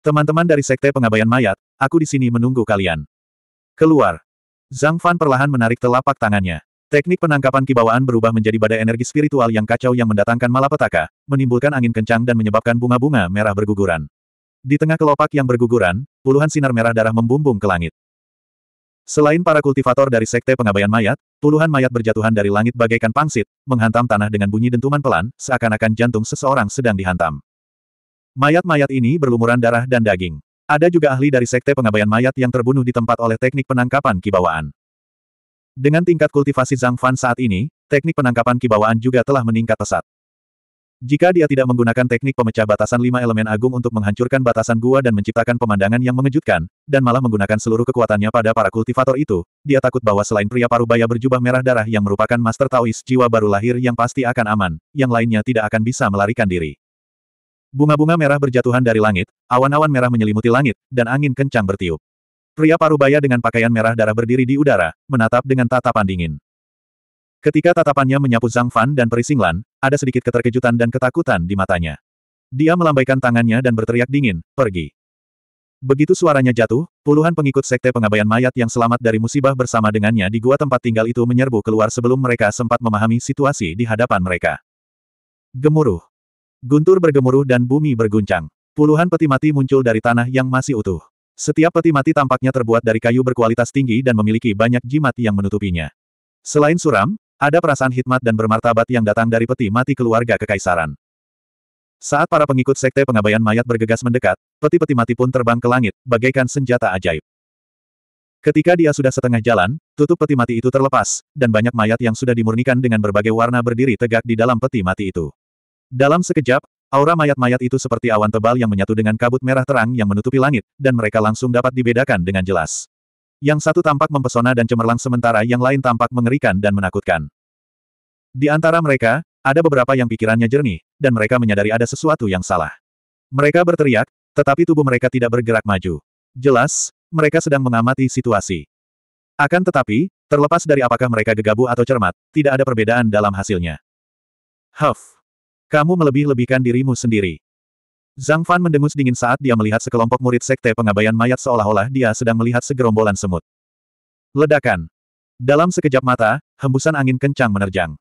Teman-teman dari Sekte Pengabaian Mayat, aku di sini menunggu kalian. Keluar. Zhang Fan perlahan menarik telapak tangannya. Teknik penangkapan kibawaan berubah menjadi badai energi spiritual yang kacau yang mendatangkan malapetaka, menimbulkan angin kencang dan menyebabkan bunga-bunga merah berguguran. Di tengah kelopak yang berguguran, puluhan sinar merah darah membumbung ke langit. Selain para kultivator dari sekte pengabaian mayat, puluhan mayat berjatuhan dari langit bagaikan pangsit, menghantam tanah dengan bunyi dentuman pelan, seakan-akan jantung seseorang sedang dihantam. Mayat-mayat ini berlumuran darah dan daging. Ada juga ahli dari sekte pengabaian mayat yang terbunuh di tempat oleh teknik penangkapan kibawaan. Dengan tingkat kultivasi Zhang Fan saat ini, teknik penangkapan kibawaan juga telah meningkat pesat. Jika dia tidak menggunakan teknik pemecah batasan lima elemen agung untuk menghancurkan batasan gua dan menciptakan pemandangan yang mengejutkan, dan malah menggunakan seluruh kekuatannya pada para kultivator itu, dia takut bahwa selain pria parubaya berjubah merah darah yang merupakan master Taois jiwa baru lahir yang pasti akan aman, yang lainnya tidak akan bisa melarikan diri. Bunga-bunga merah berjatuhan dari langit, awan-awan merah menyelimuti langit, dan angin kencang bertiup. Pria parubaya dengan pakaian merah darah berdiri di udara, menatap dengan tatapan dingin. Ketika tatapannya menyapu Zhang Fan dan Perisinglan, ada sedikit keterkejutan dan ketakutan di matanya. Dia melambaikan tangannya dan berteriak dingin, pergi. Begitu suaranya jatuh, puluhan pengikut sekte pengabaian mayat yang selamat dari musibah bersama dengannya di gua tempat tinggal itu menyerbu keluar sebelum mereka sempat memahami situasi di hadapan mereka. Gemuruh. Guntur bergemuruh dan bumi berguncang. Puluhan peti mati muncul dari tanah yang masih utuh. Setiap peti mati tampaknya terbuat dari kayu berkualitas tinggi dan memiliki banyak jimat yang menutupinya. Selain suram, ada perasaan hikmat dan bermartabat yang datang dari peti mati keluarga kekaisaran. Saat para pengikut sekte pengabaian mayat bergegas mendekat, peti-peti mati pun terbang ke langit, bagaikan senjata ajaib. Ketika dia sudah setengah jalan, tutup peti mati itu terlepas, dan banyak mayat yang sudah dimurnikan dengan berbagai warna berdiri tegak di dalam peti mati itu. Dalam sekejap, aura mayat-mayat itu seperti awan tebal yang menyatu dengan kabut merah terang yang menutupi langit, dan mereka langsung dapat dibedakan dengan jelas. Yang satu tampak mempesona dan cemerlang sementara yang lain tampak mengerikan dan menakutkan. Di antara mereka, ada beberapa yang pikirannya jernih, dan mereka menyadari ada sesuatu yang salah. Mereka berteriak, tetapi tubuh mereka tidak bergerak maju. Jelas, mereka sedang mengamati situasi. Akan tetapi, terlepas dari apakah mereka gegabah atau cermat, tidak ada perbedaan dalam hasilnya. Huff. Kamu melebih-lebihkan dirimu sendiri. Zhang Fan mendengus dingin saat dia melihat sekelompok murid sekte pengabaian mayat seolah-olah dia sedang melihat segerombolan semut. Ledakan. Dalam sekejap mata, hembusan angin kencang menerjang.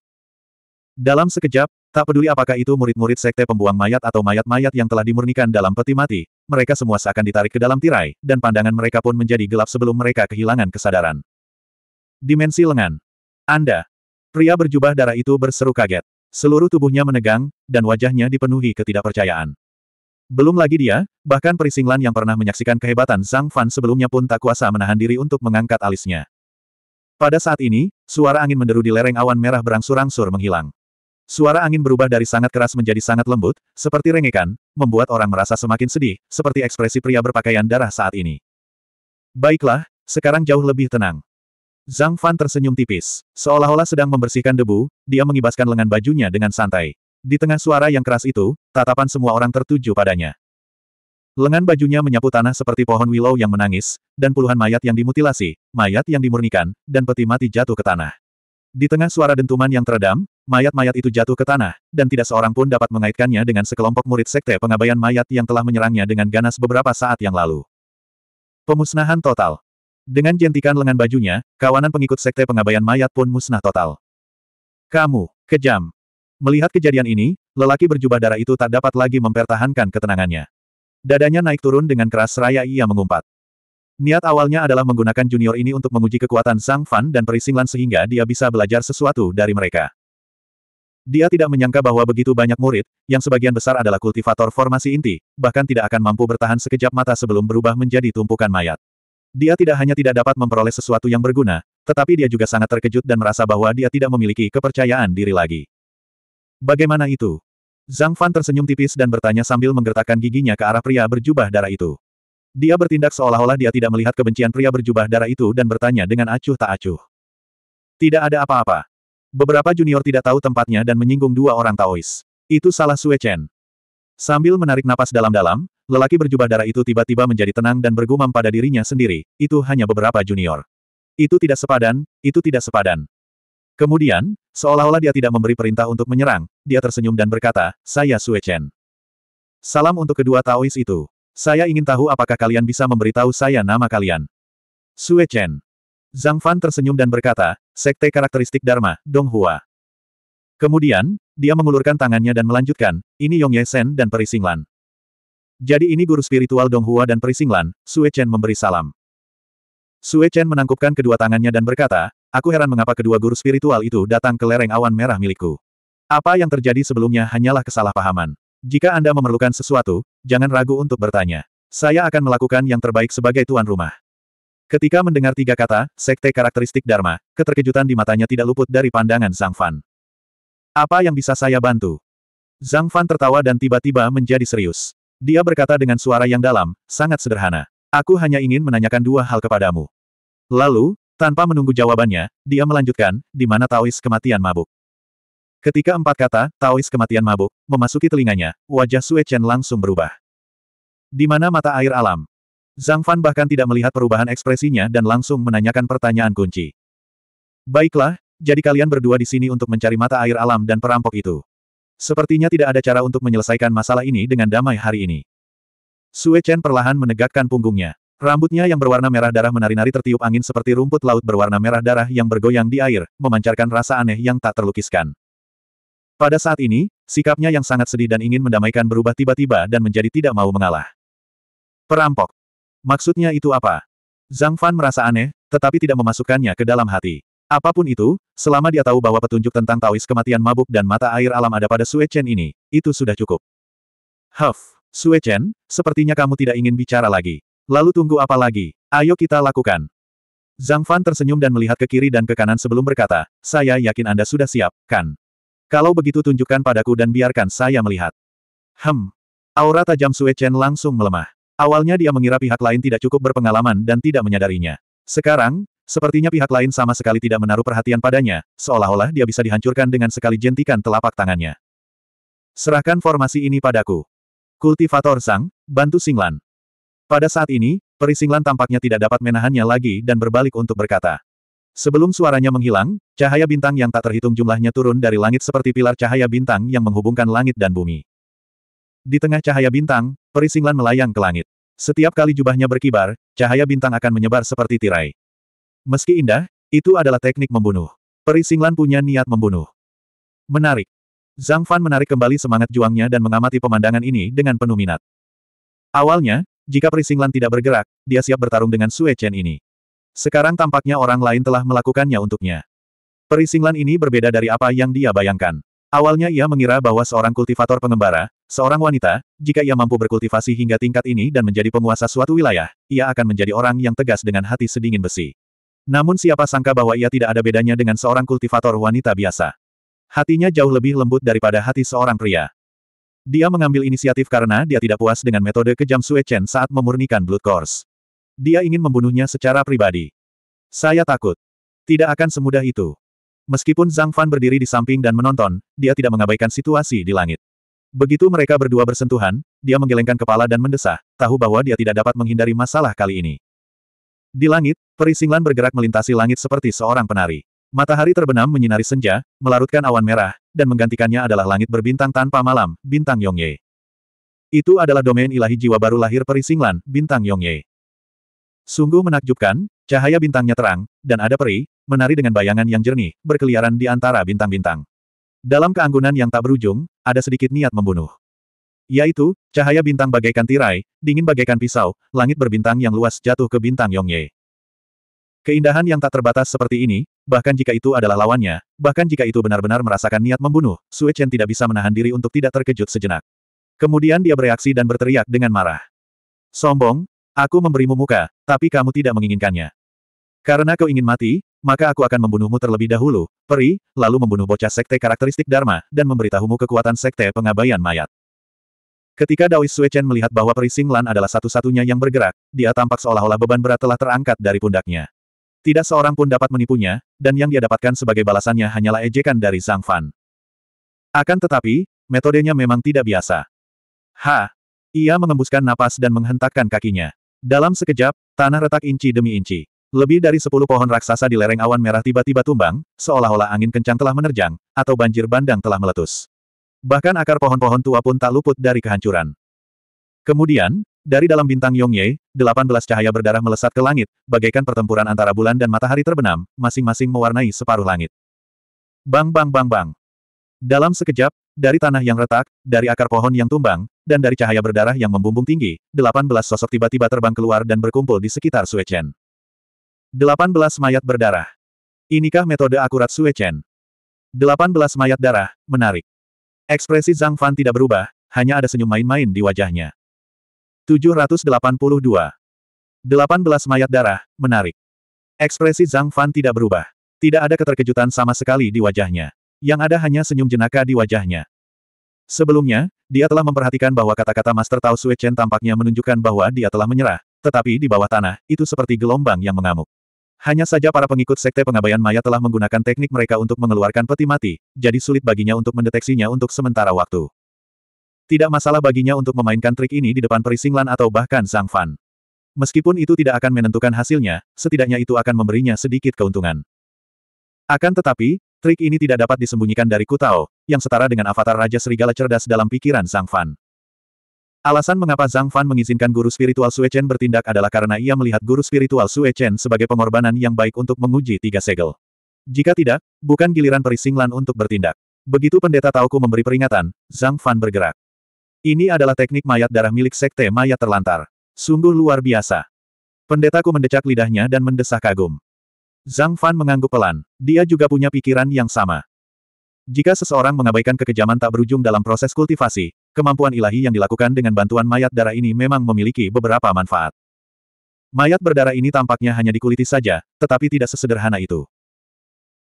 Dalam sekejap, tak peduli apakah itu murid-murid sekte pembuang mayat atau mayat-mayat yang telah dimurnikan dalam peti mati, mereka semua seakan ditarik ke dalam tirai, dan pandangan mereka pun menjadi gelap sebelum mereka kehilangan kesadaran. Dimensi lengan. Anda. Pria berjubah darah itu berseru kaget. Seluruh tubuhnya menegang, dan wajahnya dipenuhi ketidakpercayaan. Belum lagi dia, bahkan Perisinglan yang pernah menyaksikan kehebatan Zhang Fan sebelumnya pun tak kuasa menahan diri untuk mengangkat alisnya. Pada saat ini, suara angin menderu di lereng awan merah berangsur-angsur menghilang. Suara angin berubah dari sangat keras menjadi sangat lembut, seperti rengekan, membuat orang merasa semakin sedih, seperti ekspresi pria berpakaian darah saat ini. Baiklah, sekarang jauh lebih tenang. Zhang Fan tersenyum tipis. Seolah-olah sedang membersihkan debu, dia mengibaskan lengan bajunya dengan santai. Di tengah suara yang keras itu, tatapan semua orang tertuju padanya. Lengan bajunya menyapu tanah seperti pohon willow yang menangis, dan puluhan mayat yang dimutilasi, mayat yang dimurnikan, dan peti mati jatuh ke tanah. Di tengah suara dentuman yang teredam, mayat-mayat itu jatuh ke tanah, dan tidak seorang pun dapat mengaitkannya dengan sekelompok murid sekte pengabaian mayat yang telah menyerangnya dengan ganas beberapa saat yang lalu. Pemusnahan total. Dengan jentikan lengan bajunya, kawanan pengikut sekte pengabaian mayat pun musnah total. Kamu, kejam. Melihat kejadian ini, lelaki berjubah darah itu tak dapat lagi mempertahankan ketenangannya. Dadanya naik turun dengan keras seraya ia mengumpat. Niat awalnya adalah menggunakan junior ini untuk menguji kekuatan Sang Fan dan Perisinglan sehingga dia bisa belajar sesuatu dari mereka. Dia tidak menyangka bahwa begitu banyak murid, yang sebagian besar adalah kultivator formasi inti, bahkan tidak akan mampu bertahan sekejap mata sebelum berubah menjadi tumpukan mayat. Dia tidak hanya tidak dapat memperoleh sesuatu yang berguna, tetapi dia juga sangat terkejut dan merasa bahwa dia tidak memiliki kepercayaan diri lagi. Bagaimana itu? Zhang Fan tersenyum tipis dan bertanya sambil menggertakkan giginya ke arah pria berjubah darah itu. Dia bertindak seolah-olah dia tidak melihat kebencian pria berjubah darah itu dan bertanya dengan acuh tak acuh. Tidak ada apa-apa. Beberapa junior tidak tahu tempatnya dan menyinggung dua orang Taois. Itu salah Sue Chen. Sambil menarik napas dalam-dalam, lelaki berjubah darah itu tiba-tiba menjadi tenang dan bergumam pada dirinya sendiri, itu hanya beberapa junior. Itu tidak sepadan, itu tidak sepadan. Kemudian, seolah-olah dia tidak memberi perintah untuk menyerang, dia tersenyum dan berkata, saya Sue Chen. Salam untuk kedua Taois itu. Saya ingin tahu apakah kalian bisa memberitahu saya nama kalian. Sue Chen. Zhang Fan tersenyum dan berkata, sekte karakteristik Dharma, Donghua. Kemudian, dia mengulurkan tangannya dan melanjutkan, ini Yong Ye Sen dan Perisinglan. Jadi ini guru spiritual Donghua dan Perisinglan, Sue Chen memberi salam. Sue Chen menangkupkan kedua tangannya dan berkata, aku heran mengapa kedua guru spiritual itu datang ke lereng awan merah milikku. Apa yang terjadi sebelumnya hanyalah kesalahpahaman. Jika Anda memerlukan sesuatu, jangan ragu untuk bertanya. Saya akan melakukan yang terbaik sebagai tuan rumah. Ketika mendengar tiga kata, sekte karakteristik Dharma, keterkejutan di matanya tidak luput dari pandangan Sang Fan. Apa yang bisa saya bantu? Zhang Fan tertawa dan tiba-tiba menjadi serius. Dia berkata dengan suara yang dalam, sangat sederhana. Aku hanya ingin menanyakan dua hal kepadamu. Lalu, tanpa menunggu jawabannya, dia melanjutkan, di mana Taois kematian mabuk. Ketika empat kata, Taois kematian mabuk, memasuki telinganya, wajah Sue Chen langsung berubah. Di mana mata air alam? Zhang Fan bahkan tidak melihat perubahan ekspresinya dan langsung menanyakan pertanyaan kunci. Baiklah, jadi kalian berdua di sini untuk mencari mata air alam dan perampok itu. Sepertinya tidak ada cara untuk menyelesaikan masalah ini dengan damai hari ini. Sue Chen perlahan menegakkan punggungnya. Rambutnya yang berwarna merah darah menari-nari tertiup angin seperti rumput laut berwarna merah darah yang bergoyang di air, memancarkan rasa aneh yang tak terlukiskan. Pada saat ini, sikapnya yang sangat sedih dan ingin mendamaikan berubah tiba-tiba dan menjadi tidak mau mengalah. Perampok. Maksudnya itu apa? Zhang Fan merasa aneh, tetapi tidak memasukkannya ke dalam hati. Apapun itu, selama dia tahu bahwa petunjuk tentang Taois kematian mabuk dan mata air alam ada pada Sue Chen ini, itu sudah cukup. Huff, Sue Chen, sepertinya kamu tidak ingin bicara lagi. Lalu tunggu apa lagi? Ayo kita lakukan. Zhang Fan tersenyum dan melihat ke kiri dan ke kanan sebelum berkata, saya yakin Anda sudah siap, kan? Kalau begitu tunjukkan padaku dan biarkan saya melihat. Hem. Aura tajam Sue Chen langsung melemah. Awalnya dia mengira pihak lain tidak cukup berpengalaman dan tidak menyadarinya. Sekarang, Sepertinya pihak lain sama sekali tidak menaruh perhatian padanya, seolah-olah dia bisa dihancurkan dengan sekali jentikan telapak tangannya. Serahkan formasi ini padaku. Kultivator Sang, bantu Singlan. Pada saat ini, peri Singlan tampaknya tidak dapat menahannya lagi dan berbalik untuk berkata. Sebelum suaranya menghilang, cahaya bintang yang tak terhitung jumlahnya turun dari langit seperti pilar cahaya bintang yang menghubungkan langit dan bumi. Di tengah cahaya bintang, peri Singlan melayang ke langit. Setiap kali jubahnya berkibar, cahaya bintang akan menyebar seperti tirai. Meski indah, itu adalah teknik membunuh. Perisinglan punya niat membunuh. Menarik. Zhang Fan menarik kembali semangat juangnya dan mengamati pemandangan ini dengan penuh minat. Awalnya, jika Perisinglan tidak bergerak, dia siap bertarung dengan Sue Chen ini. Sekarang tampaknya orang lain telah melakukannya untuknya. Perisinglan ini berbeda dari apa yang dia bayangkan. Awalnya ia mengira bahwa seorang kultivator pengembara, seorang wanita, jika ia mampu berkultivasi hingga tingkat ini dan menjadi penguasa suatu wilayah, ia akan menjadi orang yang tegas dengan hati sedingin besi. Namun siapa sangka bahwa ia tidak ada bedanya dengan seorang kultivator wanita biasa. Hatinya jauh lebih lembut daripada hati seorang pria. Dia mengambil inisiatif karena dia tidak puas dengan metode kejam Sue Chen saat memurnikan Blood Course. Dia ingin membunuhnya secara pribadi. Saya takut. Tidak akan semudah itu. Meskipun Zhang Fan berdiri di samping dan menonton, dia tidak mengabaikan situasi di langit. Begitu mereka berdua bersentuhan, dia menggelengkan kepala dan mendesah, tahu bahwa dia tidak dapat menghindari masalah kali ini. Di langit, perisinglan bergerak melintasi langit seperti seorang penari. Matahari terbenam menyinari senja, melarutkan awan merah, dan menggantikannya adalah langit berbintang tanpa malam, bintang Yongye. Itu adalah domain ilahi jiwa baru lahir perisinglan, bintang Yongye. Sungguh menakjubkan, cahaya bintangnya terang, dan ada peri, menari dengan bayangan yang jernih, berkeliaran di antara bintang-bintang. Dalam keanggunan yang tak berujung, ada sedikit niat membunuh. Yaitu, cahaya bintang bagaikan tirai, dingin bagaikan pisau, langit berbintang yang luas jatuh ke bintang Yongye. Keindahan yang tak terbatas seperti ini, bahkan jika itu adalah lawannya, bahkan jika itu benar-benar merasakan niat membunuh, Sue Chen tidak bisa menahan diri untuk tidak terkejut sejenak. Kemudian dia bereaksi dan berteriak dengan marah. Sombong, aku memberimu muka, tapi kamu tidak menginginkannya. Karena kau ingin mati, maka aku akan membunuhmu terlebih dahulu, peri, lalu membunuh bocah sekte karakteristik Dharma, dan memberitahumu kekuatan sekte pengabaian mayat. Ketika Daois Suechen melihat bahwa Perising Lan adalah satu-satunya yang bergerak, dia tampak seolah-olah beban berat telah terangkat dari pundaknya. Tidak seorang pun dapat menipunya, dan yang dia dapatkan sebagai balasannya hanyalah ejekan dari Zhang Fan. Akan tetapi, metodenya memang tidak biasa. Ha! Ia mengembuskan napas dan menghentakkan kakinya. Dalam sekejap, tanah retak inci demi inci. Lebih dari sepuluh pohon raksasa di lereng awan merah tiba-tiba tumbang, seolah-olah angin kencang telah menerjang, atau banjir bandang telah meletus. Bahkan akar pohon-pohon tua pun tak luput dari kehancuran. Kemudian, dari dalam bintang Yongye, 18 cahaya berdarah melesat ke langit, bagaikan pertempuran antara bulan dan matahari terbenam, masing-masing mewarnai separuh langit. Bang bang bang bang. Dalam sekejap, dari tanah yang retak, dari akar pohon yang tumbang, dan dari cahaya berdarah yang membumbung tinggi, 18 sosok tiba-tiba terbang keluar dan berkumpul di sekitar Sue Chen. 18 mayat berdarah. Inikah metode akurat Sue Chen? 18 mayat darah, menarik. Ekspresi Zhang Fan tidak berubah, hanya ada senyum main-main di wajahnya. 782. 18 mayat darah, menarik. Ekspresi Zhang Fan tidak berubah. Tidak ada keterkejutan sama sekali di wajahnya. Yang ada hanya senyum jenaka di wajahnya. Sebelumnya, dia telah memperhatikan bahwa kata-kata Master Tao Sui Chen tampaknya menunjukkan bahwa dia telah menyerah, tetapi di bawah tanah, itu seperti gelombang yang mengamuk. Hanya saja para pengikut Sekte Pengabaian Maya telah menggunakan teknik mereka untuk mengeluarkan peti mati, jadi sulit baginya untuk mendeteksinya untuk sementara waktu. Tidak masalah baginya untuk memainkan trik ini di depan Perisinglan atau bahkan Sang Fan. Meskipun itu tidak akan menentukan hasilnya, setidaknya itu akan memberinya sedikit keuntungan. Akan tetapi, trik ini tidak dapat disembunyikan dari Kutao, yang setara dengan avatar Raja Serigala Cerdas dalam pikiran Sang Fan. Alasan mengapa Zhang Fan mengizinkan guru spiritual Sue Chen bertindak adalah karena ia melihat guru spiritual Sue Chen sebagai pengorbanan yang baik untuk menguji tiga segel. Jika tidak, bukan giliran Perisinglan untuk bertindak. Begitu pendeta Tauku memberi peringatan, Zhang Fan bergerak. Ini adalah teknik mayat darah milik sekte mayat terlantar. Sungguh luar biasa. Pendetaku mendecak lidahnya dan mendesah kagum. Zhang Fan mengangguk pelan. Dia juga punya pikiran yang sama. Jika seseorang mengabaikan kekejaman tak berujung dalam proses kultivasi, kemampuan ilahi yang dilakukan dengan bantuan mayat darah ini memang memiliki beberapa manfaat. Mayat berdarah ini tampaknya hanya dikuliti saja, tetapi tidak sesederhana itu.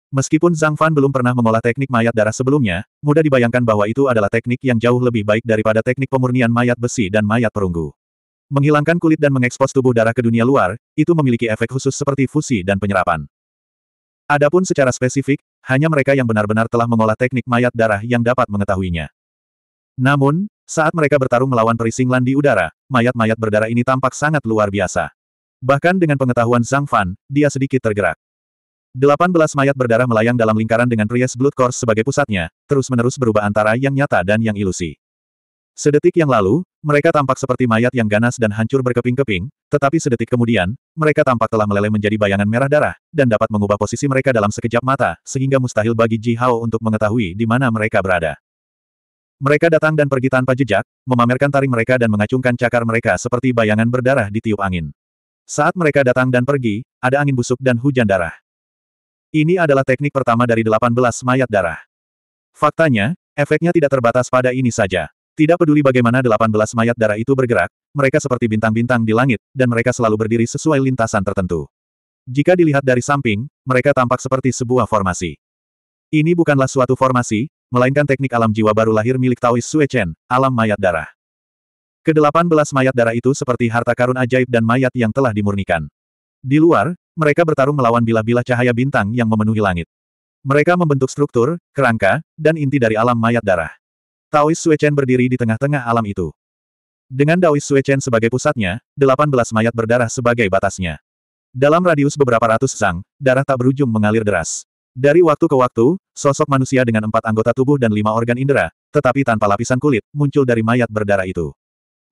Meskipun Zhang Fan belum pernah mengolah teknik mayat darah sebelumnya, mudah dibayangkan bahwa itu adalah teknik yang jauh lebih baik daripada teknik pemurnian mayat besi dan mayat perunggu. Menghilangkan kulit dan mengekspos tubuh darah ke dunia luar, itu memiliki efek khusus seperti fusi dan penyerapan. Adapun secara spesifik, hanya mereka yang benar-benar telah mengolah teknik mayat darah yang dapat mengetahuinya. Namun, saat mereka bertarung melawan perisinglan di udara, mayat-mayat berdarah ini tampak sangat luar biasa. Bahkan dengan pengetahuan Zhang Fan, dia sedikit tergerak. 18 mayat berdarah melayang dalam lingkaran dengan Priest Blood Course sebagai pusatnya, terus-menerus berubah antara yang nyata dan yang ilusi. Sedetik yang lalu, mereka tampak seperti mayat yang ganas dan hancur berkeping-keping, tetapi sedetik kemudian, mereka tampak telah meleleh menjadi bayangan merah darah, dan dapat mengubah posisi mereka dalam sekejap mata, sehingga mustahil bagi Ji Hao untuk mengetahui di mana mereka berada. Mereka datang dan pergi tanpa jejak, memamerkan taring mereka dan mengacungkan cakar mereka seperti bayangan berdarah di tiup angin. Saat mereka datang dan pergi, ada angin busuk dan hujan darah. Ini adalah teknik pertama dari 18 mayat darah. Faktanya, efeknya tidak terbatas pada ini saja. Tidak peduli bagaimana 18 mayat darah itu bergerak, mereka seperti bintang-bintang di langit, dan mereka selalu berdiri sesuai lintasan tertentu. Jika dilihat dari samping, mereka tampak seperti sebuah formasi. Ini bukanlah suatu formasi, melainkan teknik alam jiwa baru lahir milik Taoist Taois Chen, alam mayat darah. Kedelapan belas mayat darah itu seperti harta karun ajaib dan mayat yang telah dimurnikan. Di luar, mereka bertarung melawan bilah-bilah cahaya bintang yang memenuhi langit. Mereka membentuk struktur, kerangka, dan inti dari alam mayat darah. Taois Suechen berdiri di tengah-tengah alam itu. Dengan Daois Suechen sebagai pusatnya, delapan belas mayat berdarah sebagai batasnya. Dalam radius beberapa ratus sang, darah tak berujung mengalir deras. Dari waktu ke waktu, sosok manusia dengan empat anggota tubuh dan lima organ indera, tetapi tanpa lapisan kulit, muncul dari mayat berdarah itu.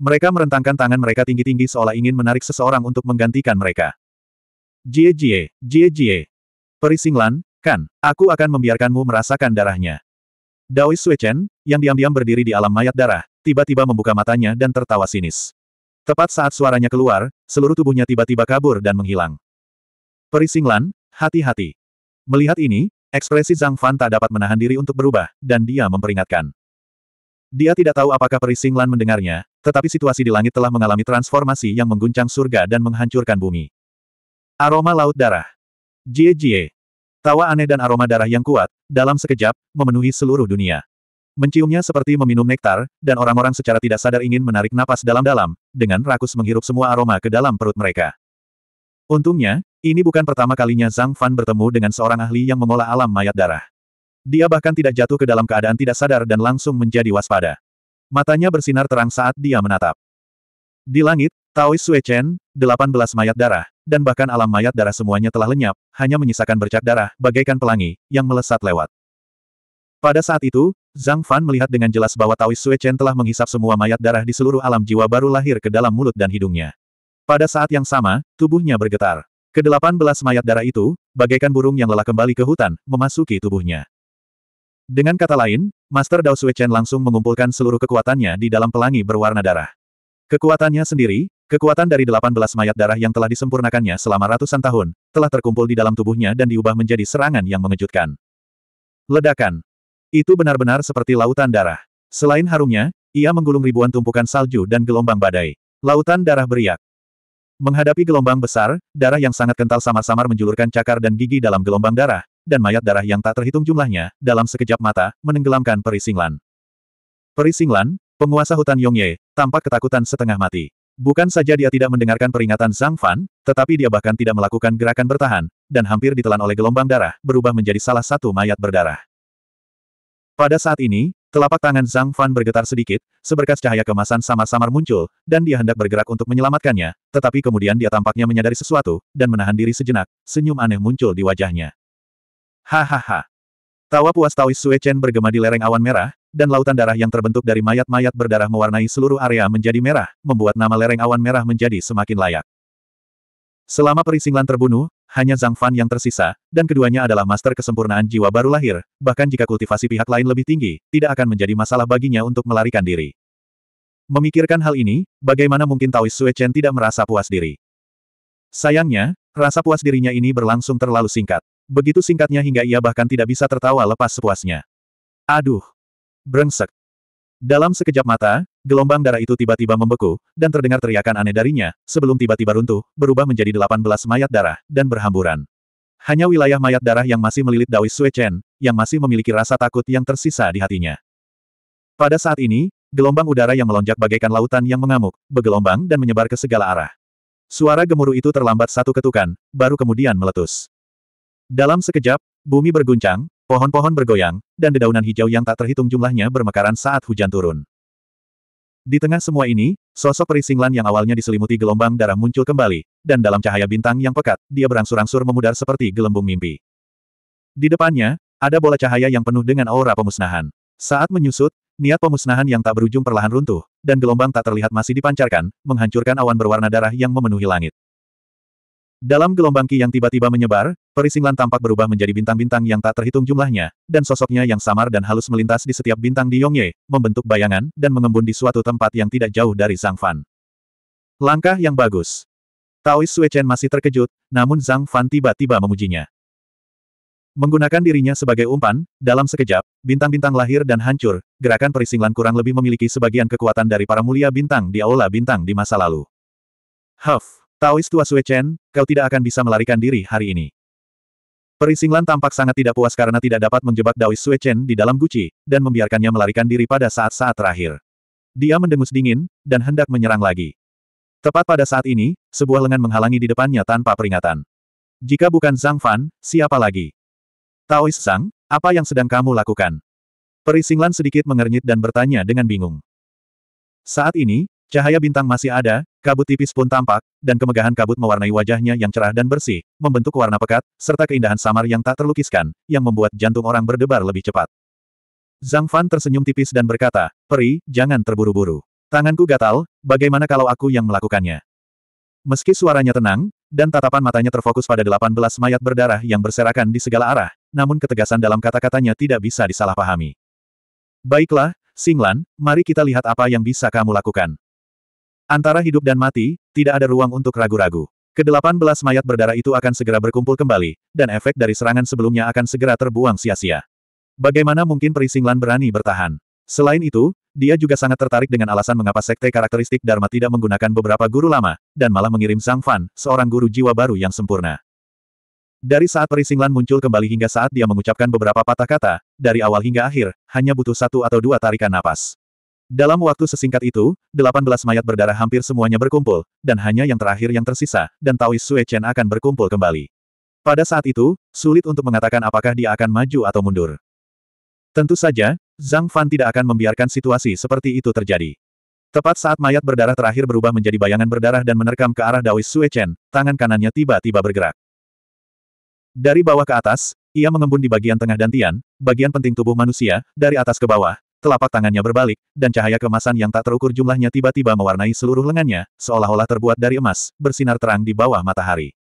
Mereka merentangkan tangan mereka tinggi-tinggi seolah ingin menarik seseorang untuk menggantikan mereka. Jie Jie, Jie Jie. Perisinglan, kan, aku akan membiarkanmu merasakan darahnya. Dao Suechen, yang diam-diam berdiri di alam mayat darah, tiba-tiba membuka matanya dan tertawa sinis. Tepat saat suaranya keluar, seluruh tubuhnya tiba-tiba kabur dan menghilang. Perisinglan, hati-hati. Melihat ini, ekspresi Zhang Fan tak dapat menahan diri untuk berubah, dan dia memperingatkan. Dia tidak tahu apakah Perisinglan mendengarnya, tetapi situasi di langit telah mengalami transformasi yang mengguncang surga dan menghancurkan bumi. Aroma laut darah. Jie Jie. Tawa aneh dan aroma darah yang kuat, dalam sekejap, memenuhi seluruh dunia. Menciumnya seperti meminum nektar, dan orang-orang secara tidak sadar ingin menarik napas dalam-dalam, dengan rakus menghirup semua aroma ke dalam perut mereka. Untungnya, ini bukan pertama kalinya Zhang Fan bertemu dengan seorang ahli yang mengolah alam mayat darah. Dia bahkan tidak jatuh ke dalam keadaan tidak sadar dan langsung menjadi waspada. Matanya bersinar terang saat dia menatap. Di langit, Tao Sui Chen, 18 mayat darah, dan bahkan alam mayat darah semuanya telah lenyap, hanya menyisakan bercak darah, bagaikan pelangi, yang melesat lewat. Pada saat itu, Zhang Fan melihat dengan jelas bahwa Taois Sui Chen telah menghisap semua mayat darah di seluruh alam jiwa baru lahir ke dalam mulut dan hidungnya. Pada saat yang sama, tubuhnya bergetar. Kedelapan belas mayat darah itu, bagaikan burung yang lelah kembali ke hutan, memasuki tubuhnya. Dengan kata lain, Master Dao Sui Chen langsung mengumpulkan seluruh kekuatannya di dalam pelangi berwarna darah. Kekuatannya sendiri, Kekuatan dari 18 mayat darah yang telah disempurnakannya selama ratusan tahun, telah terkumpul di dalam tubuhnya dan diubah menjadi serangan yang mengejutkan. Ledakan. Itu benar-benar seperti lautan darah. Selain harumnya, ia menggulung ribuan tumpukan salju dan gelombang badai. Lautan darah beriak. Menghadapi gelombang besar, darah yang sangat kental samar-samar menjulurkan cakar dan gigi dalam gelombang darah, dan mayat darah yang tak terhitung jumlahnya, dalam sekejap mata, menenggelamkan perisinglan. Perisinglan, penguasa hutan Yongye, tampak ketakutan setengah mati. Bukan saja dia tidak mendengarkan peringatan Zhang Fan, tetapi dia bahkan tidak melakukan gerakan bertahan, dan hampir ditelan oleh gelombang darah, berubah menjadi salah satu mayat berdarah. Pada saat ini, telapak tangan Zhang Fan bergetar sedikit, seberkas cahaya kemasan samar-samar muncul, dan dia hendak bergerak untuk menyelamatkannya, tetapi kemudian dia tampaknya menyadari sesuatu, dan menahan diri sejenak, senyum aneh muncul di wajahnya. Hahaha. Tawa puas Taois Sue Chen bergema di lereng awan merah, dan lautan darah yang terbentuk dari mayat-mayat berdarah mewarnai seluruh area menjadi merah, membuat nama lereng awan merah menjadi semakin layak. Selama perisinglan terbunuh, hanya Zhang Fan yang tersisa, dan keduanya adalah master kesempurnaan jiwa baru lahir, bahkan jika kultivasi pihak lain lebih tinggi, tidak akan menjadi masalah baginya untuk melarikan diri. Memikirkan hal ini, bagaimana mungkin Taoist Sue Chen tidak merasa puas diri? Sayangnya, rasa puas dirinya ini berlangsung terlalu singkat. Begitu singkatnya hingga ia bahkan tidak bisa tertawa lepas sepuasnya. Aduh, Brengsek. Dalam sekejap mata, gelombang darah itu tiba-tiba membeku, dan terdengar teriakan aneh darinya, sebelum tiba-tiba runtuh, berubah menjadi 18 mayat darah, dan berhamburan. Hanya wilayah mayat darah yang masih melilit Dawis Sui Chen, yang masih memiliki rasa takut yang tersisa di hatinya. Pada saat ini, gelombang udara yang melonjak bagaikan lautan yang mengamuk, bergelombang dan menyebar ke segala arah. Suara gemuruh itu terlambat satu ketukan, baru kemudian meletus. Dalam sekejap, bumi berguncang, Pohon-pohon bergoyang, dan dedaunan hijau yang tak terhitung jumlahnya bermekaran saat hujan turun. Di tengah semua ini, sosok perisinglan yang awalnya diselimuti gelombang darah muncul kembali, dan dalam cahaya bintang yang pekat, dia berangsur-angsur memudar seperti gelembung mimpi. Di depannya, ada bola cahaya yang penuh dengan aura pemusnahan. Saat menyusut, niat pemusnahan yang tak berujung perlahan runtuh, dan gelombang tak terlihat masih dipancarkan, menghancurkan awan berwarna darah yang memenuhi langit. Dalam gelombang Ki yang tiba-tiba menyebar, Perisinglan tampak berubah menjadi bintang-bintang yang tak terhitung jumlahnya, dan sosoknya yang samar dan halus melintas di setiap bintang di Yongye, membentuk bayangan, dan mengembun di suatu tempat yang tidak jauh dari Zhang Fan. Langkah yang bagus. Taois Chen masih terkejut, namun Zhang Fan tiba-tiba memujinya. Menggunakan dirinya sebagai umpan, dalam sekejap, bintang-bintang lahir dan hancur, gerakan perisinglan kurang lebih memiliki sebagian kekuatan dari para mulia bintang di aula bintang di masa lalu. Huff, Taois tua Chen, kau tidak akan bisa melarikan diri hari ini. Perisinglan tampak sangat tidak puas karena tidak dapat menjebak Daois Sui Chen di dalam guci, dan membiarkannya melarikan diri pada saat-saat terakhir. Dia mendengus dingin, dan hendak menyerang lagi. Tepat pada saat ini, sebuah lengan menghalangi di depannya tanpa peringatan. Jika bukan Zhang Fan, siapa lagi? Taois Zhang, apa yang sedang kamu lakukan? Perisinglan sedikit mengernyit dan bertanya dengan bingung. Saat ini, cahaya bintang masih ada, Kabut tipis pun tampak, dan kemegahan kabut mewarnai wajahnya yang cerah dan bersih, membentuk warna pekat, serta keindahan samar yang tak terlukiskan, yang membuat jantung orang berdebar lebih cepat. Zhang Fan tersenyum tipis dan berkata, Peri, jangan terburu-buru. Tanganku gatal, bagaimana kalau aku yang melakukannya? Meski suaranya tenang, dan tatapan matanya terfokus pada delapan belas mayat berdarah yang berserakan di segala arah, namun ketegasan dalam kata-katanya tidak bisa disalahpahami. Baiklah, Singlan, mari kita lihat apa yang bisa kamu lakukan. Antara hidup dan mati, tidak ada ruang untuk ragu-ragu. Kedelapan belas mayat berdarah itu akan segera berkumpul kembali, dan efek dari serangan sebelumnya akan segera terbuang sia-sia. Bagaimana mungkin Perisinglan berani bertahan? Selain itu, dia juga sangat tertarik dengan alasan mengapa sekte karakteristik Dharma tidak menggunakan beberapa guru lama, dan malah mengirim Sang Fan, seorang guru jiwa baru yang sempurna. Dari saat Perisinglan muncul kembali hingga saat dia mengucapkan beberapa patah kata, dari awal hingga akhir, hanya butuh satu atau dua tarikan napas. Dalam waktu sesingkat itu, 18 mayat berdarah hampir semuanya berkumpul, dan hanya yang terakhir yang tersisa, dan Taois Sue Chen akan berkumpul kembali. Pada saat itu, sulit untuk mengatakan apakah dia akan maju atau mundur. Tentu saja, Zhang Fan tidak akan membiarkan situasi seperti itu terjadi. Tepat saat mayat berdarah terakhir berubah menjadi bayangan berdarah dan menerkam ke arah Daois Sue Chen, tangan kanannya tiba-tiba bergerak. Dari bawah ke atas, ia mengembun di bagian tengah dantian, bagian penting tubuh manusia, dari atas ke bawah, Telapak tangannya berbalik, dan cahaya kemasan yang tak terukur jumlahnya tiba-tiba mewarnai seluruh lengannya, seolah-olah terbuat dari emas, bersinar terang di bawah matahari.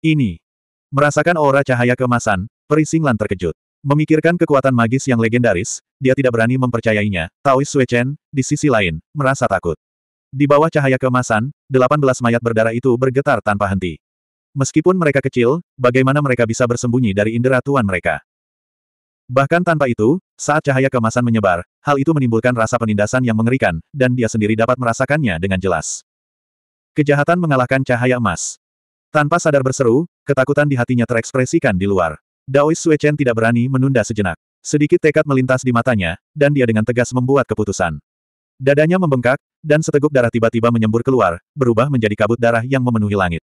Ini. Merasakan aura cahaya kemasan, Perisinglan terkejut. Memikirkan kekuatan magis yang legendaris, dia tidak berani mempercayainya. Taois Suechen, di sisi lain, merasa takut. Di bawah cahaya kemasan, 18 mayat berdarah itu bergetar tanpa henti. Meskipun mereka kecil, bagaimana mereka bisa bersembunyi dari indera tuan mereka? Bahkan tanpa itu, saat cahaya kemasan menyebar, hal itu menimbulkan rasa penindasan yang mengerikan, dan dia sendiri dapat merasakannya dengan jelas. Kejahatan mengalahkan cahaya emas. Tanpa sadar berseru, ketakutan di hatinya terekspresikan di luar. Daois Suechen tidak berani menunda sejenak. Sedikit tekad melintas di matanya, dan dia dengan tegas membuat keputusan. Dadanya membengkak, dan seteguk darah tiba-tiba menyembur keluar, berubah menjadi kabut darah yang memenuhi langit.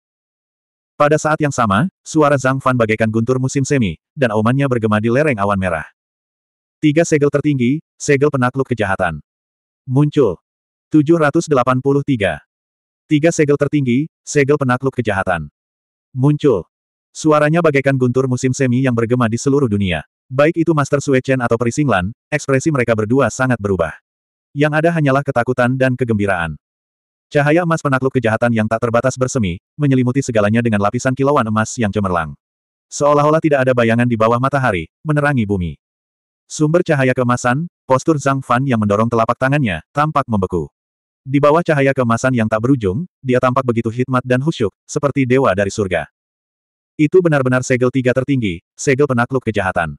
Pada saat yang sama, suara Zhang Fan bagaikan guntur musim semi, dan aumannya bergema di lereng awan merah. Tiga segel tertinggi, segel penakluk kejahatan. Muncul. 783. Tiga segel tertinggi, segel penakluk kejahatan. Muncul. Suaranya bagaikan guntur musim semi yang bergema di seluruh dunia. Baik itu Master Sue Chen atau Perisinglan, ekspresi mereka berdua sangat berubah. Yang ada hanyalah ketakutan dan kegembiraan. Cahaya emas penakluk kejahatan yang tak terbatas bersemi, menyelimuti segalanya dengan lapisan kilauan emas yang cemerlang. Seolah-olah tidak ada bayangan di bawah matahari, menerangi bumi. Sumber cahaya kemasan, postur Zhang Fan yang mendorong telapak tangannya, tampak membeku. Di bawah cahaya kemasan yang tak berujung, dia tampak begitu hikmat dan husyuk, seperti dewa dari surga. Itu benar-benar segel tiga tertinggi, segel penakluk kejahatan.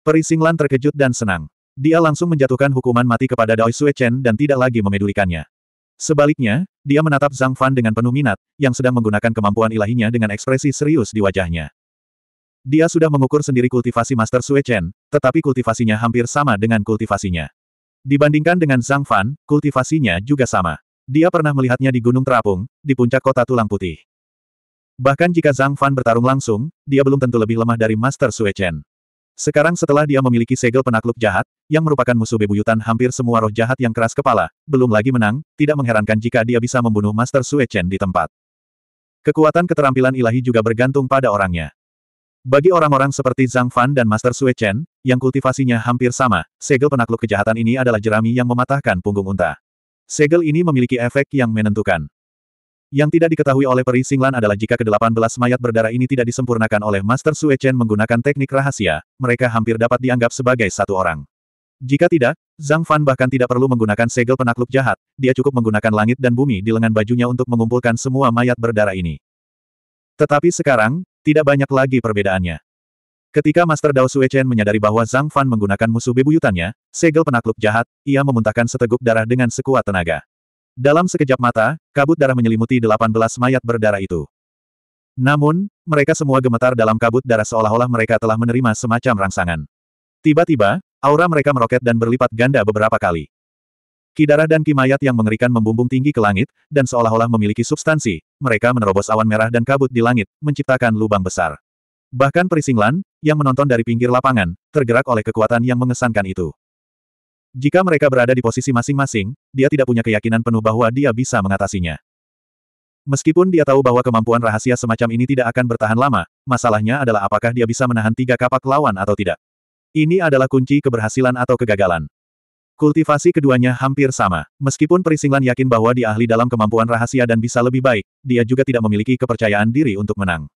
Perisinglan terkejut dan senang. Dia langsung menjatuhkan hukuman mati kepada Dao Sue Chen dan tidak lagi memedulikannya. Sebaliknya, dia menatap Zhang Fan dengan penuh minat, yang sedang menggunakan kemampuan ilahinya dengan ekspresi serius di wajahnya. Dia sudah mengukur sendiri kultivasi Master Sue Chen, tetapi kultivasinya hampir sama dengan kultivasinya. Dibandingkan dengan Zhang Fan, kultivasinya juga sama. Dia pernah melihatnya di Gunung Terapung, di puncak kota Tulang Putih. Bahkan jika Zhang Fan bertarung langsung, dia belum tentu lebih lemah dari Master Sue Chen. Sekarang setelah dia memiliki segel penakluk jahat, yang merupakan musuh bebuyutan hampir semua roh jahat yang keras kepala, belum lagi menang, tidak mengherankan jika dia bisa membunuh Master Sue Chen di tempat. Kekuatan keterampilan ilahi juga bergantung pada orangnya. Bagi orang-orang seperti Zhang Fan dan Master Sue Chen, yang kultivasinya hampir sama, segel penakluk kejahatan ini adalah jerami yang mematahkan punggung unta. Segel ini memiliki efek yang menentukan. Yang tidak diketahui oleh Peri Singlan adalah jika ke-18 mayat berdarah ini tidak disempurnakan oleh Master Sue Chen menggunakan teknik rahasia, mereka hampir dapat dianggap sebagai satu orang. Jika tidak, Zhang Fan bahkan tidak perlu menggunakan segel penakluk jahat, dia cukup menggunakan langit dan bumi di lengan bajunya untuk mengumpulkan semua mayat berdarah ini. Tetapi sekarang, tidak banyak lagi perbedaannya. Ketika Master Dao Sue Chen menyadari bahwa Zhang Fan menggunakan musuh bebuyutannya, segel penakluk jahat, ia memuntahkan seteguk darah dengan sekuat tenaga. Dalam sekejap mata, kabut darah menyelimuti 18 mayat berdarah itu. Namun, mereka semua gemetar dalam kabut darah seolah-olah mereka telah menerima semacam rangsangan. Tiba-tiba, aura mereka meroket dan berlipat ganda beberapa kali. Kidarah dan kimayat yang mengerikan membumbung tinggi ke langit, dan seolah-olah memiliki substansi, mereka menerobos awan merah dan kabut di langit, menciptakan lubang besar. Bahkan Perisinglan, yang menonton dari pinggir lapangan, tergerak oleh kekuatan yang mengesankan itu. Jika mereka berada di posisi masing-masing, dia tidak punya keyakinan penuh bahwa dia bisa mengatasinya. Meskipun dia tahu bahwa kemampuan rahasia semacam ini tidak akan bertahan lama, masalahnya adalah apakah dia bisa menahan tiga kapak lawan atau tidak. Ini adalah kunci keberhasilan atau kegagalan. Kultivasi keduanya hampir sama. Meskipun Perisinglan yakin bahwa dia ahli dalam kemampuan rahasia dan bisa lebih baik, dia juga tidak memiliki kepercayaan diri untuk menang.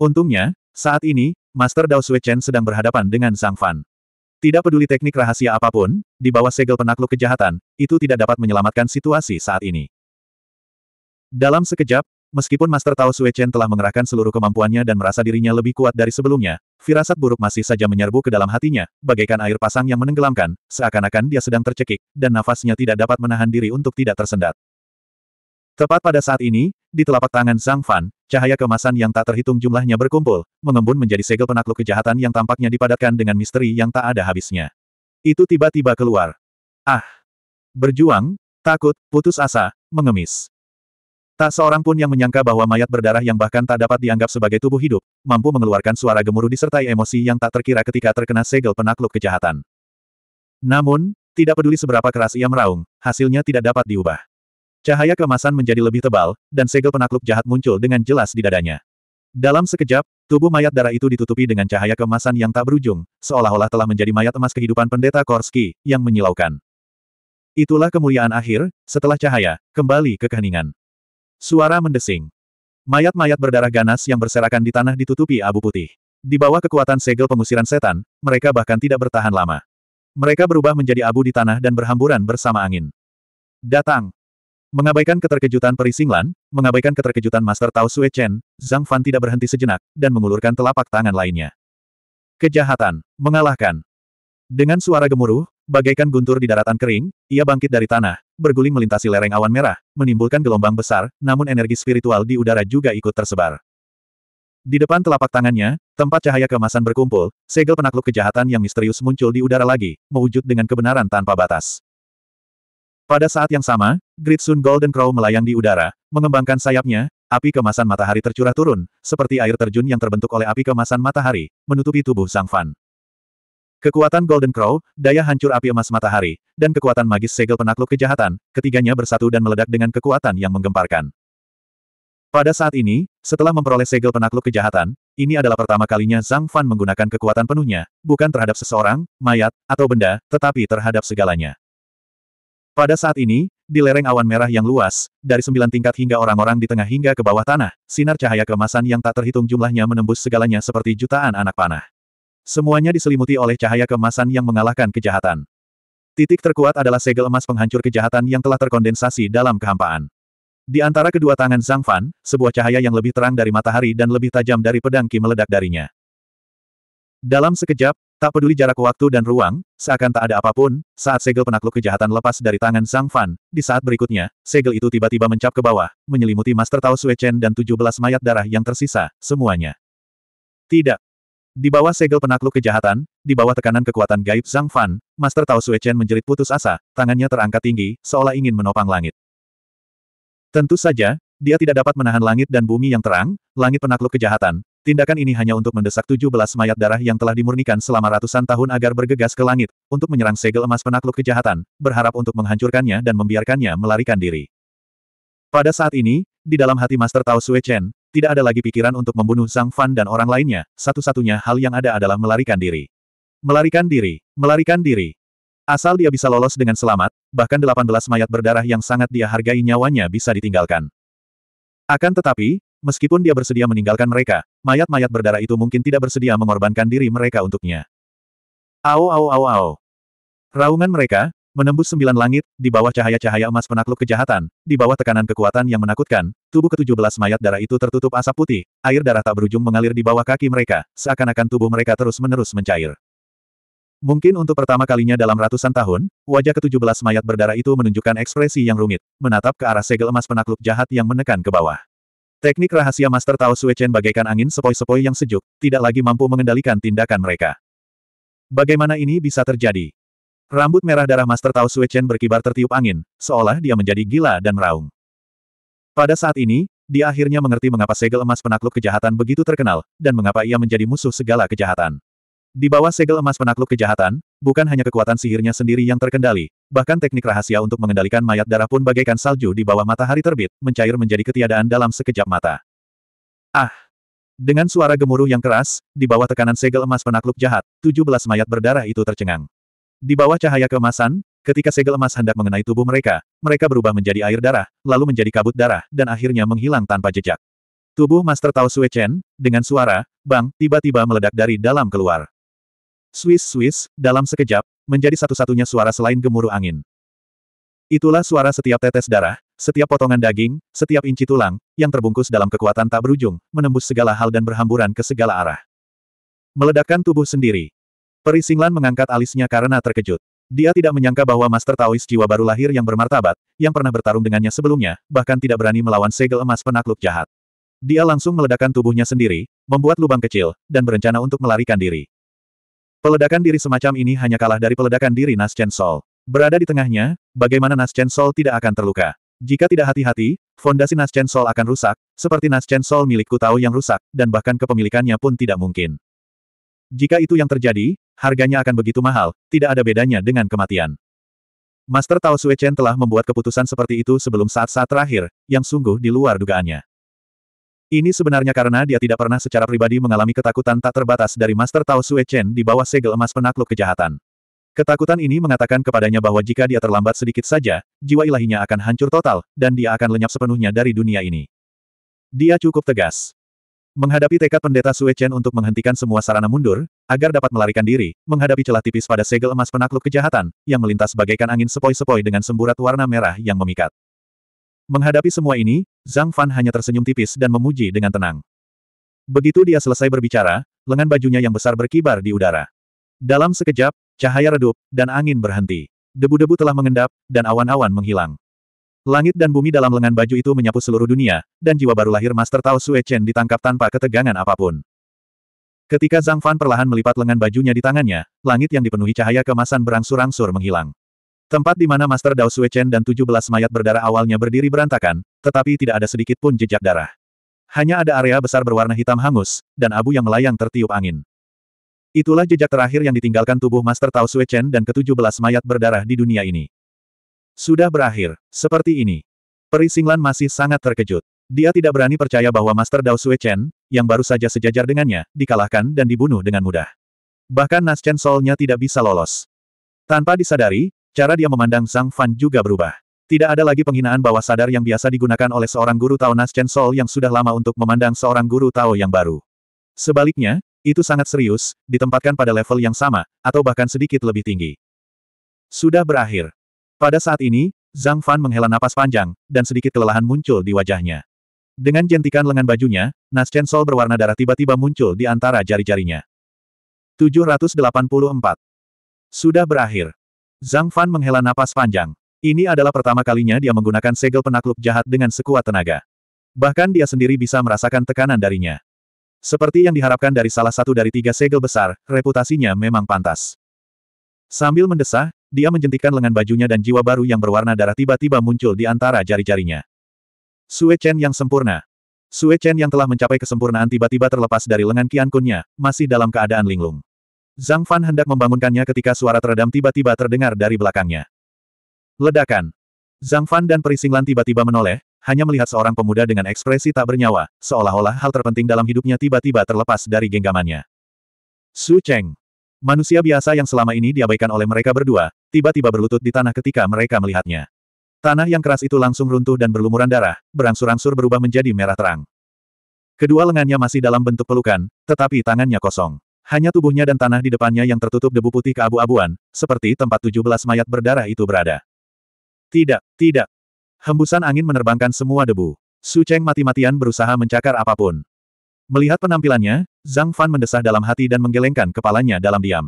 Untungnya, saat ini, Master Dao Sui Chen sedang berhadapan dengan Zhang Fan. Tidak peduli teknik rahasia apapun, di bawah segel penakluk kejahatan, itu tidak dapat menyelamatkan situasi saat ini. Dalam sekejap, meskipun Master Tao Sui Chen telah mengerahkan seluruh kemampuannya dan merasa dirinya lebih kuat dari sebelumnya, firasat buruk masih saja menyerbu ke dalam hatinya, bagaikan air pasang yang menenggelamkan, seakan-akan dia sedang tercekik, dan nafasnya tidak dapat menahan diri untuk tidak tersendat. Tepat pada saat ini, di telapak tangan Zhang Fan, cahaya kemasan yang tak terhitung jumlahnya berkumpul, mengembun menjadi segel penakluk kejahatan yang tampaknya dipadatkan dengan misteri yang tak ada habisnya. Itu tiba-tiba keluar. Ah! Berjuang, takut, putus asa, mengemis. Tak seorang pun yang menyangka bahwa mayat berdarah yang bahkan tak dapat dianggap sebagai tubuh hidup, mampu mengeluarkan suara gemuruh disertai emosi yang tak terkira ketika terkena segel penakluk kejahatan. Namun, tidak peduli seberapa keras ia meraung, hasilnya tidak dapat diubah. Cahaya kemasan menjadi lebih tebal, dan segel penakluk jahat muncul dengan jelas di dadanya. Dalam sekejap, tubuh mayat darah itu ditutupi dengan cahaya kemasan yang tak berujung, seolah-olah telah menjadi mayat emas kehidupan pendeta Korski, yang menyilaukan. Itulah kemuliaan akhir, setelah cahaya, kembali ke keheningan. Suara mendesing. Mayat-mayat berdarah ganas yang berserakan di tanah ditutupi abu putih. Di bawah kekuatan segel pengusiran setan, mereka bahkan tidak bertahan lama. Mereka berubah menjadi abu di tanah dan berhamburan bersama angin. Datang, Mengabaikan keterkejutan perisinglan, mengabaikan keterkejutan Master Tao Sue Chen, Zhang Fan tidak berhenti sejenak, dan mengulurkan telapak tangan lainnya. Kejahatan. Mengalahkan. Dengan suara gemuruh, bagaikan guntur di daratan kering, ia bangkit dari tanah, berguling melintasi lereng awan merah, menimbulkan gelombang besar, namun energi spiritual di udara juga ikut tersebar. Di depan telapak tangannya, tempat cahaya kemasan berkumpul, segel penakluk kejahatan yang misterius muncul di udara lagi, mewujud dengan kebenaran tanpa batas. Pada saat yang sama, Great Sun Golden Crow melayang di udara, mengembangkan sayapnya, api kemasan matahari tercurah turun, seperti air terjun yang terbentuk oleh api kemasan matahari, menutupi tubuh Sang Fan. Kekuatan Golden Crow, daya hancur api emas matahari, dan kekuatan magis segel penakluk kejahatan, ketiganya bersatu dan meledak dengan kekuatan yang menggemparkan. Pada saat ini, setelah memperoleh segel penakluk kejahatan, ini adalah pertama kalinya Zhang Fan menggunakan kekuatan penuhnya, bukan terhadap seseorang, mayat, atau benda, tetapi terhadap segalanya. Pada saat ini, di lereng awan merah yang luas, dari sembilan tingkat hingga orang-orang di tengah hingga ke bawah tanah, sinar cahaya kemasan yang tak terhitung jumlahnya menembus segalanya seperti jutaan anak panah. Semuanya diselimuti oleh cahaya kemasan yang mengalahkan kejahatan. Titik terkuat adalah segel emas penghancur kejahatan yang telah terkondensasi dalam kehampaan. Di antara kedua tangan Zhang Fan, sebuah cahaya yang lebih terang dari matahari dan lebih tajam dari pedang Ki meledak darinya. Dalam sekejap, Tak peduli jarak waktu dan ruang, seakan tak ada apapun, saat segel penakluk kejahatan lepas dari tangan Sang Fan, di saat berikutnya, segel itu tiba-tiba mencap ke bawah, menyelimuti Master Tao Sui Chen dan 17 mayat darah yang tersisa, semuanya. Tidak. Di bawah segel penakluk kejahatan, di bawah tekanan kekuatan gaib Sang Fan, Master Tao Sui Chen menjerit putus asa, tangannya terangkat tinggi, seolah ingin menopang langit. Tentu saja, dia tidak dapat menahan langit dan bumi yang terang, langit penakluk kejahatan, Tindakan ini hanya untuk mendesak 17 mayat darah yang telah dimurnikan selama ratusan tahun agar bergegas ke langit, untuk menyerang segel emas penakluk kejahatan, berharap untuk menghancurkannya dan membiarkannya melarikan diri. Pada saat ini, di dalam hati Master Tao Sui Chen, tidak ada lagi pikiran untuk membunuh Zhang Fan dan orang lainnya, satu-satunya hal yang ada adalah melarikan diri. Melarikan diri, melarikan diri. Asal dia bisa lolos dengan selamat, bahkan 18 mayat berdarah yang sangat dia hargai nyawanya bisa ditinggalkan. Akan tetapi, Meskipun dia bersedia meninggalkan mereka, mayat-mayat berdarah itu mungkin tidak bersedia mengorbankan diri mereka untuknya. Ao ao ao ao. Raungan mereka, menembus sembilan langit, di bawah cahaya-cahaya emas penakluk kejahatan, di bawah tekanan kekuatan yang menakutkan, tubuh ke-17 mayat darah itu tertutup asap putih, air darah tak berujung mengalir di bawah kaki mereka, seakan-akan tubuh mereka terus-menerus mencair. Mungkin untuk pertama kalinya dalam ratusan tahun, wajah ke-17 mayat berdarah itu menunjukkan ekspresi yang rumit, menatap ke arah segel emas penakluk jahat yang menekan ke bawah. Teknik rahasia Master Tao Sui Chen bagaikan angin sepoi-sepoi yang sejuk, tidak lagi mampu mengendalikan tindakan mereka. Bagaimana ini bisa terjadi? Rambut merah darah Master Tao Sui Chen berkibar tertiup angin, seolah dia menjadi gila dan meraung. Pada saat ini, dia akhirnya mengerti mengapa segel emas penakluk kejahatan begitu terkenal, dan mengapa ia menjadi musuh segala kejahatan. Di bawah segel emas penakluk kejahatan, Bukan hanya kekuatan sihirnya sendiri yang terkendali, bahkan teknik rahasia untuk mengendalikan mayat darah pun bagaikan salju di bawah matahari terbit, mencair menjadi ketiadaan dalam sekejap mata. Ah! Dengan suara gemuruh yang keras, di bawah tekanan segel emas penakluk jahat, 17 mayat berdarah itu tercengang. Di bawah cahaya keemasan, ketika segel emas hendak mengenai tubuh mereka, mereka berubah menjadi air darah, lalu menjadi kabut darah, dan akhirnya menghilang tanpa jejak. Tubuh Master Tao Sui Chen, dengan suara, bang, tiba-tiba meledak dari dalam keluar. Swiss-Swiss, dalam sekejap, menjadi satu-satunya suara selain gemuruh angin. Itulah suara setiap tetes darah, setiap potongan daging, setiap inci tulang, yang terbungkus dalam kekuatan tak berujung, menembus segala hal dan berhamburan ke segala arah. Meledakkan tubuh sendiri. Perisinglan mengangkat alisnya karena terkejut. Dia tidak menyangka bahwa Master Taois jiwa baru lahir yang bermartabat, yang pernah bertarung dengannya sebelumnya, bahkan tidak berani melawan segel emas penakluk jahat. Dia langsung meledakkan tubuhnya sendiri, membuat lubang kecil, dan berencana untuk melarikan diri. Peledakan diri semacam ini hanya kalah dari peledakan diri Nas Chen Sol. Berada di tengahnya, bagaimana Nas Chen Sol tidak akan terluka. Jika tidak hati-hati, fondasi Nas Chen Sol akan rusak, seperti Nas Chen Sol milikku tahu yang rusak, dan bahkan kepemilikannya pun tidak mungkin. Jika itu yang terjadi, harganya akan begitu mahal, tidak ada bedanya dengan kematian. Master Tao Sui Chen telah membuat keputusan seperti itu sebelum saat-saat terakhir, yang sungguh di luar dugaannya. Ini sebenarnya karena dia tidak pernah secara pribadi mengalami ketakutan tak terbatas dari Master Tao Sue Chen di bawah segel emas penakluk kejahatan. Ketakutan ini mengatakan kepadanya bahwa jika dia terlambat sedikit saja, jiwa ilahinya akan hancur total, dan dia akan lenyap sepenuhnya dari dunia ini. Dia cukup tegas. Menghadapi tekad pendeta Sue Chen untuk menghentikan semua sarana mundur, agar dapat melarikan diri, menghadapi celah tipis pada segel emas penakluk kejahatan, yang melintas bagaikan angin sepoi-sepoi dengan semburat warna merah yang memikat. Menghadapi semua ini, Zhang Fan hanya tersenyum tipis dan memuji dengan tenang. Begitu dia selesai berbicara, lengan bajunya yang besar berkibar di udara. Dalam sekejap, cahaya redup, dan angin berhenti. Debu-debu telah mengendap, dan awan-awan menghilang. Langit dan bumi dalam lengan baju itu menyapu seluruh dunia, dan jiwa baru lahir Master Tao Sue Chen ditangkap tanpa ketegangan apapun. Ketika Zhang Fan perlahan melipat lengan bajunya di tangannya, langit yang dipenuhi cahaya kemasan berangsur-angsur menghilang. Tempat di mana Master Dao Sui Chen dan 17 mayat berdarah awalnya berdiri berantakan, tetapi tidak ada sedikit pun jejak darah. Hanya ada area besar berwarna hitam hangus, dan abu yang melayang tertiup angin. Itulah jejak terakhir yang ditinggalkan tubuh Master Tao Sui Chen dan ke-17 mayat berdarah di dunia ini. Sudah berakhir, seperti ini. Peri Singlan masih sangat terkejut. Dia tidak berani percaya bahwa Master Dao Sui Chen, yang baru saja sejajar dengannya, dikalahkan dan dibunuh dengan mudah. Bahkan Nas Chen Solnya tidak bisa lolos. Tanpa disadari, Cara dia memandang Zhang Fan juga berubah. Tidak ada lagi penghinaan bawah sadar yang biasa digunakan oleh seorang guru Tao Nas Chen Sol yang sudah lama untuk memandang seorang guru Tao yang baru. Sebaliknya, itu sangat serius, ditempatkan pada level yang sama, atau bahkan sedikit lebih tinggi. Sudah berakhir. Pada saat ini, Zhang Fan menghela napas panjang, dan sedikit kelelahan muncul di wajahnya. Dengan jentikan lengan bajunya, Nas Chen Sol berwarna darah tiba-tiba muncul di antara jari-jarinya. 784. Sudah berakhir. Zhang Fan menghela napas panjang. Ini adalah pertama kalinya dia menggunakan segel penakluk jahat dengan sekuat tenaga. Bahkan dia sendiri bisa merasakan tekanan darinya. Seperti yang diharapkan dari salah satu dari tiga segel besar, reputasinya memang pantas. Sambil mendesah, dia menjentikan lengan bajunya dan jiwa baru yang berwarna darah tiba-tiba muncul di antara jari-jarinya. Sue Chen yang sempurna. Sue Chen yang telah mencapai kesempurnaan tiba-tiba terlepas dari lengan Qian Kunnya, masih dalam keadaan linglung. Zhang Fan hendak membangunkannya ketika suara teredam tiba-tiba terdengar dari belakangnya. Ledakan. Zhang Fan dan Perisinglan tiba-tiba menoleh, hanya melihat seorang pemuda dengan ekspresi tak bernyawa, seolah-olah hal terpenting dalam hidupnya tiba-tiba terlepas dari genggamannya. Su Cheng. Manusia biasa yang selama ini diabaikan oleh mereka berdua, tiba-tiba berlutut di tanah ketika mereka melihatnya. Tanah yang keras itu langsung runtuh dan berlumuran darah, berangsur-angsur berubah menjadi merah terang. Kedua lengannya masih dalam bentuk pelukan, tetapi tangannya kosong. Hanya tubuhnya dan tanah di depannya yang tertutup debu putih keabu-abuan, seperti tempat 17 mayat berdarah itu berada. Tidak, tidak. Hembusan angin menerbangkan semua debu. Su Cheng mati-matian berusaha mencakar apapun. Melihat penampilannya, Zhang Fan mendesah dalam hati dan menggelengkan kepalanya dalam diam.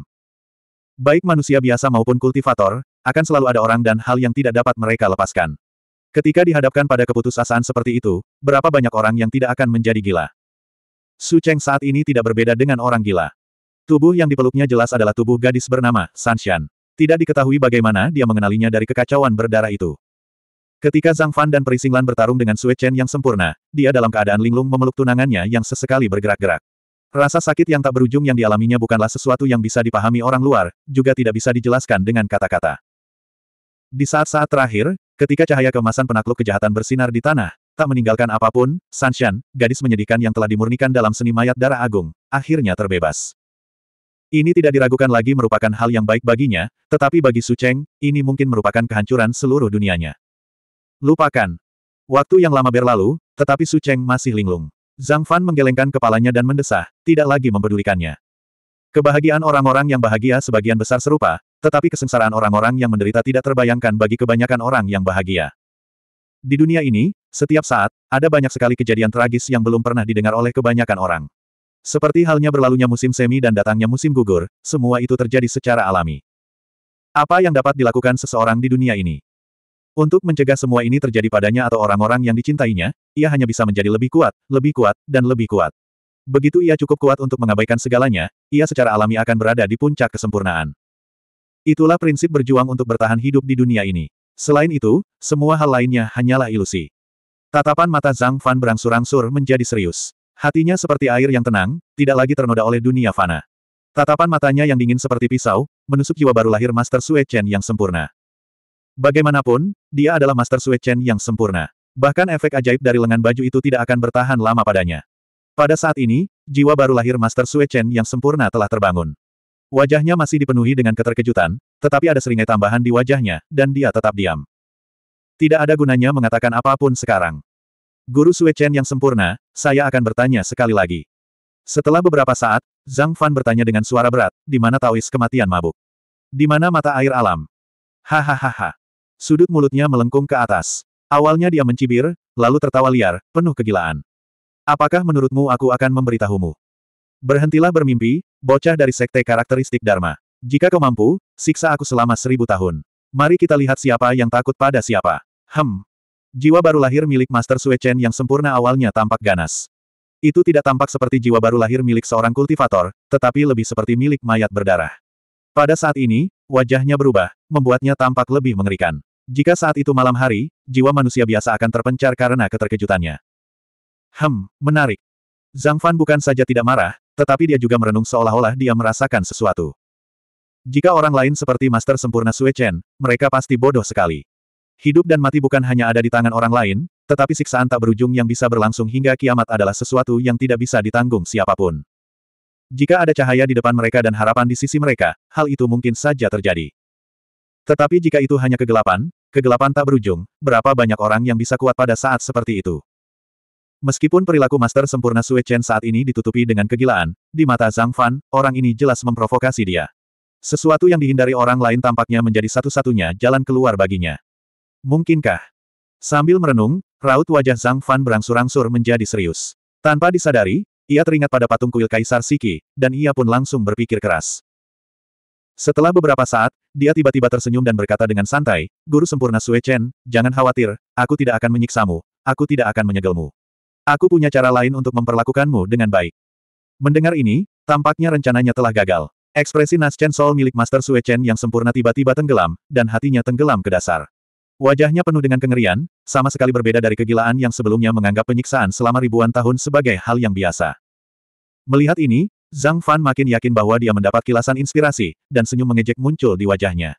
Baik manusia biasa maupun kultivator, akan selalu ada orang dan hal yang tidak dapat mereka lepaskan. Ketika dihadapkan pada keputusasaan seperti itu, berapa banyak orang yang tidak akan menjadi gila. Su Cheng saat ini tidak berbeda dengan orang gila. Tubuh yang dipeluknya jelas adalah tubuh gadis bernama Sanshan. Tidak diketahui bagaimana dia mengenalinya dari kekacauan berdarah itu. Ketika Zhang Fan dan Perisinglan bertarung dengan Sue Chen yang sempurna, dia dalam keadaan linglung memeluk tunangannya yang sesekali bergerak-gerak. Rasa sakit yang tak berujung yang dialaminya bukanlah sesuatu yang bisa dipahami orang luar, juga tidak bisa dijelaskan dengan kata-kata. Di saat-saat terakhir, ketika cahaya kemasan penakluk kejahatan bersinar di tanah, tak meninggalkan apapun, Sanshan, gadis menyedihkan yang telah dimurnikan dalam seni mayat darah agung, akhirnya terbebas. Ini tidak diragukan lagi merupakan hal yang baik baginya, tetapi bagi Su Cheng, ini mungkin merupakan kehancuran seluruh dunianya. Lupakan. Waktu yang lama berlalu, tetapi Su Cheng masih linglung. Zhang Fan menggelengkan kepalanya dan mendesah, tidak lagi mempedulikannya. Kebahagiaan orang-orang yang bahagia sebagian besar serupa, tetapi kesengsaraan orang-orang yang menderita tidak terbayangkan bagi kebanyakan orang yang bahagia. Di dunia ini, setiap saat, ada banyak sekali kejadian tragis yang belum pernah didengar oleh kebanyakan orang. Seperti halnya berlalunya musim semi dan datangnya musim gugur, semua itu terjadi secara alami. Apa yang dapat dilakukan seseorang di dunia ini? Untuk mencegah semua ini terjadi padanya atau orang-orang yang dicintainya, ia hanya bisa menjadi lebih kuat, lebih kuat, dan lebih kuat. Begitu ia cukup kuat untuk mengabaikan segalanya, ia secara alami akan berada di puncak kesempurnaan. Itulah prinsip berjuang untuk bertahan hidup di dunia ini. Selain itu, semua hal lainnya hanyalah ilusi. Tatapan mata Zhang Fan berangsur-angsur menjadi serius. Hatinya seperti air yang tenang, tidak lagi ternoda oleh dunia fana. Tatapan matanya yang dingin seperti pisau, menusuk jiwa baru lahir Master Sue Chen yang sempurna. Bagaimanapun, dia adalah Master Sue Chen yang sempurna. Bahkan efek ajaib dari lengan baju itu tidak akan bertahan lama padanya. Pada saat ini, jiwa baru lahir Master Sue Chen yang sempurna telah terbangun. Wajahnya masih dipenuhi dengan keterkejutan, tetapi ada seringai tambahan di wajahnya, dan dia tetap diam. Tidak ada gunanya mengatakan apapun sekarang. Guru Sui Chen yang sempurna, saya akan bertanya sekali lagi. Setelah beberapa saat, Zhang Fan bertanya dengan suara berat, di mana Taois kematian mabuk? Di mana mata air alam? Hahaha. Sudut mulutnya melengkung ke atas. Awalnya dia mencibir, lalu tertawa liar, penuh kegilaan. Apakah menurutmu aku akan memberitahumu? Berhentilah bermimpi, bocah dari sekte karakteristik Dharma. Jika kau mampu, siksa aku selama seribu tahun. Mari kita lihat siapa yang takut pada siapa. Hem, Jiwa baru lahir milik Master Sue Chen yang sempurna awalnya tampak ganas. Itu tidak tampak seperti jiwa baru lahir milik seorang kultivator, tetapi lebih seperti milik mayat berdarah. Pada saat ini, wajahnya berubah, membuatnya tampak lebih mengerikan. Jika saat itu malam hari, jiwa manusia biasa akan terpencar karena keterkejutannya. Hem, menarik. Zhang Fan bukan saja tidak marah, tetapi dia juga merenung seolah-olah dia merasakan sesuatu. Jika orang lain seperti Master Sempurna Sue Chen, mereka pasti bodoh sekali. Hidup dan mati bukan hanya ada di tangan orang lain, tetapi siksaan tak berujung yang bisa berlangsung hingga kiamat adalah sesuatu yang tidak bisa ditanggung siapapun. Jika ada cahaya di depan mereka dan harapan di sisi mereka, hal itu mungkin saja terjadi. Tetapi jika itu hanya kegelapan, kegelapan tak berujung, berapa banyak orang yang bisa kuat pada saat seperti itu. Meskipun perilaku master sempurna Sue Chen saat ini ditutupi dengan kegilaan, di mata Zhang Fan, orang ini jelas memprovokasi dia. Sesuatu yang dihindari orang lain tampaknya menjadi satu-satunya jalan keluar baginya. Mungkinkah? Sambil merenung, raut wajah Zhang Fan berangsur-angsur menjadi serius. Tanpa disadari, ia teringat pada patung kuil Kaisar Siki, dan ia pun langsung berpikir keras. Setelah beberapa saat, dia tiba-tiba tersenyum dan berkata dengan santai, Guru Sempurna Sue Chen, jangan khawatir, aku tidak akan menyiksamu, aku tidak akan menyegelmu. Aku punya cara lain untuk memperlakukanmu dengan baik. Mendengar ini, tampaknya rencananya telah gagal. Ekspresi Nas Chen Sol milik Master Sue Chen yang sempurna tiba-tiba tenggelam, dan hatinya tenggelam ke dasar. Wajahnya penuh dengan kengerian, sama sekali berbeda dari kegilaan yang sebelumnya menganggap penyiksaan selama ribuan tahun sebagai hal yang biasa. Melihat ini, Zhang Fan makin yakin bahwa dia mendapat kilasan inspirasi, dan senyum mengejek muncul di wajahnya.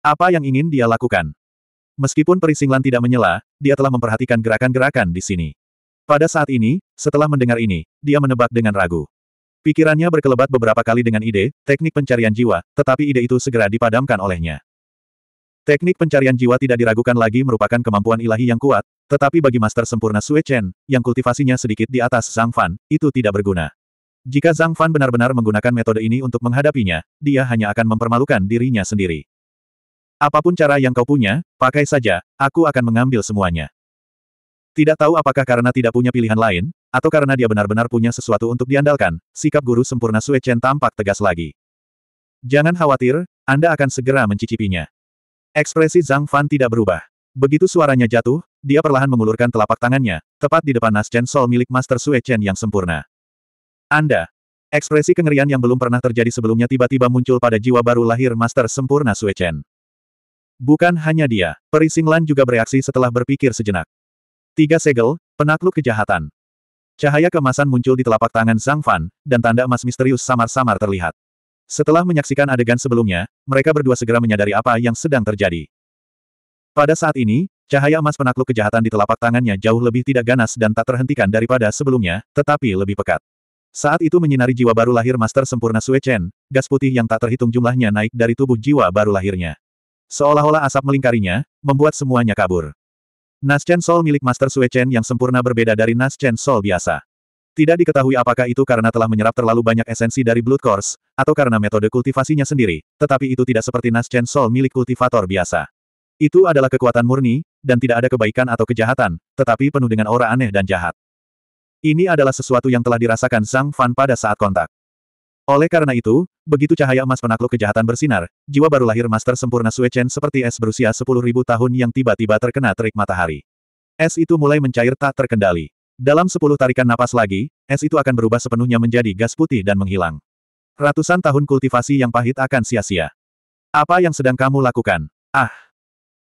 Apa yang ingin dia lakukan? Meskipun Perisinglan tidak menyela, dia telah memperhatikan gerakan-gerakan di sini. Pada saat ini, setelah mendengar ini, dia menebak dengan ragu. Pikirannya berkelebat beberapa kali dengan ide, teknik pencarian jiwa, tetapi ide itu segera dipadamkan olehnya. Teknik pencarian jiwa tidak diragukan lagi merupakan kemampuan ilahi yang kuat, tetapi bagi Master Sempurna Sui Chen, yang kultivasinya sedikit di atas Zhang Fan, itu tidak berguna. Jika Zhang Fan benar-benar menggunakan metode ini untuk menghadapinya, dia hanya akan mempermalukan dirinya sendiri. Apapun cara yang kau punya, pakai saja, aku akan mengambil semuanya. Tidak tahu apakah karena tidak punya pilihan lain, atau karena dia benar-benar punya sesuatu untuk diandalkan, sikap guru sempurna Sue Chen tampak tegas lagi. Jangan khawatir, Anda akan segera mencicipinya. Ekspresi Zhang Fan tidak berubah. Begitu suaranya jatuh, dia perlahan mengulurkan telapak tangannya, tepat di depan naschen Sol milik Master Sue Chen yang sempurna. Anda. Ekspresi kengerian yang belum pernah terjadi sebelumnya tiba-tiba muncul pada jiwa baru lahir Master Sempurna Sue Chen. Bukan hanya dia, Lan juga bereaksi setelah berpikir sejenak. Tiga segel, penakluk kejahatan. Cahaya kemasan muncul di telapak tangan Zhang Fan, dan tanda emas misterius samar-samar terlihat. Setelah menyaksikan adegan sebelumnya, mereka berdua segera menyadari apa yang sedang terjadi. Pada saat ini, cahaya emas penakluk kejahatan di telapak tangannya jauh lebih tidak ganas dan tak terhentikan daripada sebelumnya, tetapi lebih pekat. Saat itu menyinari jiwa baru lahir Master Sempurna Sue Chen, gas putih yang tak terhitung jumlahnya naik dari tubuh jiwa baru lahirnya. Seolah-olah asap melingkarinya, membuat semuanya kabur. Nas Chen Sol milik Master Sue Chen yang sempurna berbeda dari Nas Chen Sol biasa. Tidak diketahui apakah itu karena telah menyerap terlalu banyak esensi dari Blood Course, atau karena metode kultivasinya sendiri, tetapi itu tidak seperti Naschen Soul milik kultivator biasa. Itu adalah kekuatan murni, dan tidak ada kebaikan atau kejahatan, tetapi penuh dengan aura aneh dan jahat. Ini adalah sesuatu yang telah dirasakan Zhang Fan pada saat kontak. Oleh karena itu, begitu cahaya emas penakluk kejahatan bersinar, jiwa baru lahir Master Sempurna Chen seperti es berusia 10.000 tahun yang tiba-tiba terkena terik matahari. Es itu mulai mencair tak terkendali. Dalam sepuluh tarikan napas lagi, es itu akan berubah sepenuhnya menjadi gas putih dan menghilang. Ratusan tahun kultivasi yang pahit akan sia-sia. Apa yang sedang kamu lakukan? Ah!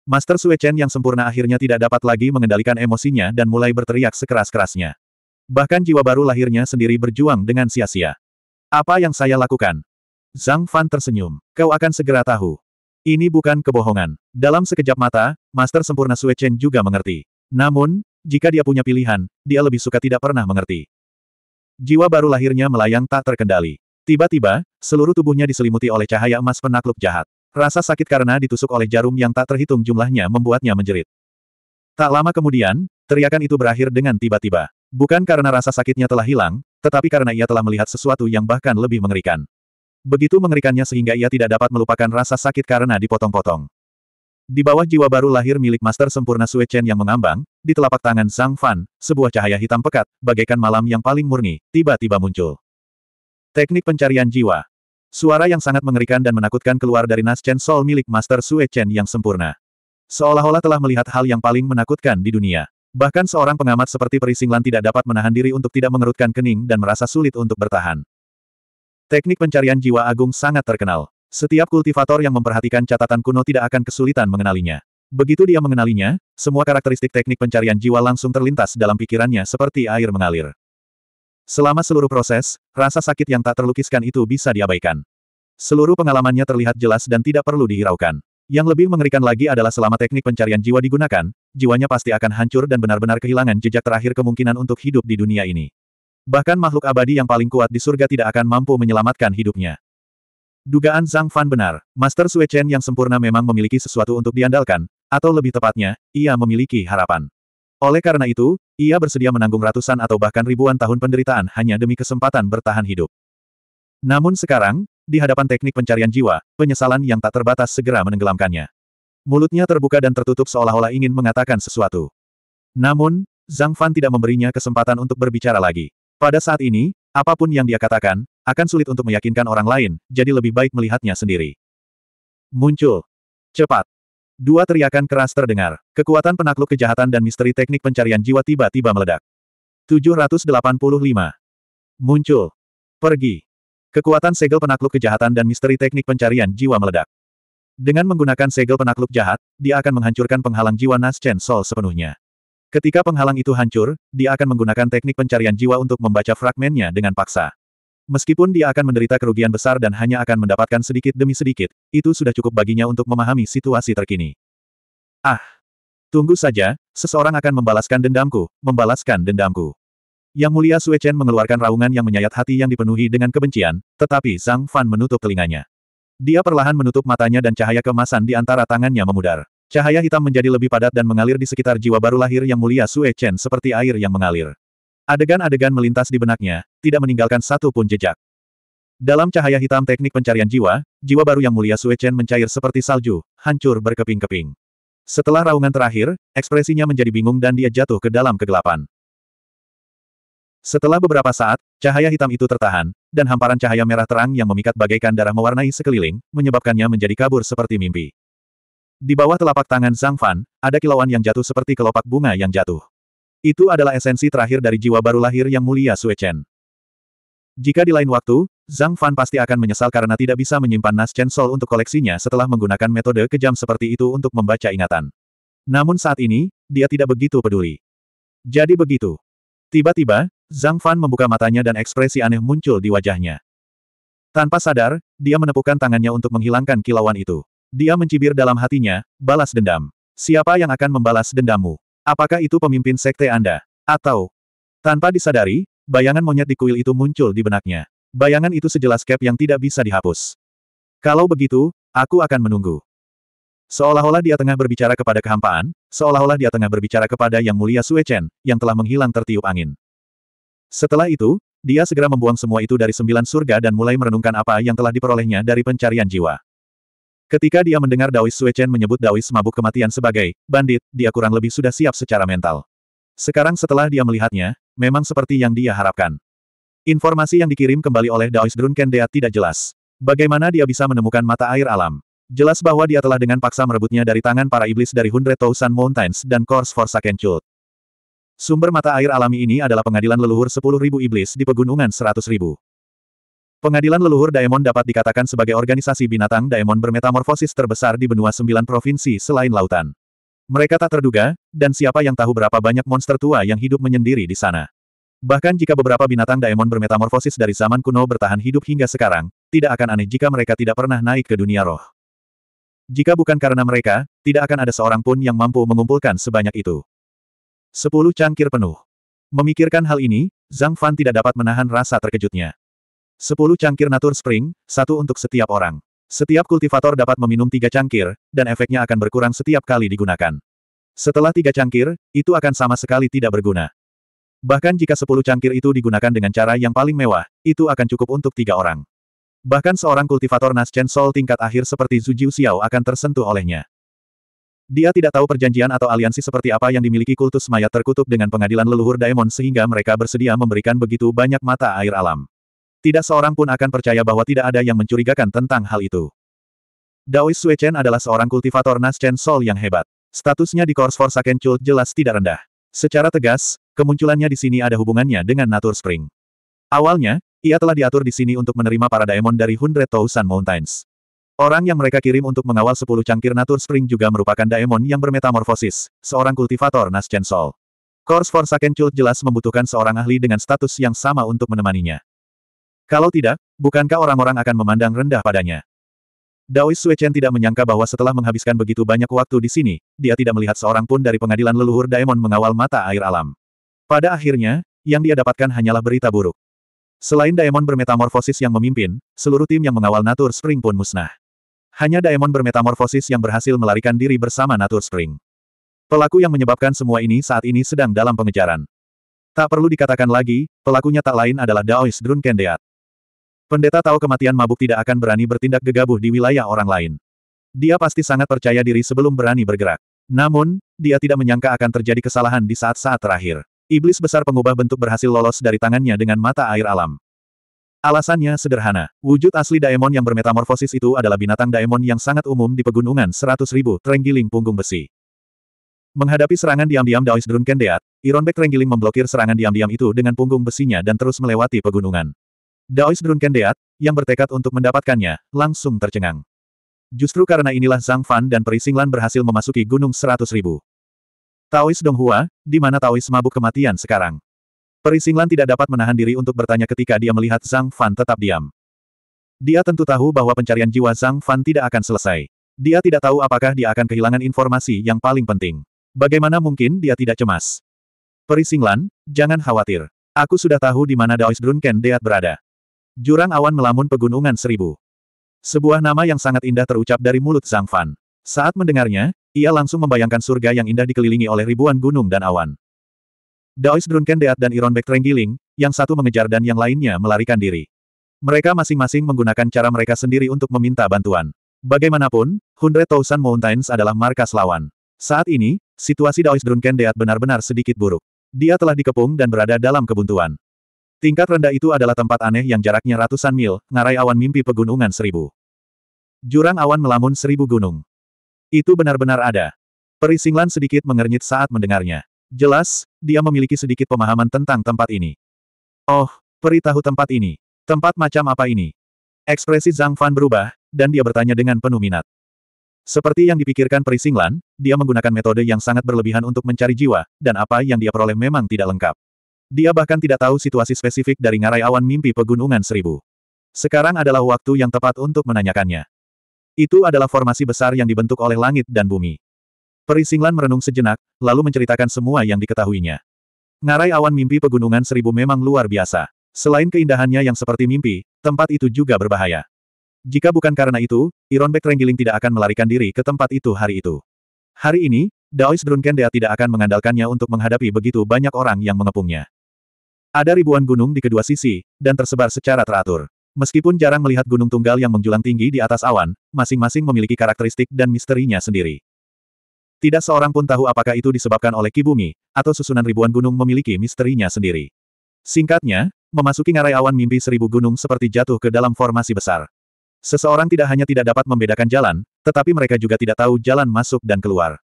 Master Sue Chen yang sempurna akhirnya tidak dapat lagi mengendalikan emosinya dan mulai berteriak sekeras-kerasnya. Bahkan jiwa baru lahirnya sendiri berjuang dengan sia-sia. Apa yang saya lakukan? Zhang Fan tersenyum. Kau akan segera tahu. Ini bukan kebohongan. Dalam sekejap mata, Master Sempurna Sue Chen juga mengerti. Namun, jika dia punya pilihan, dia lebih suka tidak pernah mengerti. Jiwa baru lahirnya melayang tak terkendali. Tiba-tiba, seluruh tubuhnya diselimuti oleh cahaya emas penakluk jahat. Rasa sakit karena ditusuk oleh jarum yang tak terhitung jumlahnya membuatnya menjerit. Tak lama kemudian, teriakan itu berakhir dengan tiba-tiba. Bukan karena rasa sakitnya telah hilang, tetapi karena ia telah melihat sesuatu yang bahkan lebih mengerikan. Begitu mengerikannya sehingga ia tidak dapat melupakan rasa sakit karena dipotong-potong. Di bawah jiwa baru lahir milik Master Sempurna Sue Chen yang mengambang, di telapak tangan Sang Fan, sebuah cahaya hitam pekat, bagaikan malam yang paling murni, tiba-tiba muncul. Teknik pencarian jiwa. Suara yang sangat mengerikan dan menakutkan keluar dari Nas Chen Sol milik Master Sue Chen yang sempurna. Seolah-olah telah melihat hal yang paling menakutkan di dunia. Bahkan seorang pengamat seperti Perisinglan tidak dapat menahan diri untuk tidak mengerutkan kening dan merasa sulit untuk bertahan. Teknik pencarian jiwa agung sangat terkenal. Setiap kultivator yang memperhatikan catatan kuno tidak akan kesulitan mengenalinya. Begitu dia mengenalinya, semua karakteristik teknik pencarian jiwa langsung terlintas dalam pikirannya seperti air mengalir. Selama seluruh proses, rasa sakit yang tak terlukiskan itu bisa diabaikan. Seluruh pengalamannya terlihat jelas dan tidak perlu dihiraukan. Yang lebih mengerikan lagi adalah selama teknik pencarian jiwa digunakan, jiwanya pasti akan hancur dan benar-benar kehilangan jejak terakhir kemungkinan untuk hidup di dunia ini. Bahkan makhluk abadi yang paling kuat di surga tidak akan mampu menyelamatkan hidupnya. Dugaan Zhang Fan benar, Master Sui Chen yang sempurna memang memiliki sesuatu untuk diandalkan, atau lebih tepatnya, ia memiliki harapan. Oleh karena itu, ia bersedia menanggung ratusan atau bahkan ribuan tahun penderitaan hanya demi kesempatan bertahan hidup. Namun sekarang, di hadapan teknik pencarian jiwa, penyesalan yang tak terbatas segera menenggelamkannya. Mulutnya terbuka dan tertutup seolah-olah ingin mengatakan sesuatu. Namun, Zhang Fan tidak memberinya kesempatan untuk berbicara lagi. Pada saat ini, apapun yang dia katakan, akan sulit untuk meyakinkan orang lain, jadi lebih baik melihatnya sendiri. Muncul. Cepat. Dua teriakan keras terdengar. Kekuatan penakluk kejahatan dan misteri teknik pencarian jiwa tiba-tiba meledak. 785. Muncul. Pergi. Kekuatan segel penakluk kejahatan dan misteri teknik pencarian jiwa meledak. Dengan menggunakan segel penakluk jahat, dia akan menghancurkan penghalang jiwa Naschen Sol sepenuhnya. Ketika penghalang itu hancur, dia akan menggunakan teknik pencarian jiwa untuk membaca fragmennya dengan paksa. Meskipun dia akan menderita kerugian besar dan hanya akan mendapatkan sedikit demi sedikit, itu sudah cukup baginya untuk memahami situasi terkini. Ah! Tunggu saja, seseorang akan membalaskan dendamku, membalaskan dendamku. Yang mulia Sue Chen mengeluarkan raungan yang menyayat hati yang dipenuhi dengan kebencian, tetapi Zhang Fan menutup telinganya. Dia perlahan menutup matanya dan cahaya kemasan di antara tangannya memudar. Cahaya hitam menjadi lebih padat dan mengalir di sekitar jiwa baru lahir yang mulia Sue Chen seperti air yang mengalir. Adegan-adegan melintas di benaknya, tidak meninggalkan satu pun jejak. Dalam cahaya hitam teknik pencarian jiwa, jiwa baru yang mulia Sue Chen mencair seperti salju, hancur berkeping-keping. Setelah raungan terakhir, ekspresinya menjadi bingung dan dia jatuh ke dalam kegelapan. Setelah beberapa saat, cahaya hitam itu tertahan, dan hamparan cahaya merah terang yang memikat bagaikan darah mewarnai sekeliling, menyebabkannya menjadi kabur seperti mimpi. Di bawah telapak tangan Zhang Fan, ada kilauan yang jatuh seperti kelopak bunga yang jatuh. Itu adalah esensi terakhir dari jiwa baru lahir yang mulia Sue Chen. Jika di lain waktu, Zhang Fan pasti akan menyesal karena tidak bisa menyimpan Naschen Sol untuk koleksinya setelah menggunakan metode kejam seperti itu untuk membaca ingatan. Namun saat ini, dia tidak begitu peduli. Jadi begitu. Tiba-tiba, Zhang Fan membuka matanya dan ekspresi aneh muncul di wajahnya. Tanpa sadar, dia menepukkan tangannya untuk menghilangkan kilauan itu. Dia mencibir dalam hatinya, balas dendam. Siapa yang akan membalas dendammu? Apakah itu pemimpin sekte Anda? Atau... Tanpa disadari, bayangan monyet di kuil itu muncul di benaknya. Bayangan itu sejelas cap yang tidak bisa dihapus. Kalau begitu, aku akan menunggu. Seolah-olah dia tengah berbicara kepada kehampaan, seolah-olah dia tengah berbicara kepada Yang Mulia Sue Chen, yang telah menghilang tertiup angin. Setelah itu, dia segera membuang semua itu dari sembilan surga dan mulai merenungkan apa yang telah diperolehnya dari pencarian jiwa. Ketika dia mendengar Daois Suechen menyebut Daois mabuk kematian sebagai bandit, dia kurang lebih sudah siap secara mental. Sekarang setelah dia melihatnya, memang seperti yang dia harapkan. Informasi yang dikirim kembali oleh Daois Drunken Dea tidak jelas. Bagaimana dia bisa menemukan mata air alam? Jelas bahwa dia telah dengan paksa merebutnya dari tangan para iblis dari Hundred Thousand Mountains dan Course for Sakenchult. Sumber mata air alami ini adalah pengadilan leluhur 10.000 iblis di pegunungan 100.000. Pengadilan leluhur Daemon dapat dikatakan sebagai organisasi binatang Daemon bermetamorfosis terbesar di benua sembilan provinsi selain lautan. Mereka tak terduga, dan siapa yang tahu berapa banyak monster tua yang hidup menyendiri di sana. Bahkan jika beberapa binatang Daemon bermetamorfosis dari zaman kuno bertahan hidup hingga sekarang, tidak akan aneh jika mereka tidak pernah naik ke dunia roh. Jika bukan karena mereka, tidak akan ada seorang pun yang mampu mengumpulkan sebanyak itu. Sepuluh cangkir penuh. Memikirkan hal ini, Zhang Fan tidak dapat menahan rasa terkejutnya. 10 cangkir Natur Spring, satu untuk setiap orang. Setiap kultivator dapat meminum tiga cangkir, dan efeknya akan berkurang setiap kali digunakan. Setelah tiga cangkir, itu akan sama sekali tidak berguna. Bahkan jika 10 cangkir itu digunakan dengan cara yang paling mewah, itu akan cukup untuk tiga orang. Bahkan seorang kultivator naschen Sol tingkat akhir seperti Zhu Jiu Xiao akan tersentuh olehnya. Dia tidak tahu perjanjian atau aliansi seperti apa yang dimiliki kultus mayat terkutuk dengan pengadilan leluhur Daemon sehingga mereka bersedia memberikan begitu banyak mata air alam. Tidak seorang pun akan percaya bahwa tidak ada yang mencurigakan tentang hal itu. Daoist Sui Chen adalah seorang kultivator Nas Chen Sol yang hebat. Statusnya di Course for Saken Chult jelas tidak rendah. Secara tegas, kemunculannya di sini ada hubungannya dengan Natur Spring. Awalnya, ia telah diatur di sini untuk menerima para daemon dari Hundred Thousand Mountains. Orang yang mereka kirim untuk mengawal sepuluh cangkir Natur Spring juga merupakan daemon yang bermetamorfosis, seorang kultivator Nas Chen Sol. Course for Saken Chult jelas membutuhkan seorang ahli dengan status yang sama untuk menemaninya. Kalau tidak, bukankah orang-orang akan memandang rendah padanya? Daois Suechen tidak menyangka bahwa setelah menghabiskan begitu banyak waktu di sini, dia tidak melihat seorang pun dari pengadilan leluhur Daemon mengawal mata air alam. Pada akhirnya, yang dia dapatkan hanyalah berita buruk. Selain Daemon bermetamorfosis yang memimpin, seluruh tim yang mengawal Natur Spring pun musnah. Hanya Daemon bermetamorfosis yang berhasil melarikan diri bersama Natur Spring. Pelaku yang menyebabkan semua ini saat ini sedang dalam pengejaran. Tak perlu dikatakan lagi, pelakunya tak lain adalah Daois Drunkendeat. Pendeta tahu kematian mabuk tidak akan berani bertindak gegabah di wilayah orang lain. Dia pasti sangat percaya diri sebelum berani bergerak. Namun, dia tidak menyangka akan terjadi kesalahan di saat-saat terakhir. Iblis besar pengubah bentuk berhasil lolos dari tangannya dengan mata air alam. Alasannya sederhana. Wujud asli daemon yang bermetamorfosis itu adalah binatang daemon yang sangat umum di pegunungan 100.000 ribu terenggiling punggung besi. Menghadapi serangan diam-diam Daois Drunken Ironback Trenggiling memblokir serangan diam-diam itu dengan punggung besinya dan terus melewati pegunungan. Daois Drunken Deat, yang bertekad untuk mendapatkannya, langsung tercengang. Justru karena inilah Zhang Fan dan Perisinglan berhasil memasuki Gunung Seratus Ribu. Taois Donghua, di mana Taois mabuk kematian sekarang. Perisinglan tidak dapat menahan diri untuk bertanya ketika dia melihat Zhang Fan tetap diam. Dia tentu tahu bahwa pencarian jiwa Zhang Fan tidak akan selesai. Dia tidak tahu apakah dia akan kehilangan informasi yang paling penting. Bagaimana mungkin dia tidak cemas? Perisinglan, jangan khawatir. Aku sudah tahu di mana Daois Drunken Deat berada. Jurang awan melamun pegunungan seribu. Sebuah nama yang sangat indah terucap dari mulut Zhang Fan. Saat mendengarnya, ia langsung membayangkan surga yang indah dikelilingi oleh ribuan gunung dan awan. Daois Drunken Deat dan Iron Trenggiling, yang satu mengejar dan yang lainnya melarikan diri. Mereka masing-masing menggunakan cara mereka sendiri untuk meminta bantuan. Bagaimanapun, Hundred Thousand Mountains adalah markas lawan. Saat ini, situasi Daois Drunken Deat benar-benar sedikit buruk. Dia telah dikepung dan berada dalam kebuntuan. Tingkat rendah itu adalah tempat aneh yang jaraknya ratusan mil, ngarai awan mimpi pegunungan seribu. Jurang awan melamun seribu gunung. Itu benar-benar ada. Perisinglan sedikit mengernyit saat mendengarnya. Jelas, dia memiliki sedikit pemahaman tentang tempat ini. Oh, peri tahu tempat ini. Tempat macam apa ini? Ekspresi Zhang Fan berubah, dan dia bertanya dengan penuh minat. Seperti yang dipikirkan Perisinglan, dia menggunakan metode yang sangat berlebihan untuk mencari jiwa, dan apa yang dia peroleh memang tidak lengkap. Dia bahkan tidak tahu situasi spesifik dari ngarai awan mimpi pegunungan seribu. Sekarang adalah waktu yang tepat untuk menanyakannya. Itu adalah formasi besar yang dibentuk oleh langit dan bumi. Perisinglan merenung sejenak, lalu menceritakan semua yang diketahuinya. Ngarai awan mimpi pegunungan seribu memang luar biasa. Selain keindahannya yang seperti mimpi, tempat itu juga berbahaya. Jika bukan karena itu, Ironback Renggiling tidak akan melarikan diri ke tempat itu hari itu. Hari ini, Daois Drunkendea tidak akan mengandalkannya untuk menghadapi begitu banyak orang yang mengepungnya. Ada ribuan gunung di kedua sisi, dan tersebar secara teratur. Meskipun jarang melihat gunung tunggal yang menjulang tinggi di atas awan, masing-masing memiliki karakteristik dan misterinya sendiri. Tidak seorang pun tahu apakah itu disebabkan oleh kibumi, atau susunan ribuan gunung memiliki misterinya sendiri. Singkatnya, memasuki ngarai awan mimpi seribu gunung seperti jatuh ke dalam formasi besar. Seseorang tidak hanya tidak dapat membedakan jalan, tetapi mereka juga tidak tahu jalan masuk dan keluar.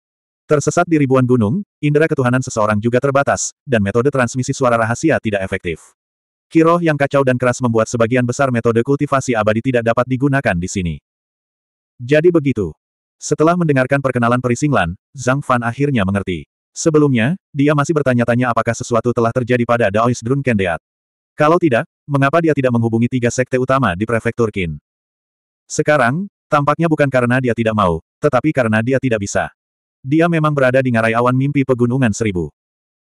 Tersesat di ribuan gunung, indera ketuhanan seseorang juga terbatas, dan metode transmisi suara rahasia tidak efektif. Kiroh yang kacau dan keras membuat sebagian besar metode kultivasi abadi tidak dapat digunakan di sini. Jadi begitu. Setelah mendengarkan perkenalan perisinglan, Zhang Fan akhirnya mengerti. Sebelumnya, dia masih bertanya-tanya apakah sesuatu telah terjadi pada Daois Drun Kendeat. Kalau tidak, mengapa dia tidak menghubungi tiga sekte utama di prefektur Qin? Sekarang, tampaknya bukan karena dia tidak mau, tetapi karena dia tidak bisa. Dia memang berada di ngarai awan mimpi pegunungan seribu.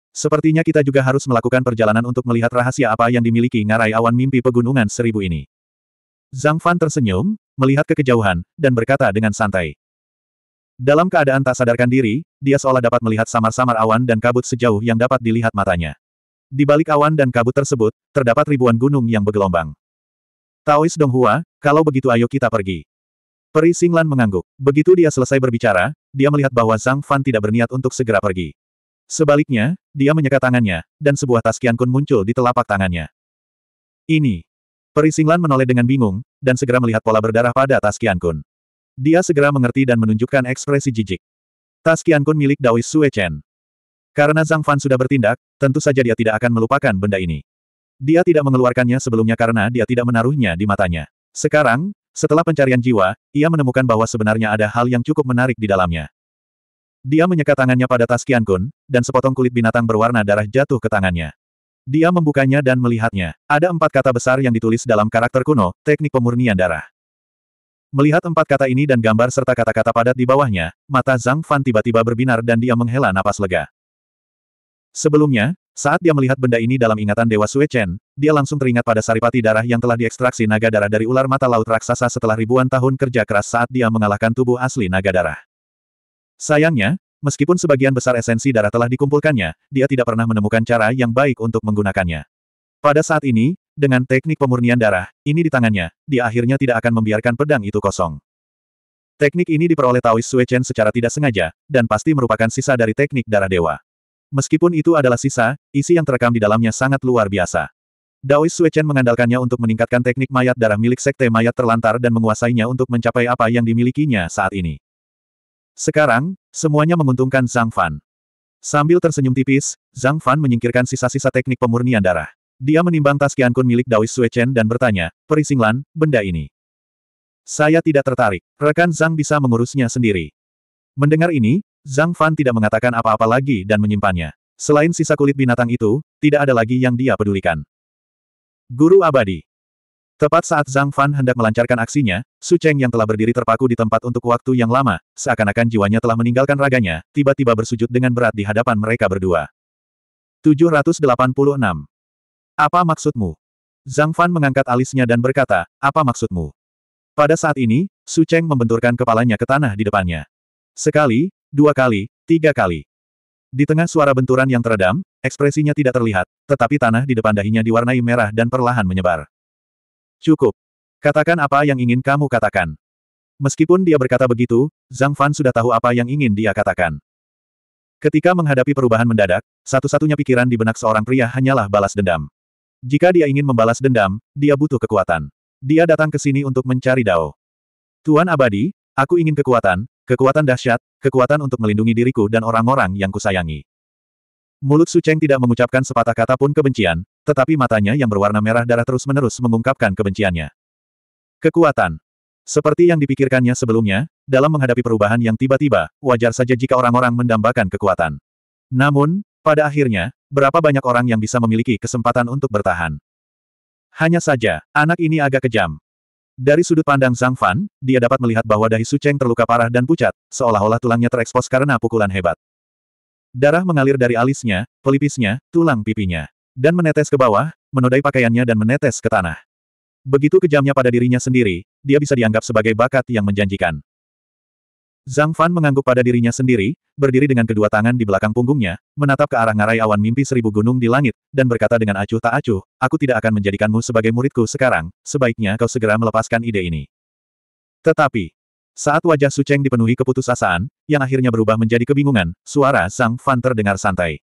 Sepertinya kita juga harus melakukan perjalanan untuk melihat rahasia apa yang dimiliki ngarai awan mimpi pegunungan seribu ini. Zhang Fan tersenyum, melihat ke kejauhan, dan berkata dengan santai. Dalam keadaan tak sadarkan diri, dia seolah dapat melihat samar-samar awan dan kabut sejauh yang dapat dilihat matanya. Di balik awan dan kabut tersebut, terdapat ribuan gunung yang bergelombang. Taois Donghua, kalau begitu ayo kita pergi. Peri Singlan mengangguk. Begitu dia selesai berbicara, dia melihat bahwa Zhang Fan tidak berniat untuk segera pergi. Sebaliknya, dia menyeka tangannya, dan sebuah tas Kun muncul di telapak tangannya. Ini. Peri Singlan menoleh dengan bingung, dan segera melihat pola berdarah pada tas Kun. Dia segera mengerti dan menunjukkan ekspresi jijik. Tas Kun milik Daois Sue Chen. Karena Zhang Fan sudah bertindak, tentu saja dia tidak akan melupakan benda ini. Dia tidak mengeluarkannya sebelumnya karena dia tidak menaruhnya di matanya. Sekarang, setelah pencarian jiwa, ia menemukan bahwa sebenarnya ada hal yang cukup menarik di dalamnya. Dia menyeka tangannya pada tas Qian Kun, dan sepotong kulit binatang berwarna darah jatuh ke tangannya. Dia membukanya dan melihatnya. Ada empat kata besar yang ditulis dalam karakter kuno, teknik pemurnian darah. Melihat empat kata ini dan gambar serta kata-kata padat di bawahnya, mata Zhang Fan tiba-tiba berbinar dan dia menghela napas lega. Sebelumnya, saat dia melihat benda ini dalam ingatan Dewa Sue Chen, dia langsung teringat pada saripati darah yang telah diekstraksi naga darah dari ular mata laut raksasa setelah ribuan tahun kerja keras saat dia mengalahkan tubuh asli naga darah. Sayangnya, meskipun sebagian besar esensi darah telah dikumpulkannya, dia tidak pernah menemukan cara yang baik untuk menggunakannya. Pada saat ini, dengan teknik pemurnian darah, ini di tangannya, dia akhirnya tidak akan membiarkan pedang itu kosong. Teknik ini diperoleh Taois Sue Chen secara tidak sengaja, dan pasti merupakan sisa dari teknik darah dewa. Meskipun itu adalah sisa, isi yang terekam di dalamnya sangat luar biasa. Daois Suechen mengandalkannya untuk meningkatkan teknik mayat darah milik sekte mayat terlantar dan menguasainya untuk mencapai apa yang dimilikinya saat ini. Sekarang, semuanya menguntungkan Zhang Fan. Sambil tersenyum tipis, Zhang Fan menyingkirkan sisa-sisa teknik pemurnian darah. Dia menimbang tas Qiankun milik Daois Suechen dan bertanya, Perisinglan, benda ini. Saya tidak tertarik. Rekan Zhang bisa mengurusnya sendiri. Mendengar ini, Zhang Fan tidak mengatakan apa-apa lagi dan menyimpannya. Selain sisa kulit binatang itu, tidak ada lagi yang dia pedulikan. Guru Abadi Tepat saat Zhang Fan hendak melancarkan aksinya, Su Cheng yang telah berdiri terpaku di tempat untuk waktu yang lama, seakan-akan jiwanya telah meninggalkan raganya, tiba-tiba bersujud dengan berat di hadapan mereka berdua. 786. Apa maksudmu? Zhang Fan mengangkat alisnya dan berkata, apa maksudmu? Pada saat ini, Su Cheng membenturkan kepalanya ke tanah di depannya. Sekali, dua kali, tiga kali. Di tengah suara benturan yang teredam, ekspresinya tidak terlihat, tetapi tanah di depan dahinya diwarnai merah dan perlahan menyebar. Cukup. Katakan apa yang ingin kamu katakan. Meskipun dia berkata begitu, Zhang Fan sudah tahu apa yang ingin dia katakan. Ketika menghadapi perubahan mendadak, satu-satunya pikiran di benak seorang pria hanyalah balas dendam. Jika dia ingin membalas dendam, dia butuh kekuatan. Dia datang ke sini untuk mencari Dao. Tuan Abadi, aku ingin kekuatan, Kekuatan dahsyat, kekuatan untuk melindungi diriku dan orang-orang yang kusayangi. Mulut Su Cheng tidak mengucapkan sepatah kata pun kebencian, tetapi matanya yang berwarna merah darah terus-menerus mengungkapkan kebenciannya. Kekuatan. Seperti yang dipikirkannya sebelumnya, dalam menghadapi perubahan yang tiba-tiba, wajar saja jika orang-orang mendambakan kekuatan. Namun, pada akhirnya, berapa banyak orang yang bisa memiliki kesempatan untuk bertahan? Hanya saja, anak ini agak kejam. Dari sudut pandang Zhang Fan, dia dapat melihat bahwa dahi Su Cheng terluka parah dan pucat, seolah-olah tulangnya terekspos karena pukulan hebat. Darah mengalir dari alisnya, pelipisnya, tulang pipinya. Dan menetes ke bawah, menodai pakaiannya dan menetes ke tanah. Begitu kejamnya pada dirinya sendiri, dia bisa dianggap sebagai bakat yang menjanjikan. Zhang Fan mengangguk pada dirinya sendiri, berdiri dengan kedua tangan di belakang punggungnya, menatap ke arah ngarai awan mimpi seribu gunung di langit, dan berkata dengan acuh tak acuh, aku tidak akan menjadikanmu sebagai muridku sekarang, sebaiknya kau segera melepaskan ide ini. Tetapi, saat wajah Su Cheng dipenuhi keputusasaan, yang akhirnya berubah menjadi kebingungan, suara Zhang Fan terdengar santai.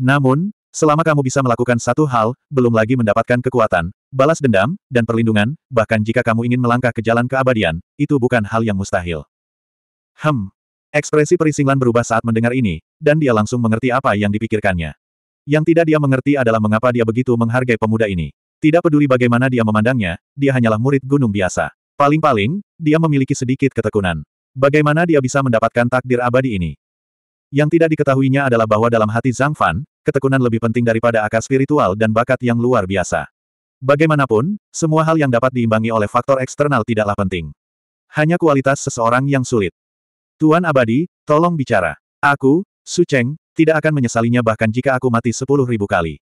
Namun, Selama kamu bisa melakukan satu hal, belum lagi mendapatkan kekuatan, balas dendam, dan perlindungan, bahkan jika kamu ingin melangkah ke jalan keabadian, itu bukan hal yang mustahil. Hem. Ekspresi Perisinglan berubah saat mendengar ini, dan dia langsung mengerti apa yang dipikirkannya. Yang tidak dia mengerti adalah mengapa dia begitu menghargai pemuda ini. Tidak peduli bagaimana dia memandangnya, dia hanyalah murid gunung biasa. Paling-paling, dia memiliki sedikit ketekunan. Bagaimana dia bisa mendapatkan takdir abadi ini? Yang tidak diketahuinya adalah bahwa dalam hati Zhang Fan, ketekunan lebih penting daripada akar spiritual dan bakat yang luar biasa. Bagaimanapun, semua hal yang dapat diimbangi oleh faktor eksternal tidaklah penting. Hanya kualitas seseorang yang sulit. Tuan Abadi, tolong bicara. Aku, Su Cheng, tidak akan menyesalinya bahkan jika aku mati sepuluh ribu kali.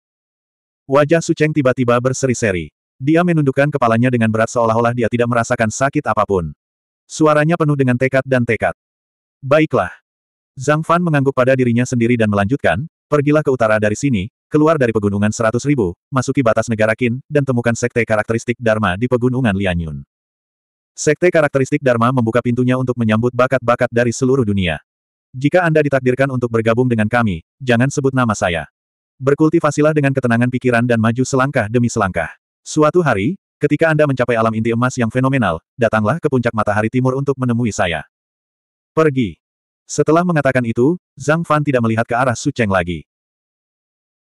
Wajah Su Cheng tiba-tiba berseri-seri. Dia menundukkan kepalanya dengan berat seolah-olah dia tidak merasakan sakit apapun. Suaranya penuh dengan tekad dan tekad. Baiklah. Zhang Fan mengangguk pada dirinya sendiri dan melanjutkan, pergilah ke utara dari sini, keluar dari pegunungan seratus ribu, masuki batas negara Qin, dan temukan sekte karakteristik Dharma di pegunungan Lianyun. Sekte karakteristik Dharma membuka pintunya untuk menyambut bakat-bakat dari seluruh dunia. Jika Anda ditakdirkan untuk bergabung dengan kami, jangan sebut nama saya. Berkultivasilah dengan ketenangan pikiran dan maju selangkah demi selangkah. Suatu hari, ketika Anda mencapai alam inti emas yang fenomenal, datanglah ke puncak matahari timur untuk menemui saya. Pergi. Setelah mengatakan itu, Zhang Fan tidak melihat ke arah Su Cheng lagi.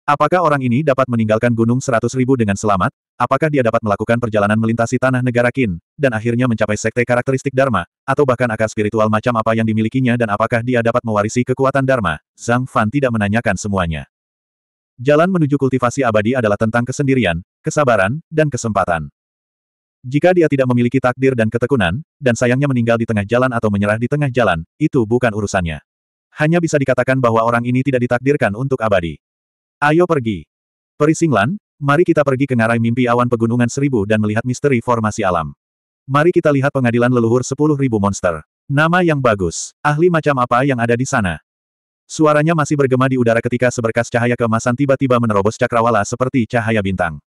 Apakah orang ini dapat meninggalkan Gunung Seratus Ribu dengan selamat? Apakah dia dapat melakukan perjalanan melintasi tanah negara Qin dan akhirnya mencapai sekte karakteristik Dharma, atau bahkan akar spiritual macam apa yang dimilikinya dan apakah dia dapat mewarisi kekuatan Dharma? Zhang Fan tidak menanyakan semuanya. Jalan menuju kultivasi abadi adalah tentang kesendirian, kesabaran, dan kesempatan. Jika dia tidak memiliki takdir dan ketekunan, dan sayangnya meninggal di tengah jalan atau menyerah di tengah jalan, itu bukan urusannya. Hanya bisa dikatakan bahwa orang ini tidak ditakdirkan untuk abadi. Ayo pergi. Perisinglan, mari kita pergi ke ngarai mimpi awan pegunungan seribu dan melihat misteri formasi alam. Mari kita lihat pengadilan leluhur sepuluh ribu monster. Nama yang bagus. Ahli macam apa yang ada di sana? Suaranya masih bergema di udara ketika seberkas cahaya keemasan tiba-tiba menerobos cakrawala seperti cahaya bintang.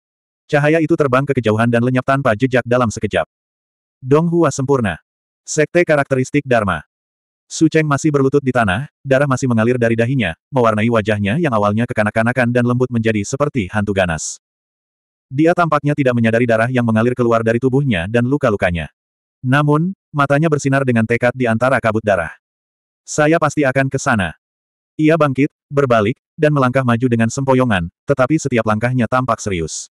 Cahaya itu terbang ke kejauhan dan lenyap tanpa jejak dalam sekejap. Donghua sempurna. Sekte karakteristik Dharma. Su Cheng masih berlutut di tanah, darah masih mengalir dari dahinya, mewarnai wajahnya yang awalnya kekanak-kanakan dan lembut menjadi seperti hantu ganas. Dia tampaknya tidak menyadari darah yang mengalir keluar dari tubuhnya dan luka-lukanya. Namun, matanya bersinar dengan tekad di antara kabut darah. Saya pasti akan ke sana. Ia bangkit, berbalik, dan melangkah maju dengan sempoyongan, tetapi setiap langkahnya tampak serius.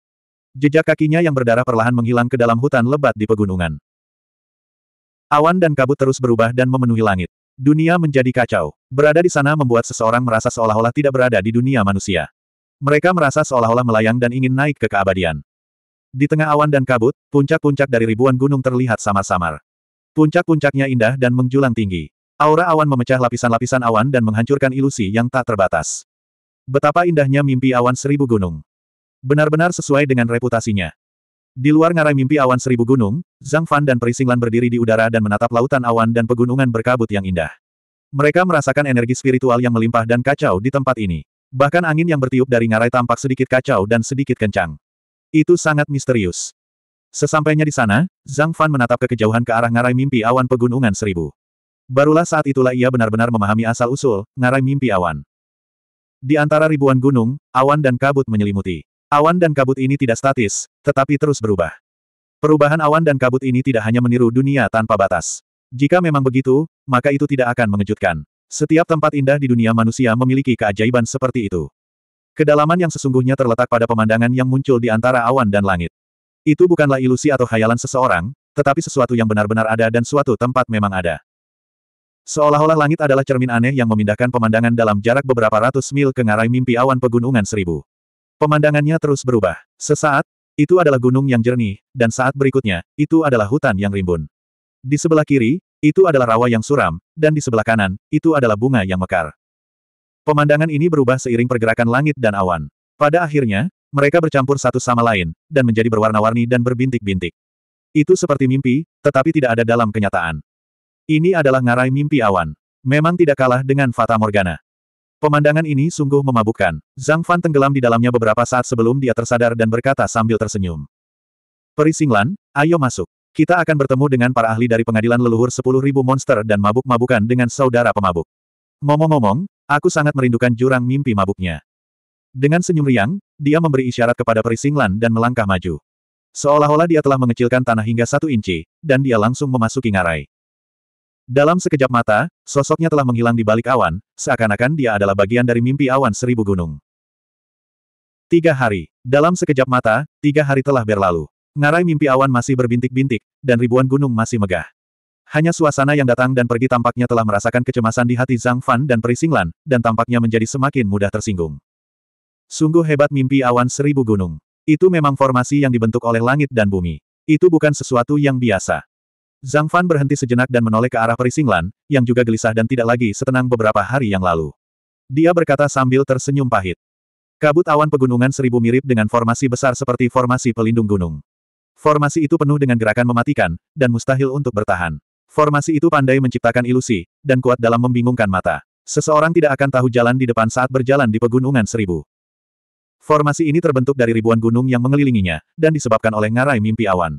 Jejak kakinya yang berdarah perlahan menghilang ke dalam hutan lebat di pegunungan. Awan dan kabut terus berubah dan memenuhi langit. Dunia menjadi kacau. Berada di sana membuat seseorang merasa seolah-olah tidak berada di dunia manusia. Mereka merasa seolah-olah melayang dan ingin naik ke keabadian. Di tengah awan dan kabut, puncak-puncak dari ribuan gunung terlihat samar-samar. Puncak-puncaknya indah dan menjulang tinggi. Aura awan memecah lapisan-lapisan awan dan menghancurkan ilusi yang tak terbatas. Betapa indahnya mimpi awan seribu gunung. Benar-benar sesuai dengan reputasinya. Di luar ngarai mimpi awan seribu gunung, Zhang Fan dan Perisinglan berdiri di udara dan menatap lautan awan dan pegunungan berkabut yang indah. Mereka merasakan energi spiritual yang melimpah dan kacau di tempat ini. Bahkan angin yang bertiup dari ngarai tampak sedikit kacau dan sedikit kencang. Itu sangat misterius. Sesampainya di sana, Zhang Fan menatap ke kejauhan ke arah ngarai mimpi awan pegunungan seribu. Barulah saat itulah ia benar-benar memahami asal-usul, ngarai mimpi awan. Di antara ribuan gunung, awan dan kabut menyelimuti. Awan dan kabut ini tidak statis, tetapi terus berubah. Perubahan awan dan kabut ini tidak hanya meniru dunia tanpa batas. Jika memang begitu, maka itu tidak akan mengejutkan. Setiap tempat indah di dunia manusia memiliki keajaiban seperti itu. Kedalaman yang sesungguhnya terletak pada pemandangan yang muncul di antara awan dan langit. Itu bukanlah ilusi atau khayalan seseorang, tetapi sesuatu yang benar-benar ada dan suatu tempat memang ada. Seolah-olah langit adalah cermin aneh yang memindahkan pemandangan dalam jarak beberapa ratus mil ke ngarai mimpi awan pegunungan seribu. Pemandangannya terus berubah. Sesaat, itu adalah gunung yang jernih, dan saat berikutnya, itu adalah hutan yang rimbun. Di sebelah kiri, itu adalah rawa yang suram, dan di sebelah kanan, itu adalah bunga yang mekar. Pemandangan ini berubah seiring pergerakan langit dan awan. Pada akhirnya, mereka bercampur satu sama lain, dan menjadi berwarna-warni dan berbintik-bintik. Itu seperti mimpi, tetapi tidak ada dalam kenyataan. Ini adalah ngarai mimpi awan. Memang tidak kalah dengan Fata Morgana. Pemandangan ini sungguh memabukkan. Zhang Fan tenggelam di dalamnya beberapa saat sebelum dia tersadar dan berkata sambil tersenyum. Perisinglan, ayo masuk. Kita akan bertemu dengan para ahli dari pengadilan leluhur 10.000 monster dan mabuk-mabukan dengan saudara pemabuk. Ngomong-ngomong, aku sangat merindukan jurang mimpi mabuknya. Dengan senyum riang, dia memberi isyarat kepada Perisinglan dan melangkah maju. Seolah-olah dia telah mengecilkan tanah hingga satu inci, dan dia langsung memasuki ngarai. Dalam sekejap mata, sosoknya telah menghilang di balik awan, seakan-akan dia adalah bagian dari mimpi awan seribu gunung. Tiga hari. Dalam sekejap mata, tiga hari telah berlalu. Ngarai mimpi awan masih berbintik-bintik, dan ribuan gunung masih megah. Hanya suasana yang datang dan pergi tampaknya telah merasakan kecemasan di hati Zhang Fan dan Perisinglan, dan tampaknya menjadi semakin mudah tersinggung. Sungguh hebat mimpi awan seribu gunung. Itu memang formasi yang dibentuk oleh langit dan bumi. Itu bukan sesuatu yang biasa. Zhang Fan berhenti sejenak dan menoleh ke arah Perisinglan, yang juga gelisah dan tidak lagi setenang beberapa hari yang lalu. Dia berkata sambil tersenyum pahit. Kabut awan pegunungan seribu mirip dengan formasi besar seperti formasi pelindung gunung. Formasi itu penuh dengan gerakan mematikan, dan mustahil untuk bertahan. Formasi itu pandai menciptakan ilusi, dan kuat dalam membingungkan mata. Seseorang tidak akan tahu jalan di depan saat berjalan di pegunungan seribu. Formasi ini terbentuk dari ribuan gunung yang mengelilinginya, dan disebabkan oleh ngarai mimpi awan.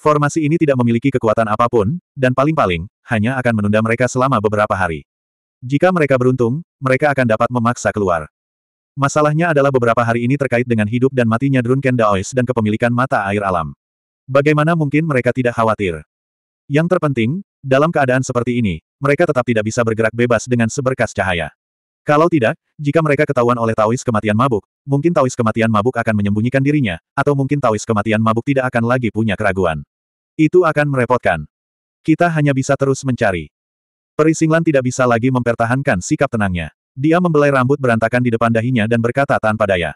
Formasi ini tidak memiliki kekuatan apapun, dan paling-paling, hanya akan menunda mereka selama beberapa hari. Jika mereka beruntung, mereka akan dapat memaksa keluar. Masalahnya adalah beberapa hari ini terkait dengan hidup dan matinya Drunken Daois dan kepemilikan mata air alam. Bagaimana mungkin mereka tidak khawatir? Yang terpenting, dalam keadaan seperti ini, mereka tetap tidak bisa bergerak bebas dengan seberkas cahaya. Kalau tidak, jika mereka ketahuan oleh Taois kematian mabuk, mungkin Taois kematian mabuk akan menyembunyikan dirinya, atau mungkin Taois kematian mabuk tidak akan lagi punya keraguan. Itu akan merepotkan. Kita hanya bisa terus mencari. Perisinglan tidak bisa lagi mempertahankan sikap tenangnya. Dia membelai rambut berantakan di depan dahinya dan berkata tanpa daya.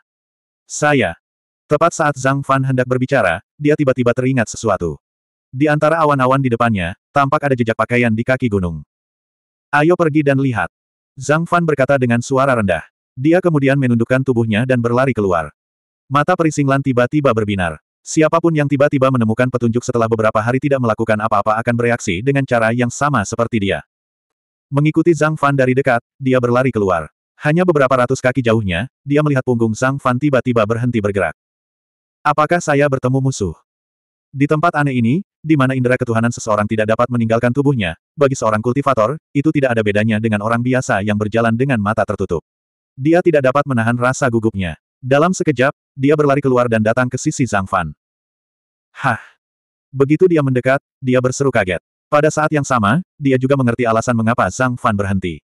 Saya. Tepat saat Zhang Fan hendak berbicara, dia tiba-tiba teringat sesuatu. Di antara awan-awan di depannya, tampak ada jejak pakaian di kaki gunung. Ayo pergi dan lihat. Zhang Fan berkata dengan suara rendah. Dia kemudian menundukkan tubuhnya dan berlari keluar. Mata perisinglan tiba-tiba berbinar. Siapapun yang tiba-tiba menemukan petunjuk setelah beberapa hari tidak melakukan apa-apa akan bereaksi dengan cara yang sama seperti dia. Mengikuti Zhang Fan dari dekat, dia berlari keluar. Hanya beberapa ratus kaki jauhnya, dia melihat punggung Zhang Fan tiba-tiba berhenti bergerak. Apakah saya bertemu musuh? Di tempat aneh ini, di mana indera ketuhanan seseorang tidak dapat meninggalkan tubuhnya, bagi seorang kultivator, itu tidak ada bedanya dengan orang biasa yang berjalan dengan mata tertutup. Dia tidak dapat menahan rasa gugupnya. Dalam sekejap, dia berlari keluar dan datang ke sisi Zhang Fan. Hah! Begitu dia mendekat, dia berseru kaget. Pada saat yang sama, dia juga mengerti alasan mengapa Zhang Fan berhenti.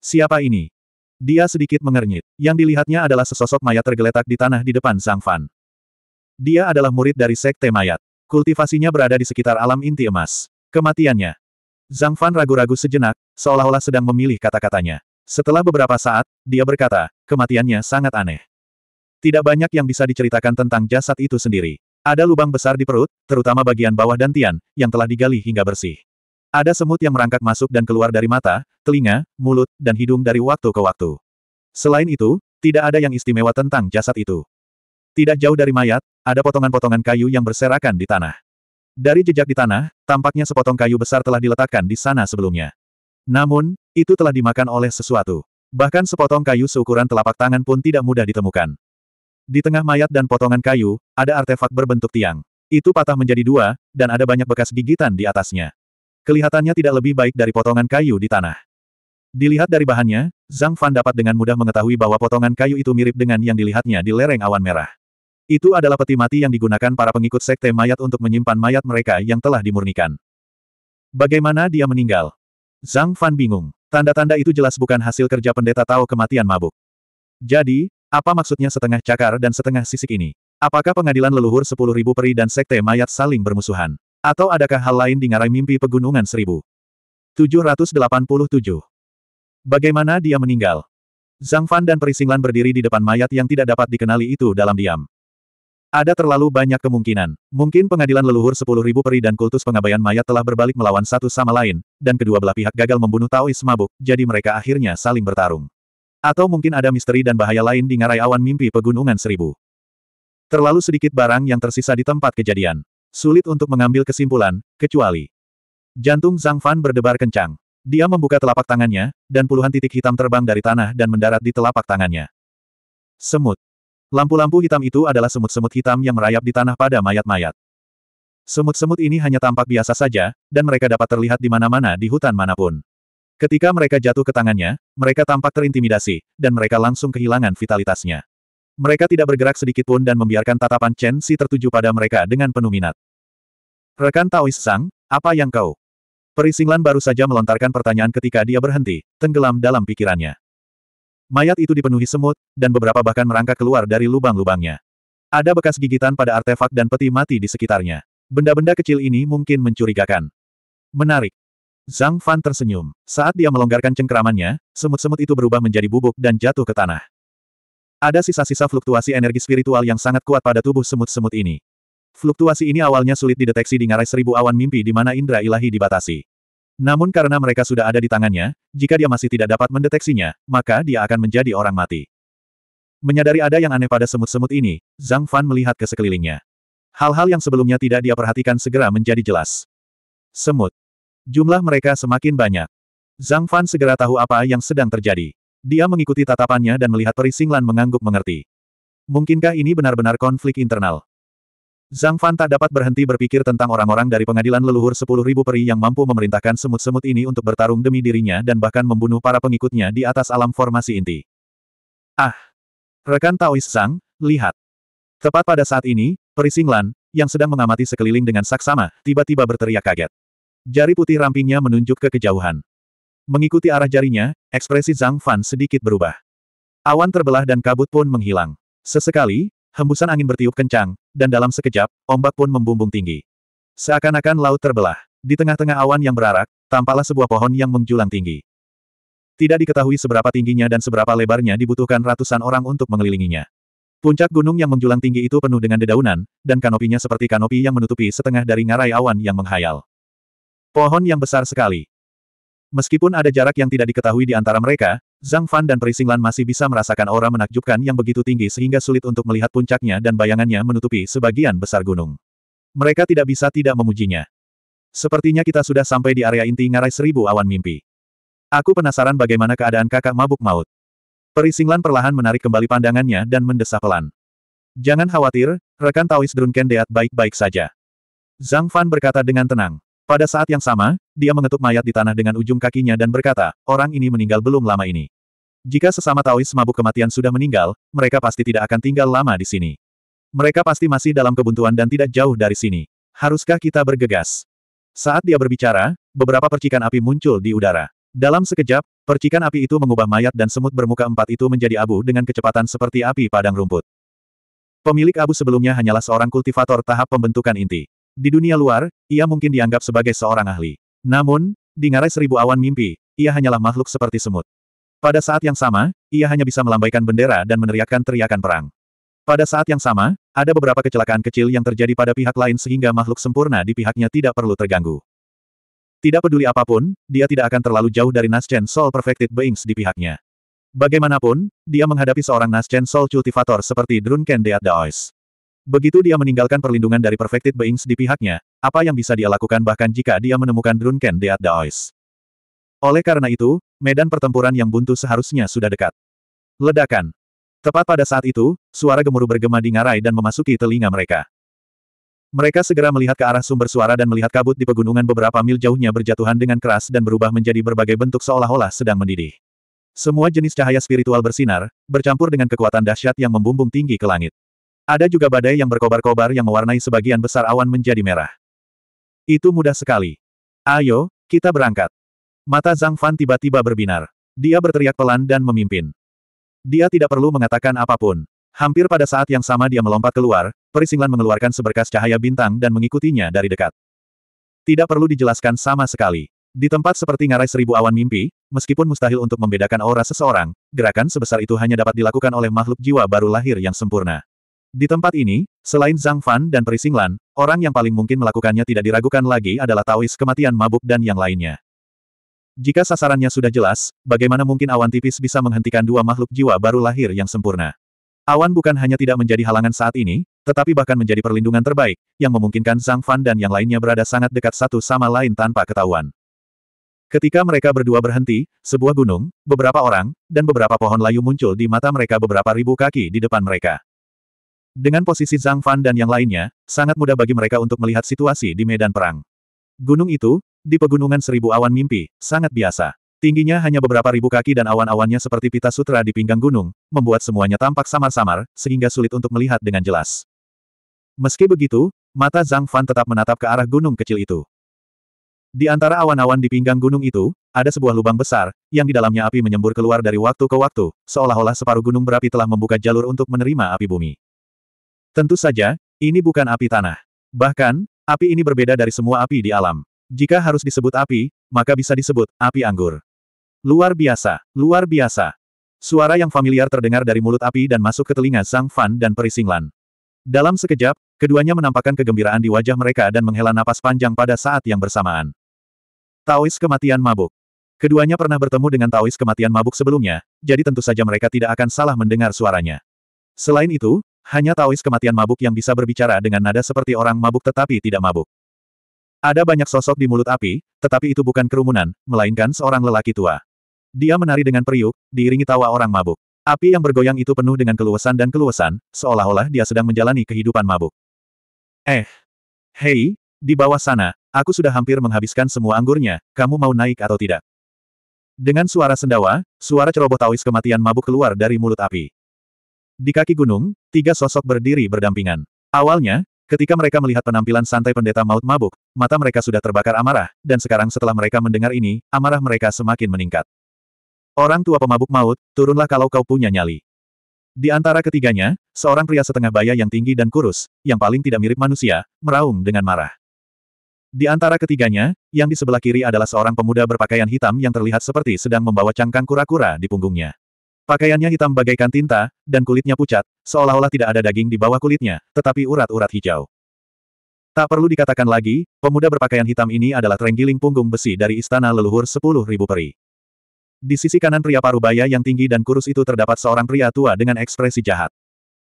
Siapa ini? Dia sedikit mengernyit. Yang dilihatnya adalah sesosok mayat tergeletak di tanah di depan Zhang Fan. Dia adalah murid dari Sekte Mayat. Kultivasinya berada di sekitar alam inti emas. Kematiannya. Zhang Fan ragu-ragu sejenak, seolah-olah sedang memilih kata-katanya. Setelah beberapa saat, dia berkata, kematiannya sangat aneh. Tidak banyak yang bisa diceritakan tentang jasad itu sendiri. Ada lubang besar di perut, terutama bagian bawah dan tian, yang telah digali hingga bersih. Ada semut yang merangkak masuk dan keluar dari mata, telinga, mulut, dan hidung dari waktu ke waktu. Selain itu, tidak ada yang istimewa tentang jasad itu. Tidak jauh dari mayat, ada potongan-potongan kayu yang berserakan di tanah. Dari jejak di tanah, tampaknya sepotong kayu besar telah diletakkan di sana sebelumnya. Namun, itu telah dimakan oleh sesuatu. Bahkan sepotong kayu seukuran telapak tangan pun tidak mudah ditemukan. Di tengah mayat dan potongan kayu, ada artefak berbentuk tiang. Itu patah menjadi dua, dan ada banyak bekas gigitan di atasnya. Kelihatannya tidak lebih baik dari potongan kayu di tanah. Dilihat dari bahannya, Zhang Fan dapat dengan mudah mengetahui bahwa potongan kayu itu mirip dengan yang dilihatnya di lereng awan merah. Itu adalah peti mati yang digunakan para pengikut sekte mayat untuk menyimpan mayat mereka yang telah dimurnikan. Bagaimana dia meninggal? Zhang Fan bingung. Tanda-tanda itu jelas bukan hasil kerja pendeta Tao kematian mabuk. Jadi, apa maksudnya setengah cakar dan setengah sisik ini? Apakah pengadilan leluhur sepuluh ribu peri dan sekte mayat saling bermusuhan? Atau adakah hal lain di ngarai mimpi pegunungan seribu? 787. Bagaimana dia meninggal? Zhang Fan dan Perisinglan berdiri di depan mayat yang tidak dapat dikenali itu dalam diam. Ada terlalu banyak kemungkinan. Mungkin pengadilan leluhur sepuluh ribu peri dan kultus pengabaian mayat telah berbalik melawan satu sama lain, dan kedua belah pihak gagal membunuh Taois mabuk, jadi mereka akhirnya saling bertarung. Atau mungkin ada misteri dan bahaya lain di ngarai awan mimpi pegunungan seribu. Terlalu sedikit barang yang tersisa di tempat kejadian. Sulit untuk mengambil kesimpulan, kecuali. Jantung Zhang Fan berdebar kencang. Dia membuka telapak tangannya, dan puluhan titik hitam terbang dari tanah dan mendarat di telapak tangannya. Semut. Lampu-lampu hitam itu adalah semut-semut hitam yang merayap di tanah pada mayat-mayat. Semut-semut ini hanya tampak biasa saja, dan mereka dapat terlihat di mana-mana di hutan manapun. Ketika mereka jatuh ke tangannya, mereka tampak terintimidasi, dan mereka langsung kehilangan vitalitasnya. Mereka tidak bergerak sedikit pun dan membiarkan tatapan Chen Si tertuju pada mereka dengan penuh minat. Rekan Taois Sang, apa yang kau? Perisinglan baru saja melontarkan pertanyaan ketika dia berhenti, tenggelam dalam pikirannya. Mayat itu dipenuhi semut, dan beberapa bahkan merangkak keluar dari lubang-lubangnya. Ada bekas gigitan pada artefak dan peti mati di sekitarnya. Benda-benda kecil ini mungkin mencurigakan. Menarik. Zhang Fan tersenyum. Saat dia melonggarkan cengkeramannya, semut-semut itu berubah menjadi bubuk dan jatuh ke tanah. Ada sisa-sisa fluktuasi energi spiritual yang sangat kuat pada tubuh semut-semut ini. Fluktuasi ini awalnya sulit dideteksi di ngarai seribu awan mimpi di mana indera ilahi dibatasi. Namun karena mereka sudah ada di tangannya, jika dia masih tidak dapat mendeteksinya, maka dia akan menjadi orang mati. Menyadari ada yang aneh pada semut-semut ini, Zhang Fan melihat ke sekelilingnya. Hal-hal yang sebelumnya tidak dia perhatikan segera menjadi jelas. Semut. Jumlah mereka semakin banyak. Zhang Fan segera tahu apa yang sedang terjadi. Dia mengikuti tatapannya dan melihat Peri Singlan mengangguk mengerti. Mungkinkah ini benar-benar konflik internal? Zhang Fan tak dapat berhenti berpikir tentang orang-orang dari pengadilan leluhur 10.000 peri yang mampu memerintahkan semut-semut ini untuk bertarung demi dirinya dan bahkan membunuh para pengikutnya di atas alam formasi inti. Ah! Rekan Taois Zhang, lihat. Tepat pada saat ini, Peri Singlan yang sedang mengamati sekeliling dengan saksama, tiba-tiba berteriak kaget. Jari putih rampingnya menunjuk ke kejauhan. Mengikuti arah jarinya, ekspresi Zhang Fan sedikit berubah. Awan terbelah dan kabut pun menghilang. Sesekali, hembusan angin bertiup kencang, dan dalam sekejap, ombak pun membumbung tinggi. Seakan-akan laut terbelah. Di tengah-tengah awan yang berarak, tampaklah sebuah pohon yang menjulang tinggi. Tidak diketahui seberapa tingginya dan seberapa lebarnya dibutuhkan ratusan orang untuk mengelilinginya. Puncak gunung yang menjulang tinggi itu penuh dengan dedaunan, dan kanopinya seperti kanopi yang menutupi setengah dari ngarai awan yang menghayal. Pohon yang besar sekali. Meskipun ada jarak yang tidak diketahui di antara mereka, Zhang Fan dan Perisinglan masih bisa merasakan aura menakjubkan yang begitu tinggi sehingga sulit untuk melihat puncaknya dan bayangannya menutupi sebagian besar gunung. Mereka tidak bisa tidak memujinya. Sepertinya kita sudah sampai di area inti ngarai seribu awan mimpi. Aku penasaran bagaimana keadaan kakak mabuk maut. Perisinglan perlahan menarik kembali pandangannya dan mendesah pelan. Jangan khawatir, rekan Taois Drunken Deat baik-baik saja. Zhang Fan berkata dengan tenang. Pada saat yang sama, dia mengetuk mayat di tanah dengan ujung kakinya dan berkata, orang ini meninggal belum lama ini. Jika sesama Taois mabuk kematian sudah meninggal, mereka pasti tidak akan tinggal lama di sini. Mereka pasti masih dalam kebuntuan dan tidak jauh dari sini. Haruskah kita bergegas? Saat dia berbicara, beberapa percikan api muncul di udara. Dalam sekejap, percikan api itu mengubah mayat dan semut bermuka empat itu menjadi abu dengan kecepatan seperti api padang rumput. Pemilik abu sebelumnya hanyalah seorang kultivator tahap pembentukan inti. Di dunia luar, ia mungkin dianggap sebagai seorang ahli. Namun, di ngarai seribu awan mimpi, ia hanyalah makhluk seperti semut. Pada saat yang sama, ia hanya bisa melambaikan bendera dan meneriakkan teriakan perang. Pada saat yang sama, ada beberapa kecelakaan kecil yang terjadi pada pihak lain sehingga makhluk sempurna di pihaknya tidak perlu terganggu. Tidak peduli apapun, dia tidak akan terlalu jauh dari Naschen Soul Perfected Beings di pihaknya. Bagaimanapun, dia menghadapi seorang Naschen Soul Cultivator seperti Drunken Deat Daois. Begitu dia meninggalkan perlindungan dari Perfected Beings di pihaknya, apa yang bisa dia lakukan bahkan jika dia menemukan Drunken Deat Daois. Oleh karena itu, medan pertempuran yang buntu seharusnya sudah dekat. Ledakan. Tepat pada saat itu, suara gemuruh bergema di ngarai dan memasuki telinga mereka. Mereka segera melihat ke arah sumber suara dan melihat kabut di pegunungan beberapa mil jauhnya berjatuhan dengan keras dan berubah menjadi berbagai bentuk seolah-olah sedang mendidih. Semua jenis cahaya spiritual bersinar, bercampur dengan kekuatan dahsyat yang membumbung tinggi ke langit. Ada juga badai yang berkobar-kobar yang mewarnai sebagian besar awan menjadi merah. Itu mudah sekali. Ayo, kita berangkat. Mata Zhang Fan tiba-tiba berbinar. Dia berteriak pelan dan memimpin. Dia tidak perlu mengatakan apapun. Hampir pada saat yang sama dia melompat keluar, Perisinglan mengeluarkan seberkas cahaya bintang dan mengikutinya dari dekat. Tidak perlu dijelaskan sama sekali. Di tempat seperti ngarai seribu awan mimpi, meskipun mustahil untuk membedakan aura seseorang, gerakan sebesar itu hanya dapat dilakukan oleh makhluk jiwa baru lahir yang sempurna. Di tempat ini, selain Zhang Fan dan Perisinglan, orang yang paling mungkin melakukannya tidak diragukan lagi adalah Taois kematian mabuk dan yang lainnya. Jika sasarannya sudah jelas, bagaimana mungkin awan tipis bisa menghentikan dua makhluk jiwa baru lahir yang sempurna? Awan bukan hanya tidak menjadi halangan saat ini, tetapi bahkan menjadi perlindungan terbaik, yang memungkinkan Zhang Fan dan yang lainnya berada sangat dekat satu sama lain tanpa ketahuan. Ketika mereka berdua berhenti, sebuah gunung, beberapa orang, dan beberapa pohon layu muncul di mata mereka beberapa ribu kaki di depan mereka. Dengan posisi Zhang Fan dan yang lainnya, sangat mudah bagi mereka untuk melihat situasi di medan perang. Gunung itu, di pegunungan seribu awan mimpi, sangat biasa. Tingginya hanya beberapa ribu kaki dan awan-awannya seperti pita sutra di pinggang gunung, membuat semuanya tampak samar-samar, sehingga sulit untuk melihat dengan jelas. Meski begitu, mata Zhang Fan tetap menatap ke arah gunung kecil itu. Di antara awan-awan di pinggang gunung itu, ada sebuah lubang besar, yang di dalamnya api menyembur keluar dari waktu ke waktu, seolah-olah separuh gunung berapi telah membuka jalur untuk menerima api bumi. Tentu saja, ini bukan api tanah. Bahkan, api ini berbeda dari semua api di alam. Jika harus disebut api, maka bisa disebut api anggur. Luar biasa, luar biasa. Suara yang familiar terdengar dari mulut api dan masuk ke telinga Sang Fan dan Perisinglan. Dalam sekejap, keduanya menampakkan kegembiraan di wajah mereka dan menghela napas panjang pada saat yang bersamaan. Taois kematian mabuk. Keduanya pernah bertemu dengan Taois kematian mabuk sebelumnya, jadi tentu saja mereka tidak akan salah mendengar suaranya. Selain itu, hanya Taois kematian mabuk yang bisa berbicara dengan nada seperti orang mabuk tetapi tidak mabuk. Ada banyak sosok di mulut api, tetapi itu bukan kerumunan, melainkan seorang lelaki tua. Dia menari dengan periuk, diiringi tawa orang mabuk. Api yang bergoyang itu penuh dengan keluasan dan keluasan, seolah-olah dia sedang menjalani kehidupan mabuk. Eh, hei, di bawah sana, aku sudah hampir menghabiskan semua anggurnya, kamu mau naik atau tidak? Dengan suara sendawa, suara ceroboh tawis kematian mabuk keluar dari mulut api. Di kaki gunung, tiga sosok berdiri berdampingan. Awalnya, ketika mereka melihat penampilan santai pendeta maut mabuk, mata mereka sudah terbakar amarah, dan sekarang setelah mereka mendengar ini, amarah mereka semakin meningkat. Orang tua pemabuk maut, turunlah kalau kau punya nyali. Di antara ketiganya, seorang pria setengah baya yang tinggi dan kurus, yang paling tidak mirip manusia, meraung dengan marah. Di antara ketiganya, yang di sebelah kiri adalah seorang pemuda berpakaian hitam yang terlihat seperti sedang membawa cangkang kura-kura di punggungnya. Pakaiannya hitam bagaikan tinta, dan kulitnya pucat, seolah-olah tidak ada daging di bawah kulitnya, tetapi urat-urat hijau. Tak perlu dikatakan lagi, pemuda berpakaian hitam ini adalah terenggiling punggung besi dari istana leluhur sepuluh ribu peri. Di sisi kanan pria parubaya yang tinggi dan kurus itu terdapat seorang pria tua dengan ekspresi jahat.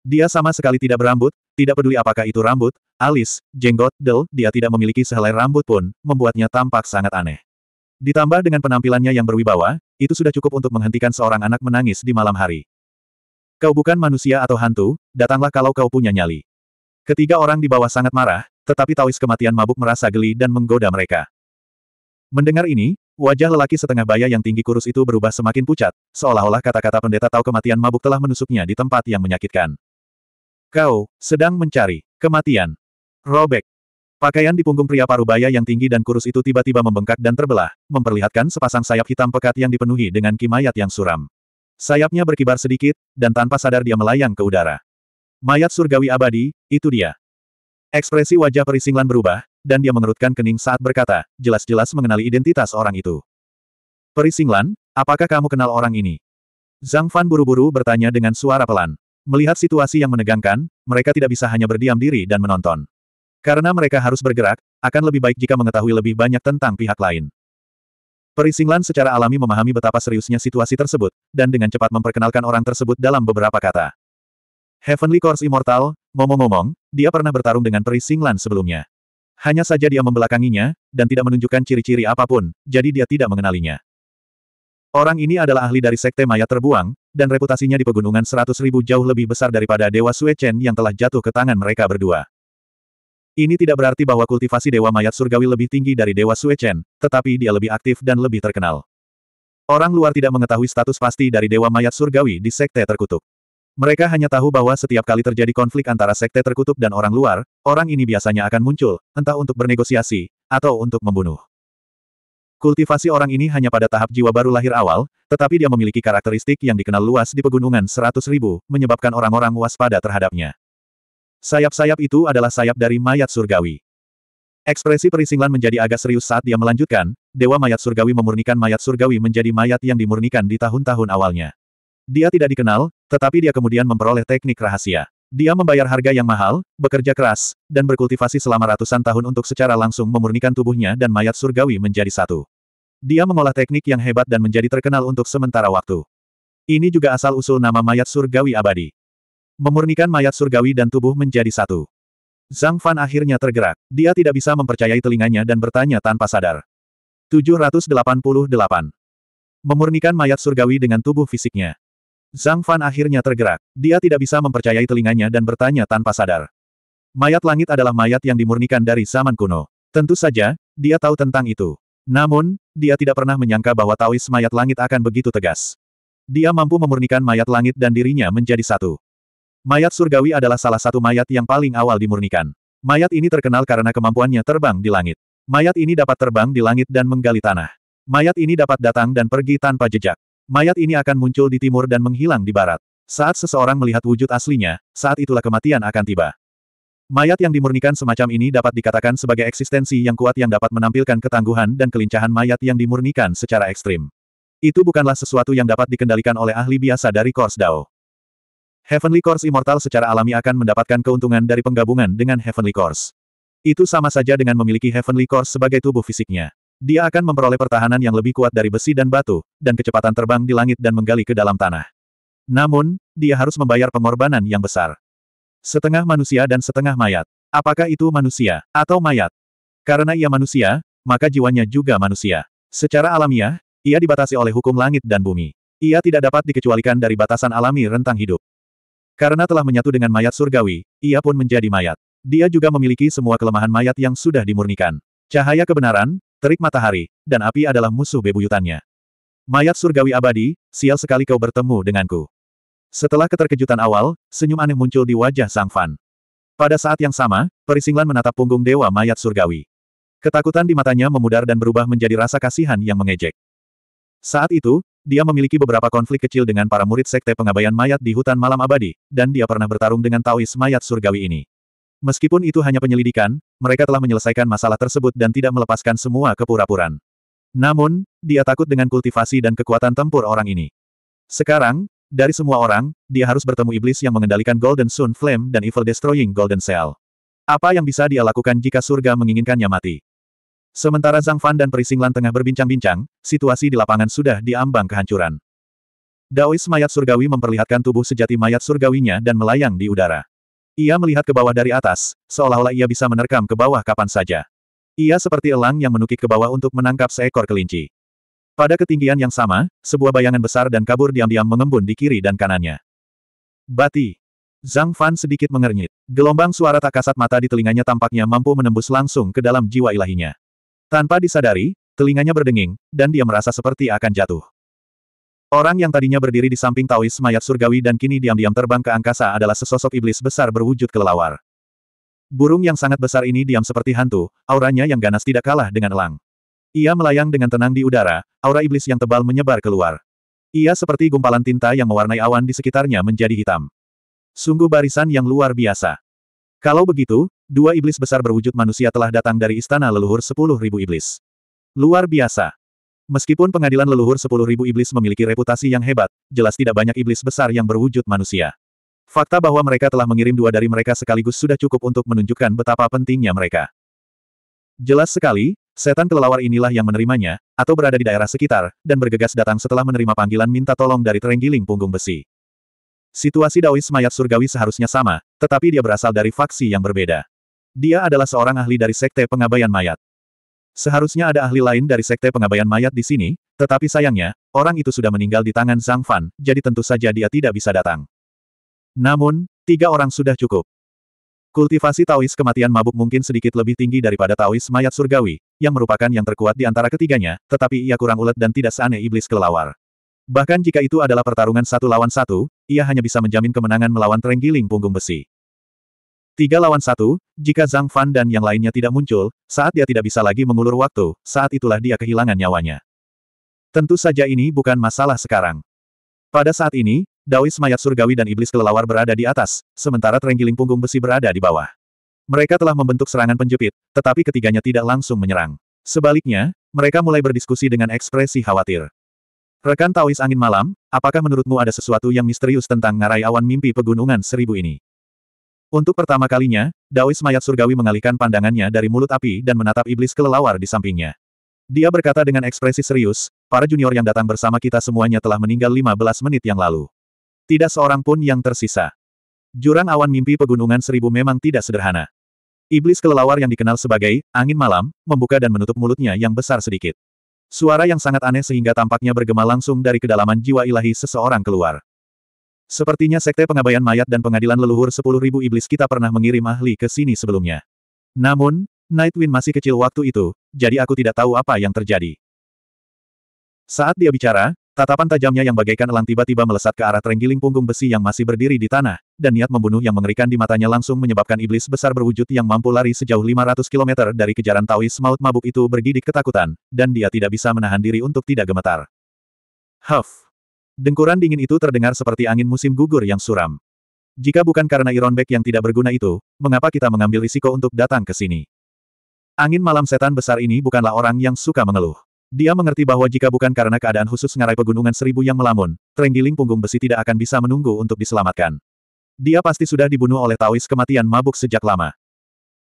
Dia sama sekali tidak berambut, tidak peduli apakah itu rambut, alis, jenggot, del, dia tidak memiliki sehelai rambut pun, membuatnya tampak sangat aneh. Ditambah dengan penampilannya yang berwibawa, itu sudah cukup untuk menghentikan seorang anak menangis di malam hari. Kau bukan manusia atau hantu, datanglah kalau kau punya nyali. Ketiga orang di bawah sangat marah, tetapi tawis kematian mabuk merasa geli dan menggoda mereka. Mendengar ini, wajah lelaki setengah baya yang tinggi kurus itu berubah semakin pucat, seolah-olah kata-kata pendeta tahu kematian mabuk telah menusuknya di tempat yang menyakitkan. Kau, sedang mencari, kematian. Robek, Pakaian di punggung pria parubaya yang tinggi dan kurus itu tiba-tiba membengkak dan terbelah, memperlihatkan sepasang sayap hitam pekat yang dipenuhi dengan kimayat yang suram. Sayapnya berkibar sedikit, dan tanpa sadar dia melayang ke udara. Mayat surgawi abadi, itu dia. Ekspresi wajah perisinglan berubah, dan dia mengerutkan kening saat berkata, jelas-jelas mengenali identitas orang itu. Perisinglan, apakah kamu kenal orang ini? Zhang Fan buru-buru bertanya dengan suara pelan. Melihat situasi yang menegangkan, mereka tidak bisa hanya berdiam diri dan menonton. Karena mereka harus bergerak, akan lebih baik jika mengetahui lebih banyak tentang pihak lain. Perisinglan secara alami memahami betapa seriusnya situasi tersebut, dan dengan cepat memperkenalkan orang tersebut dalam beberapa kata. Heavenly Course Immortal, ngomong-ngomong, dia pernah bertarung dengan Perisinglan sebelumnya. Hanya saja dia membelakanginya, dan tidak menunjukkan ciri-ciri apapun, jadi dia tidak mengenalinya. Orang ini adalah ahli dari Sekte Maya Terbuang, dan reputasinya di Pegunungan Seratus Ribu jauh lebih besar daripada Dewa Suechen yang telah jatuh ke tangan mereka berdua. Ini tidak berarti bahwa kultivasi Dewa Mayat Surgawi lebih tinggi dari Dewa Sue Chen, tetapi dia lebih aktif dan lebih terkenal. Orang luar tidak mengetahui status pasti dari Dewa Mayat Surgawi di Sekte Terkutuk. Mereka hanya tahu bahwa setiap kali terjadi konflik antara Sekte Terkutuk dan orang luar, orang ini biasanya akan muncul, entah untuk bernegosiasi, atau untuk membunuh. Kultivasi orang ini hanya pada tahap jiwa baru lahir awal, tetapi dia memiliki karakteristik yang dikenal luas di Pegunungan 100.000, menyebabkan orang-orang waspada terhadapnya. Sayap-sayap itu adalah sayap dari mayat surgawi. Ekspresi Perisinglan menjadi agak serius saat dia melanjutkan, Dewa Mayat Surgawi memurnikan mayat surgawi menjadi mayat yang dimurnikan di tahun-tahun awalnya. Dia tidak dikenal, tetapi dia kemudian memperoleh teknik rahasia. Dia membayar harga yang mahal, bekerja keras, dan berkultivasi selama ratusan tahun untuk secara langsung memurnikan tubuhnya dan mayat surgawi menjadi satu. Dia mengolah teknik yang hebat dan menjadi terkenal untuk sementara waktu. Ini juga asal-usul nama mayat surgawi abadi. Memurnikan mayat surgawi dan tubuh menjadi satu. Zhang Fan akhirnya tergerak. Dia tidak bisa mempercayai telinganya dan bertanya tanpa sadar. 788. Memurnikan mayat surgawi dengan tubuh fisiknya. Zhang Fan akhirnya tergerak. Dia tidak bisa mempercayai telinganya dan bertanya tanpa sadar. Mayat langit adalah mayat yang dimurnikan dari zaman kuno. Tentu saja, dia tahu tentang itu. Namun, dia tidak pernah menyangka bahwa Taois mayat langit akan begitu tegas. Dia mampu memurnikan mayat langit dan dirinya menjadi satu. Mayat surgawi adalah salah satu mayat yang paling awal dimurnikan. Mayat ini terkenal karena kemampuannya terbang di langit. Mayat ini dapat terbang di langit dan menggali tanah. Mayat ini dapat datang dan pergi tanpa jejak. Mayat ini akan muncul di timur dan menghilang di barat. Saat seseorang melihat wujud aslinya, saat itulah kematian akan tiba. Mayat yang dimurnikan semacam ini dapat dikatakan sebagai eksistensi yang kuat yang dapat menampilkan ketangguhan dan kelincahan mayat yang dimurnikan secara ekstrim. Itu bukanlah sesuatu yang dapat dikendalikan oleh ahli biasa dari Kors Dao. Heavenly Course Immortal secara alami akan mendapatkan keuntungan dari penggabungan dengan Heavenly Course. Itu sama saja dengan memiliki Heavenly Course sebagai tubuh fisiknya. Dia akan memperoleh pertahanan yang lebih kuat dari besi dan batu, dan kecepatan terbang di langit dan menggali ke dalam tanah. Namun, dia harus membayar pengorbanan yang besar. Setengah manusia dan setengah mayat. Apakah itu manusia, atau mayat? Karena ia manusia, maka jiwanya juga manusia. Secara alamiah, ia dibatasi oleh hukum langit dan bumi. Ia tidak dapat dikecualikan dari batasan alami rentang hidup. Karena telah menyatu dengan mayat surgawi, ia pun menjadi mayat. Dia juga memiliki semua kelemahan mayat yang sudah dimurnikan. Cahaya kebenaran, terik matahari, dan api adalah musuh bebuyutannya. Mayat surgawi abadi, sial sekali kau bertemu denganku. Setelah keterkejutan awal, senyum aneh muncul di wajah Sang Fan. Pada saat yang sama, Perisinglan menatap punggung dewa mayat surgawi. Ketakutan di matanya memudar dan berubah menjadi rasa kasihan yang mengejek. Saat itu, dia memiliki beberapa konflik kecil dengan para murid sekte pengabaian mayat di hutan malam abadi, dan dia pernah bertarung dengan Taois mayat surgawi ini. Meskipun itu hanya penyelidikan, mereka telah menyelesaikan masalah tersebut dan tidak melepaskan semua kepura-puran. Namun, dia takut dengan kultivasi dan kekuatan tempur orang ini. Sekarang, dari semua orang, dia harus bertemu iblis yang mengendalikan Golden Sun Flame dan Evil Destroying Golden Cell. Apa yang bisa dia lakukan jika surga menginginkannya mati? Sementara Zhang Fan dan Perisinglan tengah berbincang-bincang, situasi di lapangan sudah diambang kehancuran. Daois mayat surgawi memperlihatkan tubuh sejati mayat surgawinya dan melayang di udara. Ia melihat ke bawah dari atas, seolah-olah ia bisa menerkam ke bawah kapan saja. Ia seperti elang yang menukik ke bawah untuk menangkap seekor kelinci. Pada ketinggian yang sama, sebuah bayangan besar dan kabur diam-diam mengembun di kiri dan kanannya. Bati. Zhang Fan sedikit mengernyit. Gelombang suara tak kasat mata di telinganya tampaknya mampu menembus langsung ke dalam jiwa ilahinya. Tanpa disadari, telinganya berdenging, dan dia merasa seperti akan jatuh. Orang yang tadinya berdiri di samping Taois mayat surgawi dan kini diam-diam terbang ke angkasa adalah sesosok iblis besar berwujud kelelawar. Burung yang sangat besar ini diam seperti hantu, auranya yang ganas tidak kalah dengan elang. Ia melayang dengan tenang di udara, aura iblis yang tebal menyebar keluar. Ia seperti gumpalan tinta yang mewarnai awan di sekitarnya menjadi hitam. Sungguh barisan yang luar biasa. Kalau begitu, dua iblis besar berwujud manusia telah datang dari istana leluhur sepuluh ribu iblis. Luar biasa. Meskipun pengadilan leluhur sepuluh ribu iblis memiliki reputasi yang hebat, jelas tidak banyak iblis besar yang berwujud manusia. Fakta bahwa mereka telah mengirim dua dari mereka sekaligus sudah cukup untuk menunjukkan betapa pentingnya mereka. Jelas sekali, setan kelelawar inilah yang menerimanya, atau berada di daerah sekitar, dan bergegas datang setelah menerima panggilan minta tolong dari terenggiling punggung besi situasi Daois mayat surgawi seharusnya sama, tetapi dia berasal dari faksi yang berbeda. Dia adalah seorang ahli dari Sekte Pengabaian Mayat. Seharusnya ada ahli lain dari Sekte Pengabaian Mayat di sini, tetapi sayangnya, orang itu sudah meninggal di tangan Zhang Fan, jadi tentu saja dia tidak bisa datang. Namun, tiga orang sudah cukup. Kultivasi Taois kematian mabuk mungkin sedikit lebih tinggi daripada Taois mayat surgawi, yang merupakan yang terkuat di antara ketiganya, tetapi ia kurang ulet dan tidak seaneh iblis kelelawar. Bahkan jika itu adalah pertarungan satu lawan satu, ia hanya bisa menjamin kemenangan melawan Trenggiling punggung besi. Tiga lawan satu, jika Zhang Fan dan yang lainnya tidak muncul, saat dia tidak bisa lagi mengulur waktu, saat itulah dia kehilangan nyawanya. Tentu saja ini bukan masalah sekarang. Pada saat ini, Dawis mayat surgawi dan iblis kelelawar berada di atas, sementara Trenggiling punggung besi berada di bawah. Mereka telah membentuk serangan penjepit, tetapi ketiganya tidak langsung menyerang. Sebaliknya, mereka mulai berdiskusi dengan ekspresi khawatir. Rekan Taois Angin Malam, Apakah menurutmu ada sesuatu yang misterius tentang ngarai awan mimpi pegunungan seribu ini? Untuk pertama kalinya, Daois mayat surgawi mengalihkan pandangannya dari mulut api dan menatap iblis kelelawar di sampingnya. Dia berkata dengan ekspresi serius, para junior yang datang bersama kita semuanya telah meninggal 15 menit yang lalu. Tidak seorang pun yang tersisa. Jurang awan mimpi pegunungan seribu memang tidak sederhana. Iblis kelelawar yang dikenal sebagai angin malam, membuka dan menutup mulutnya yang besar sedikit. Suara yang sangat aneh sehingga tampaknya bergema langsung dari kedalaman jiwa ilahi seseorang keluar. Sepertinya sekte pengabaian mayat dan pengadilan leluhur sepuluh ribu iblis kita pernah mengirim ahli ke sini sebelumnya. Namun, Nightwind masih kecil waktu itu, jadi aku tidak tahu apa yang terjadi. Saat dia bicara, Tatapan tajamnya yang bagaikan elang tiba-tiba melesat ke arah terenggiling punggung besi yang masih berdiri di tanah, dan niat membunuh yang mengerikan di matanya langsung menyebabkan iblis besar berwujud yang mampu lari sejauh 500 km dari kejaran Taois maut mabuk itu bergidik ketakutan, dan dia tidak bisa menahan diri untuk tidak gemetar. Huff! Dengkuran dingin itu terdengar seperti angin musim gugur yang suram. Jika bukan karena Iron Back yang tidak berguna itu, mengapa kita mengambil risiko untuk datang ke sini? Angin malam setan besar ini bukanlah orang yang suka mengeluh. Dia mengerti bahwa jika bukan karena keadaan khusus ngarai pegunungan seribu yang melamun, trenggiling punggung besi tidak akan bisa menunggu untuk diselamatkan. Dia pasti sudah dibunuh oleh Taois kematian mabuk sejak lama.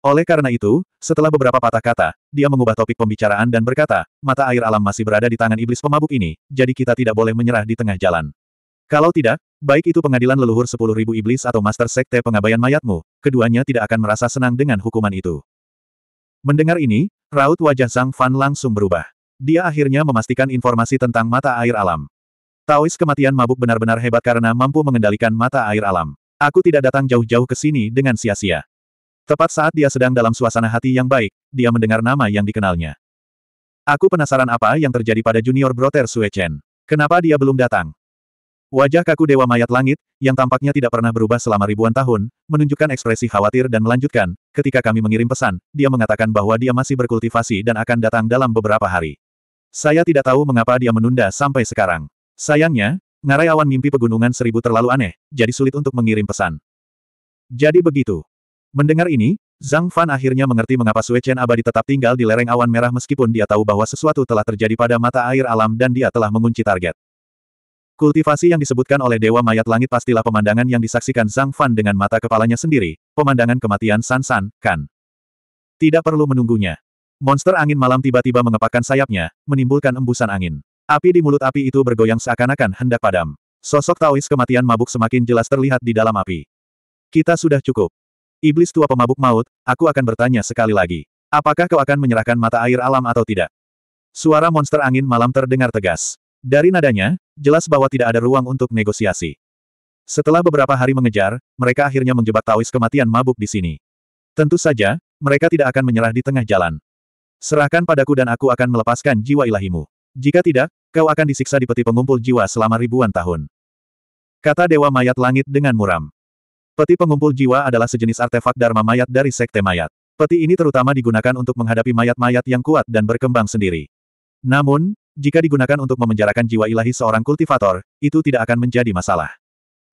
Oleh karena itu, setelah beberapa patah kata, dia mengubah topik pembicaraan dan berkata, mata air alam masih berada di tangan iblis pemabuk ini, jadi kita tidak boleh menyerah di tengah jalan. Kalau tidak, baik itu pengadilan leluhur 10.000 iblis atau master sekte pengabaian mayatmu, keduanya tidak akan merasa senang dengan hukuman itu. Mendengar ini, raut wajah Zhang Fan langsung berubah. Dia akhirnya memastikan informasi tentang mata air alam. Taois kematian mabuk benar-benar hebat karena mampu mengendalikan mata air alam. Aku tidak datang jauh-jauh ke sini dengan sia-sia. Tepat saat dia sedang dalam suasana hati yang baik, dia mendengar nama yang dikenalnya. Aku penasaran apa yang terjadi pada junior Brother Sue Chen. Kenapa dia belum datang? Wajah kaku Dewa Mayat Langit, yang tampaknya tidak pernah berubah selama ribuan tahun, menunjukkan ekspresi khawatir dan melanjutkan, ketika kami mengirim pesan, dia mengatakan bahwa dia masih berkultivasi dan akan datang dalam beberapa hari. Saya tidak tahu mengapa dia menunda sampai sekarang. Sayangnya, ngarai awan mimpi pegunungan seribu terlalu aneh, jadi sulit untuk mengirim pesan. Jadi begitu. Mendengar ini, Zhang Fan akhirnya mengerti mengapa Sue Chen abadi tetap tinggal di lereng awan merah meskipun dia tahu bahwa sesuatu telah terjadi pada mata air alam dan dia telah mengunci target. Kultivasi yang disebutkan oleh Dewa Mayat Langit pastilah pemandangan yang disaksikan Zhang Fan dengan mata kepalanya sendiri, pemandangan kematian San San, kan. Tidak perlu menunggunya. Monster angin malam tiba-tiba mengepakkan sayapnya, menimbulkan embusan angin. Api di mulut api itu bergoyang seakan-akan hendak padam. Sosok Taois kematian mabuk semakin jelas terlihat di dalam api. Kita sudah cukup. Iblis tua pemabuk maut, aku akan bertanya sekali lagi. Apakah kau akan menyerahkan mata air alam atau tidak? Suara monster angin malam terdengar tegas. Dari nadanya, jelas bahwa tidak ada ruang untuk negosiasi. Setelah beberapa hari mengejar, mereka akhirnya menjebak Taois kematian mabuk di sini. Tentu saja, mereka tidak akan menyerah di tengah jalan. Serahkan padaku dan aku akan melepaskan jiwa ilahimu. Jika tidak, kau akan disiksa di peti pengumpul jiwa selama ribuan tahun. Kata Dewa Mayat Langit dengan muram. Peti pengumpul jiwa adalah sejenis artefak Dharma Mayat dari Sekte Mayat. Peti ini terutama digunakan untuk menghadapi mayat-mayat yang kuat dan berkembang sendiri. Namun, jika digunakan untuk memenjarakan jiwa ilahi seorang kultivator, itu tidak akan menjadi masalah.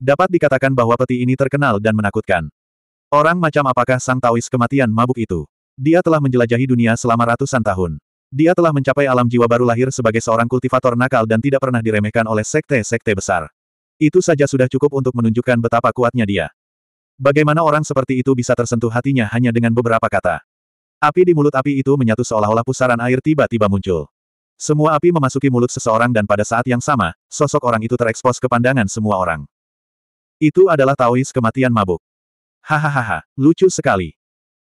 Dapat dikatakan bahwa peti ini terkenal dan menakutkan. Orang macam apakah sang Taois kematian mabuk itu? Dia telah menjelajahi dunia selama ratusan tahun. Dia telah mencapai alam jiwa baru lahir sebagai seorang kultivator nakal dan tidak pernah diremehkan oleh sekte-sekte besar. Itu saja sudah cukup untuk menunjukkan betapa kuatnya dia. Bagaimana orang seperti itu bisa tersentuh hatinya hanya dengan beberapa kata. Api di mulut api itu menyatu seolah-olah pusaran air tiba-tiba muncul. Semua api memasuki mulut seseorang dan pada saat yang sama, sosok orang itu terekspos ke pandangan semua orang. Itu adalah Taois kematian mabuk. Hahaha, lucu sekali.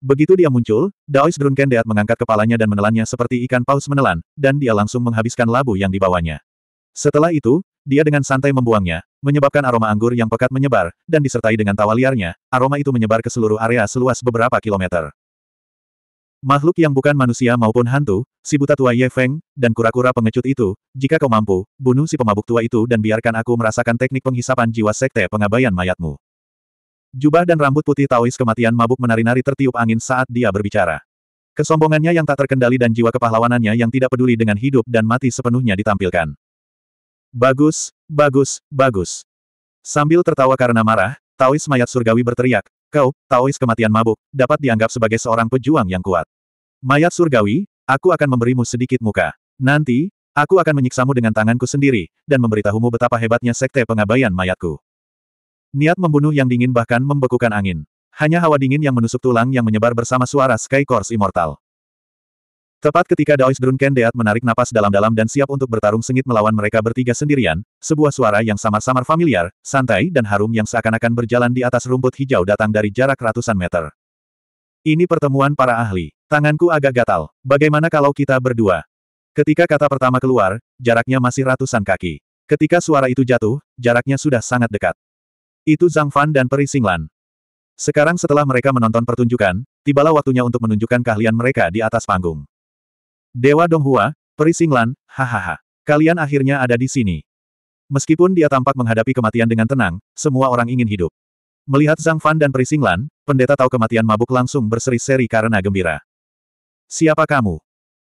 Begitu dia muncul, Daois Drunken Deat mengangkat kepalanya dan menelannya seperti ikan paus menelan, dan dia langsung menghabiskan labu yang dibawanya. Setelah itu, dia dengan santai membuangnya, menyebabkan aroma anggur yang pekat menyebar, dan disertai dengan tawa liarnya, aroma itu menyebar ke seluruh area seluas beberapa kilometer. Makhluk yang bukan manusia maupun hantu, si buta tua Ye Feng, dan kura-kura pengecut itu, jika kau mampu, bunuh si pemabuk tua itu dan biarkan aku merasakan teknik penghisapan jiwa sekte pengabaian mayatmu. Jubah dan rambut putih Taois kematian mabuk menari-nari tertiup angin saat dia berbicara. Kesombongannya yang tak terkendali dan jiwa kepahlawanannya yang tidak peduli dengan hidup dan mati sepenuhnya ditampilkan. Bagus, bagus, bagus. Sambil tertawa karena marah, Taois mayat surgawi berteriak, kau, Taois kematian mabuk, dapat dianggap sebagai seorang pejuang yang kuat. Mayat surgawi, aku akan memberimu sedikit muka. Nanti, aku akan menyiksamu dengan tanganku sendiri, dan memberitahumu betapa hebatnya sekte pengabaian mayatku. Niat membunuh yang dingin bahkan membekukan angin. Hanya hawa dingin yang menusuk tulang yang menyebar bersama suara Sky Course Immortal. Tepat ketika Daois Drunken Deat menarik napas dalam-dalam dan siap untuk bertarung sengit melawan mereka bertiga sendirian, sebuah suara yang samar-samar familiar, santai dan harum yang seakan-akan berjalan di atas rumput hijau datang dari jarak ratusan meter. Ini pertemuan para ahli. Tanganku agak gatal. Bagaimana kalau kita berdua? Ketika kata pertama keluar, jaraknya masih ratusan kaki. Ketika suara itu jatuh, jaraknya sudah sangat dekat. Itu Zhang Fan dan Peri Singlan. Sekarang setelah mereka menonton pertunjukan, tibalah waktunya untuk menunjukkan keahlian mereka di atas panggung. Dewa Donghua, Peri Singlan, hahaha. Kalian akhirnya ada di sini. Meskipun dia tampak menghadapi kematian dengan tenang, semua orang ingin hidup. Melihat Zhang Fan dan Peri Singlan, pendeta tahu kematian mabuk langsung berseri-seri karena gembira. Siapa kamu?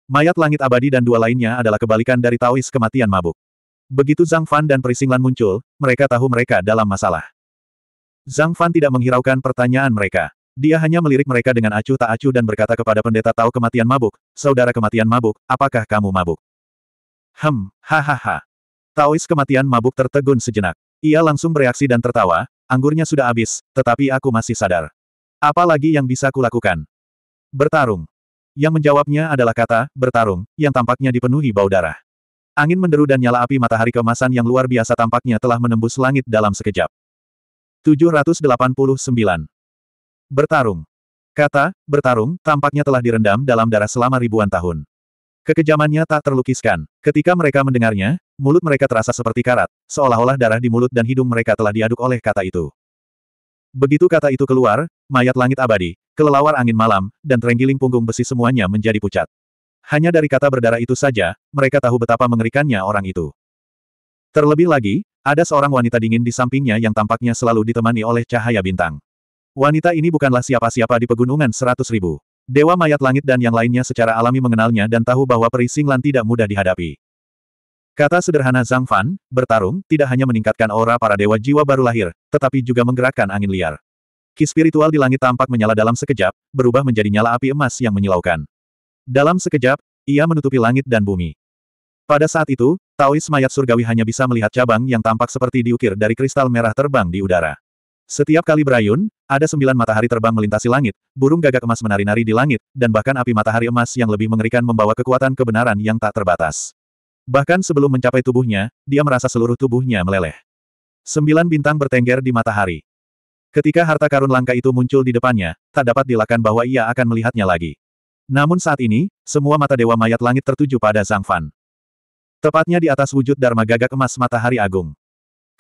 Mayat langit abadi dan dua lainnya adalah kebalikan dari Taois kematian mabuk. Begitu Zhang Fan dan Peri Singlan muncul, mereka tahu mereka dalam masalah. Zhang Fan tidak menghiraukan pertanyaan mereka. Dia hanya melirik mereka dengan acuh tak acuh dan berkata kepada pendeta tahu kematian mabuk, saudara kematian mabuk, apakah kamu mabuk? Hem, hahaha. Taois kematian mabuk tertegun sejenak. Ia langsung bereaksi dan tertawa, anggurnya sudah habis, tetapi aku masih sadar. Apa lagi yang bisa kulakukan? Bertarung. Yang menjawabnya adalah kata, bertarung, yang tampaknya dipenuhi bau darah. Angin menderu dan nyala api matahari kemasan yang luar biasa tampaknya telah menembus langit dalam sekejap. 789. Bertarung. Kata, bertarung, tampaknya telah direndam dalam darah selama ribuan tahun. Kekejamannya tak terlukiskan. Ketika mereka mendengarnya, mulut mereka terasa seperti karat, seolah-olah darah di mulut dan hidung mereka telah diaduk oleh kata itu. Begitu kata itu keluar, mayat langit abadi, kelelawar angin malam, dan terenggiling punggung besi semuanya menjadi pucat. Hanya dari kata berdarah itu saja, mereka tahu betapa mengerikannya orang itu. Terlebih lagi, ada seorang wanita dingin di sampingnya yang tampaknya selalu ditemani oleh cahaya bintang. Wanita ini bukanlah siapa-siapa di pegunungan seratus ribu. Dewa mayat langit dan yang lainnya secara alami mengenalnya dan tahu bahwa perisinglan tidak mudah dihadapi. Kata sederhana Zhang Fan, bertarung, tidak hanya meningkatkan aura para dewa jiwa baru lahir, tetapi juga menggerakkan angin liar. Ki spiritual di langit tampak menyala dalam sekejap, berubah menjadi nyala api emas yang menyilaukan. Dalam sekejap, ia menutupi langit dan bumi. Pada saat itu, Taois mayat surgawi hanya bisa melihat cabang yang tampak seperti diukir dari kristal merah terbang di udara. Setiap kali berayun, ada sembilan matahari terbang melintasi langit, burung gagak emas menari-nari di langit, dan bahkan api matahari emas yang lebih mengerikan membawa kekuatan kebenaran yang tak terbatas. Bahkan sebelum mencapai tubuhnya, dia merasa seluruh tubuhnya meleleh. Sembilan bintang bertengger di matahari. Ketika harta karun langka itu muncul di depannya, tak dapat dilakukan bahwa ia akan melihatnya lagi. Namun saat ini, semua mata dewa mayat langit tertuju pada Zhang Fan. Tepatnya di atas wujud Dharma gagak emas matahari agung.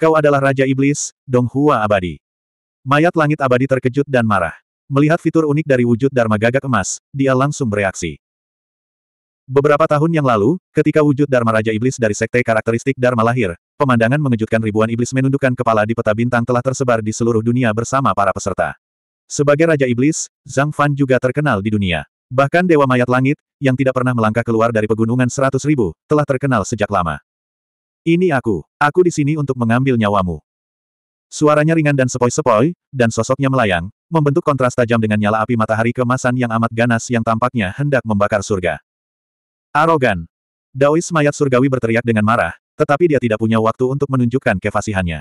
Kau adalah Raja Iblis, Dong Hua Abadi. Mayat langit abadi terkejut dan marah. Melihat fitur unik dari wujud Dharma gagak emas, dia langsung bereaksi. Beberapa tahun yang lalu, ketika wujud Dharma Raja Iblis dari Sekte Karakteristik Dharma lahir, pemandangan mengejutkan ribuan iblis menundukkan kepala di peta bintang telah tersebar di seluruh dunia bersama para peserta. Sebagai Raja Iblis, Zhang Fan juga terkenal di dunia. Bahkan Dewa Mayat Langit, yang tidak pernah melangkah keluar dari pegunungan seratus ribu, telah terkenal sejak lama. Ini aku, aku di sini untuk mengambil nyawamu. Suaranya ringan dan sepoi-sepoi, dan sosoknya melayang, membentuk kontras tajam dengan nyala api matahari kemasan yang amat ganas yang tampaknya hendak membakar surga. Arogan. Daois mayat surgawi berteriak dengan marah, tetapi dia tidak punya waktu untuk menunjukkan kefasihannya.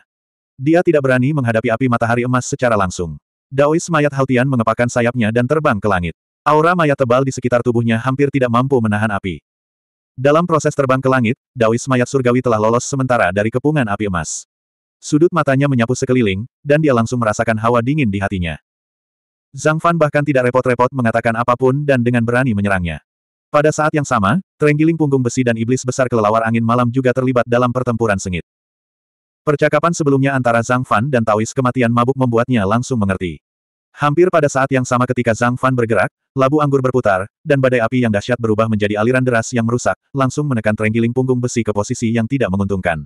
Dia tidak berani menghadapi api matahari emas secara langsung. Daois mayat Hautian mengepakkan sayapnya dan terbang ke langit. Aura maya tebal di sekitar tubuhnya hampir tidak mampu menahan api. Dalam proses terbang ke langit, Dawis mayat surgawi telah lolos sementara dari kepungan api emas. Sudut matanya menyapu sekeliling, dan dia langsung merasakan hawa dingin di hatinya. Zhang Fan bahkan tidak repot-repot mengatakan apapun dan dengan berani menyerangnya. Pada saat yang sama, terenggiling punggung besi dan iblis besar kelelawar angin malam juga terlibat dalam pertempuran sengit. Percakapan sebelumnya antara Zhang Fan dan Taois kematian mabuk membuatnya langsung mengerti. Hampir pada saat yang sama ketika Zhang Fan bergerak, labu anggur berputar, dan badai api yang dahsyat berubah menjadi aliran deras yang merusak, langsung menekan terenggiling punggung besi ke posisi yang tidak menguntungkan.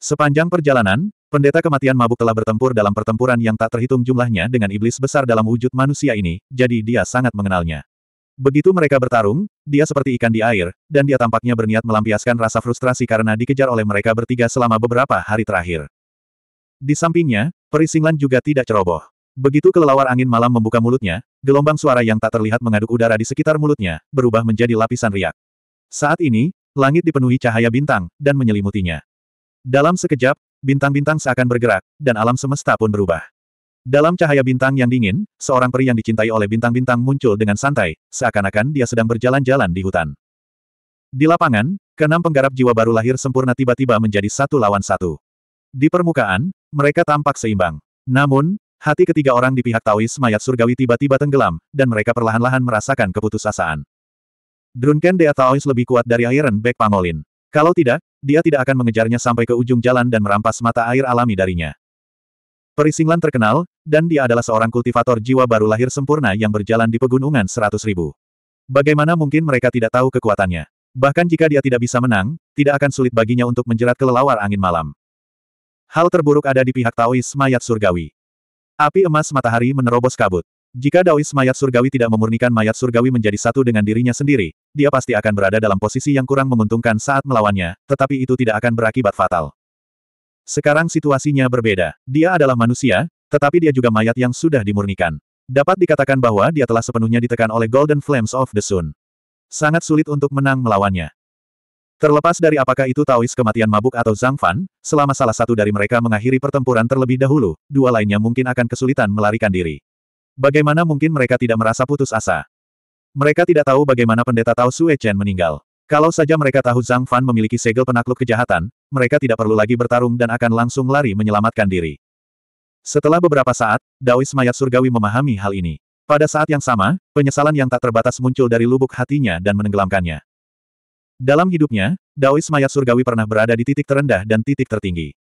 Sepanjang perjalanan, pendeta kematian mabuk telah bertempur dalam pertempuran yang tak terhitung jumlahnya dengan iblis besar dalam wujud manusia ini, jadi dia sangat mengenalnya. Begitu mereka bertarung, dia seperti ikan di air, dan dia tampaknya berniat melampiaskan rasa frustrasi karena dikejar oleh mereka bertiga selama beberapa hari terakhir. Di sampingnya, perisinglan juga tidak ceroboh. Begitu kelelawar angin malam membuka mulutnya, gelombang suara yang tak terlihat mengaduk udara di sekitar mulutnya, berubah menjadi lapisan riak. Saat ini, langit dipenuhi cahaya bintang, dan menyelimutinya. Dalam sekejap, bintang-bintang seakan bergerak, dan alam semesta pun berubah. Dalam cahaya bintang yang dingin, seorang peri yang dicintai oleh bintang-bintang muncul dengan santai, seakan-akan dia sedang berjalan-jalan di hutan. Di lapangan, keenam penggarap jiwa baru lahir sempurna tiba-tiba menjadi satu lawan satu. Di permukaan, mereka tampak seimbang. Namun, Hati ketiga orang di pihak Taois mayat surgawi tiba-tiba tenggelam, dan mereka perlahan-lahan merasakan keputusasaan. Drunken Dea Taois lebih kuat dari Iron Back Pangolin. Kalau tidak, dia tidak akan mengejarnya sampai ke ujung jalan dan merampas mata air alami darinya. Perisinglan terkenal, dan dia adalah seorang kultivator jiwa baru lahir sempurna yang berjalan di pegunungan seratus ribu. Bagaimana mungkin mereka tidak tahu kekuatannya? Bahkan jika dia tidak bisa menang, tidak akan sulit baginya untuk menjerat kelelawar angin malam. Hal terburuk ada di pihak Taois mayat surgawi. Api emas matahari menerobos kabut. Jika Daois mayat surgawi tidak memurnikan mayat surgawi menjadi satu dengan dirinya sendiri, dia pasti akan berada dalam posisi yang kurang menguntungkan saat melawannya, tetapi itu tidak akan berakibat fatal. Sekarang situasinya berbeda. Dia adalah manusia, tetapi dia juga mayat yang sudah dimurnikan. Dapat dikatakan bahwa dia telah sepenuhnya ditekan oleh Golden Flames of the Sun. Sangat sulit untuk menang melawannya. Terlepas dari apakah itu Taois kematian mabuk atau Zhang Fan, selama salah satu dari mereka mengakhiri pertempuran terlebih dahulu, dua lainnya mungkin akan kesulitan melarikan diri. Bagaimana mungkin mereka tidak merasa putus asa? Mereka tidak tahu bagaimana pendeta Tao Sue Chen meninggal. Kalau saja mereka tahu Zhang Fan memiliki segel penakluk kejahatan, mereka tidak perlu lagi bertarung dan akan langsung lari menyelamatkan diri. Setelah beberapa saat, Daois mayat surgawi memahami hal ini. Pada saat yang sama, penyesalan yang tak terbatas muncul dari lubuk hatinya dan menenggelamkannya. Dalam hidupnya, Daois mayat surgawi pernah berada di titik terendah dan titik tertinggi.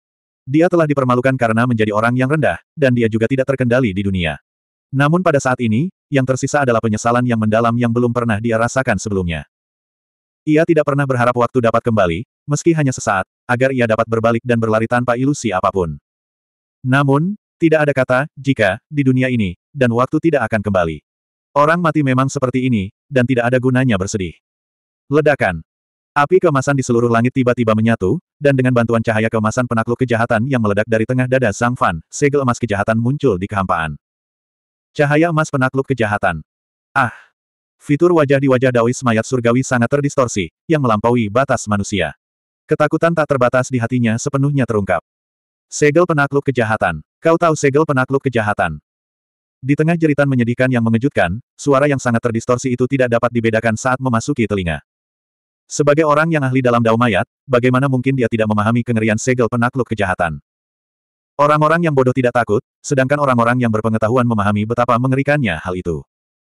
Dia telah dipermalukan karena menjadi orang yang rendah, dan dia juga tidak terkendali di dunia. Namun pada saat ini, yang tersisa adalah penyesalan yang mendalam yang belum pernah dia rasakan sebelumnya. Ia tidak pernah berharap waktu dapat kembali, meski hanya sesaat, agar ia dapat berbalik dan berlari tanpa ilusi apapun. Namun, tidak ada kata, jika, di dunia ini, dan waktu tidak akan kembali. Orang mati memang seperti ini, dan tidak ada gunanya bersedih. Ledakan, Api kemasan di seluruh langit tiba-tiba menyatu, dan dengan bantuan cahaya kemasan penakluk kejahatan yang meledak dari tengah dada sang Fan, segel emas kejahatan muncul di kehampaan. Cahaya emas penakluk kejahatan. Ah! Fitur wajah di wajah Daois mayat surgawi sangat terdistorsi, yang melampaui batas manusia. Ketakutan tak terbatas di hatinya sepenuhnya terungkap. Segel penakluk kejahatan. Kau tahu segel penakluk kejahatan. Di tengah jeritan menyedihkan yang mengejutkan, suara yang sangat terdistorsi itu tidak dapat dibedakan saat memasuki telinga. Sebagai orang yang ahli dalam dao mayat, bagaimana mungkin dia tidak memahami kengerian segel penakluk kejahatan? Orang-orang yang bodoh tidak takut, sedangkan orang-orang yang berpengetahuan memahami betapa mengerikannya hal itu.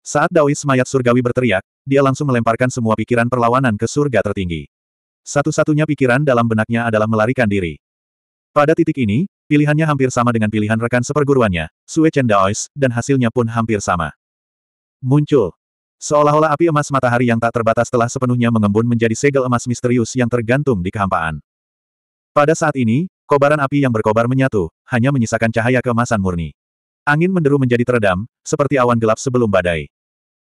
Saat Daois mayat surgawi berteriak, dia langsung melemparkan semua pikiran perlawanan ke surga tertinggi. Satu-satunya pikiran dalam benaknya adalah melarikan diri. Pada titik ini, pilihannya hampir sama dengan pilihan rekan seperguruannya, Sue Chen Daois, dan hasilnya pun hampir sama. Muncul. Seolah-olah api emas matahari yang tak terbatas telah sepenuhnya mengembun menjadi segel emas misterius yang tergantung di kehampaan. Pada saat ini, kobaran api yang berkobar menyatu, hanya menyisakan cahaya keemasan murni. Angin menderu menjadi teredam, seperti awan gelap sebelum badai.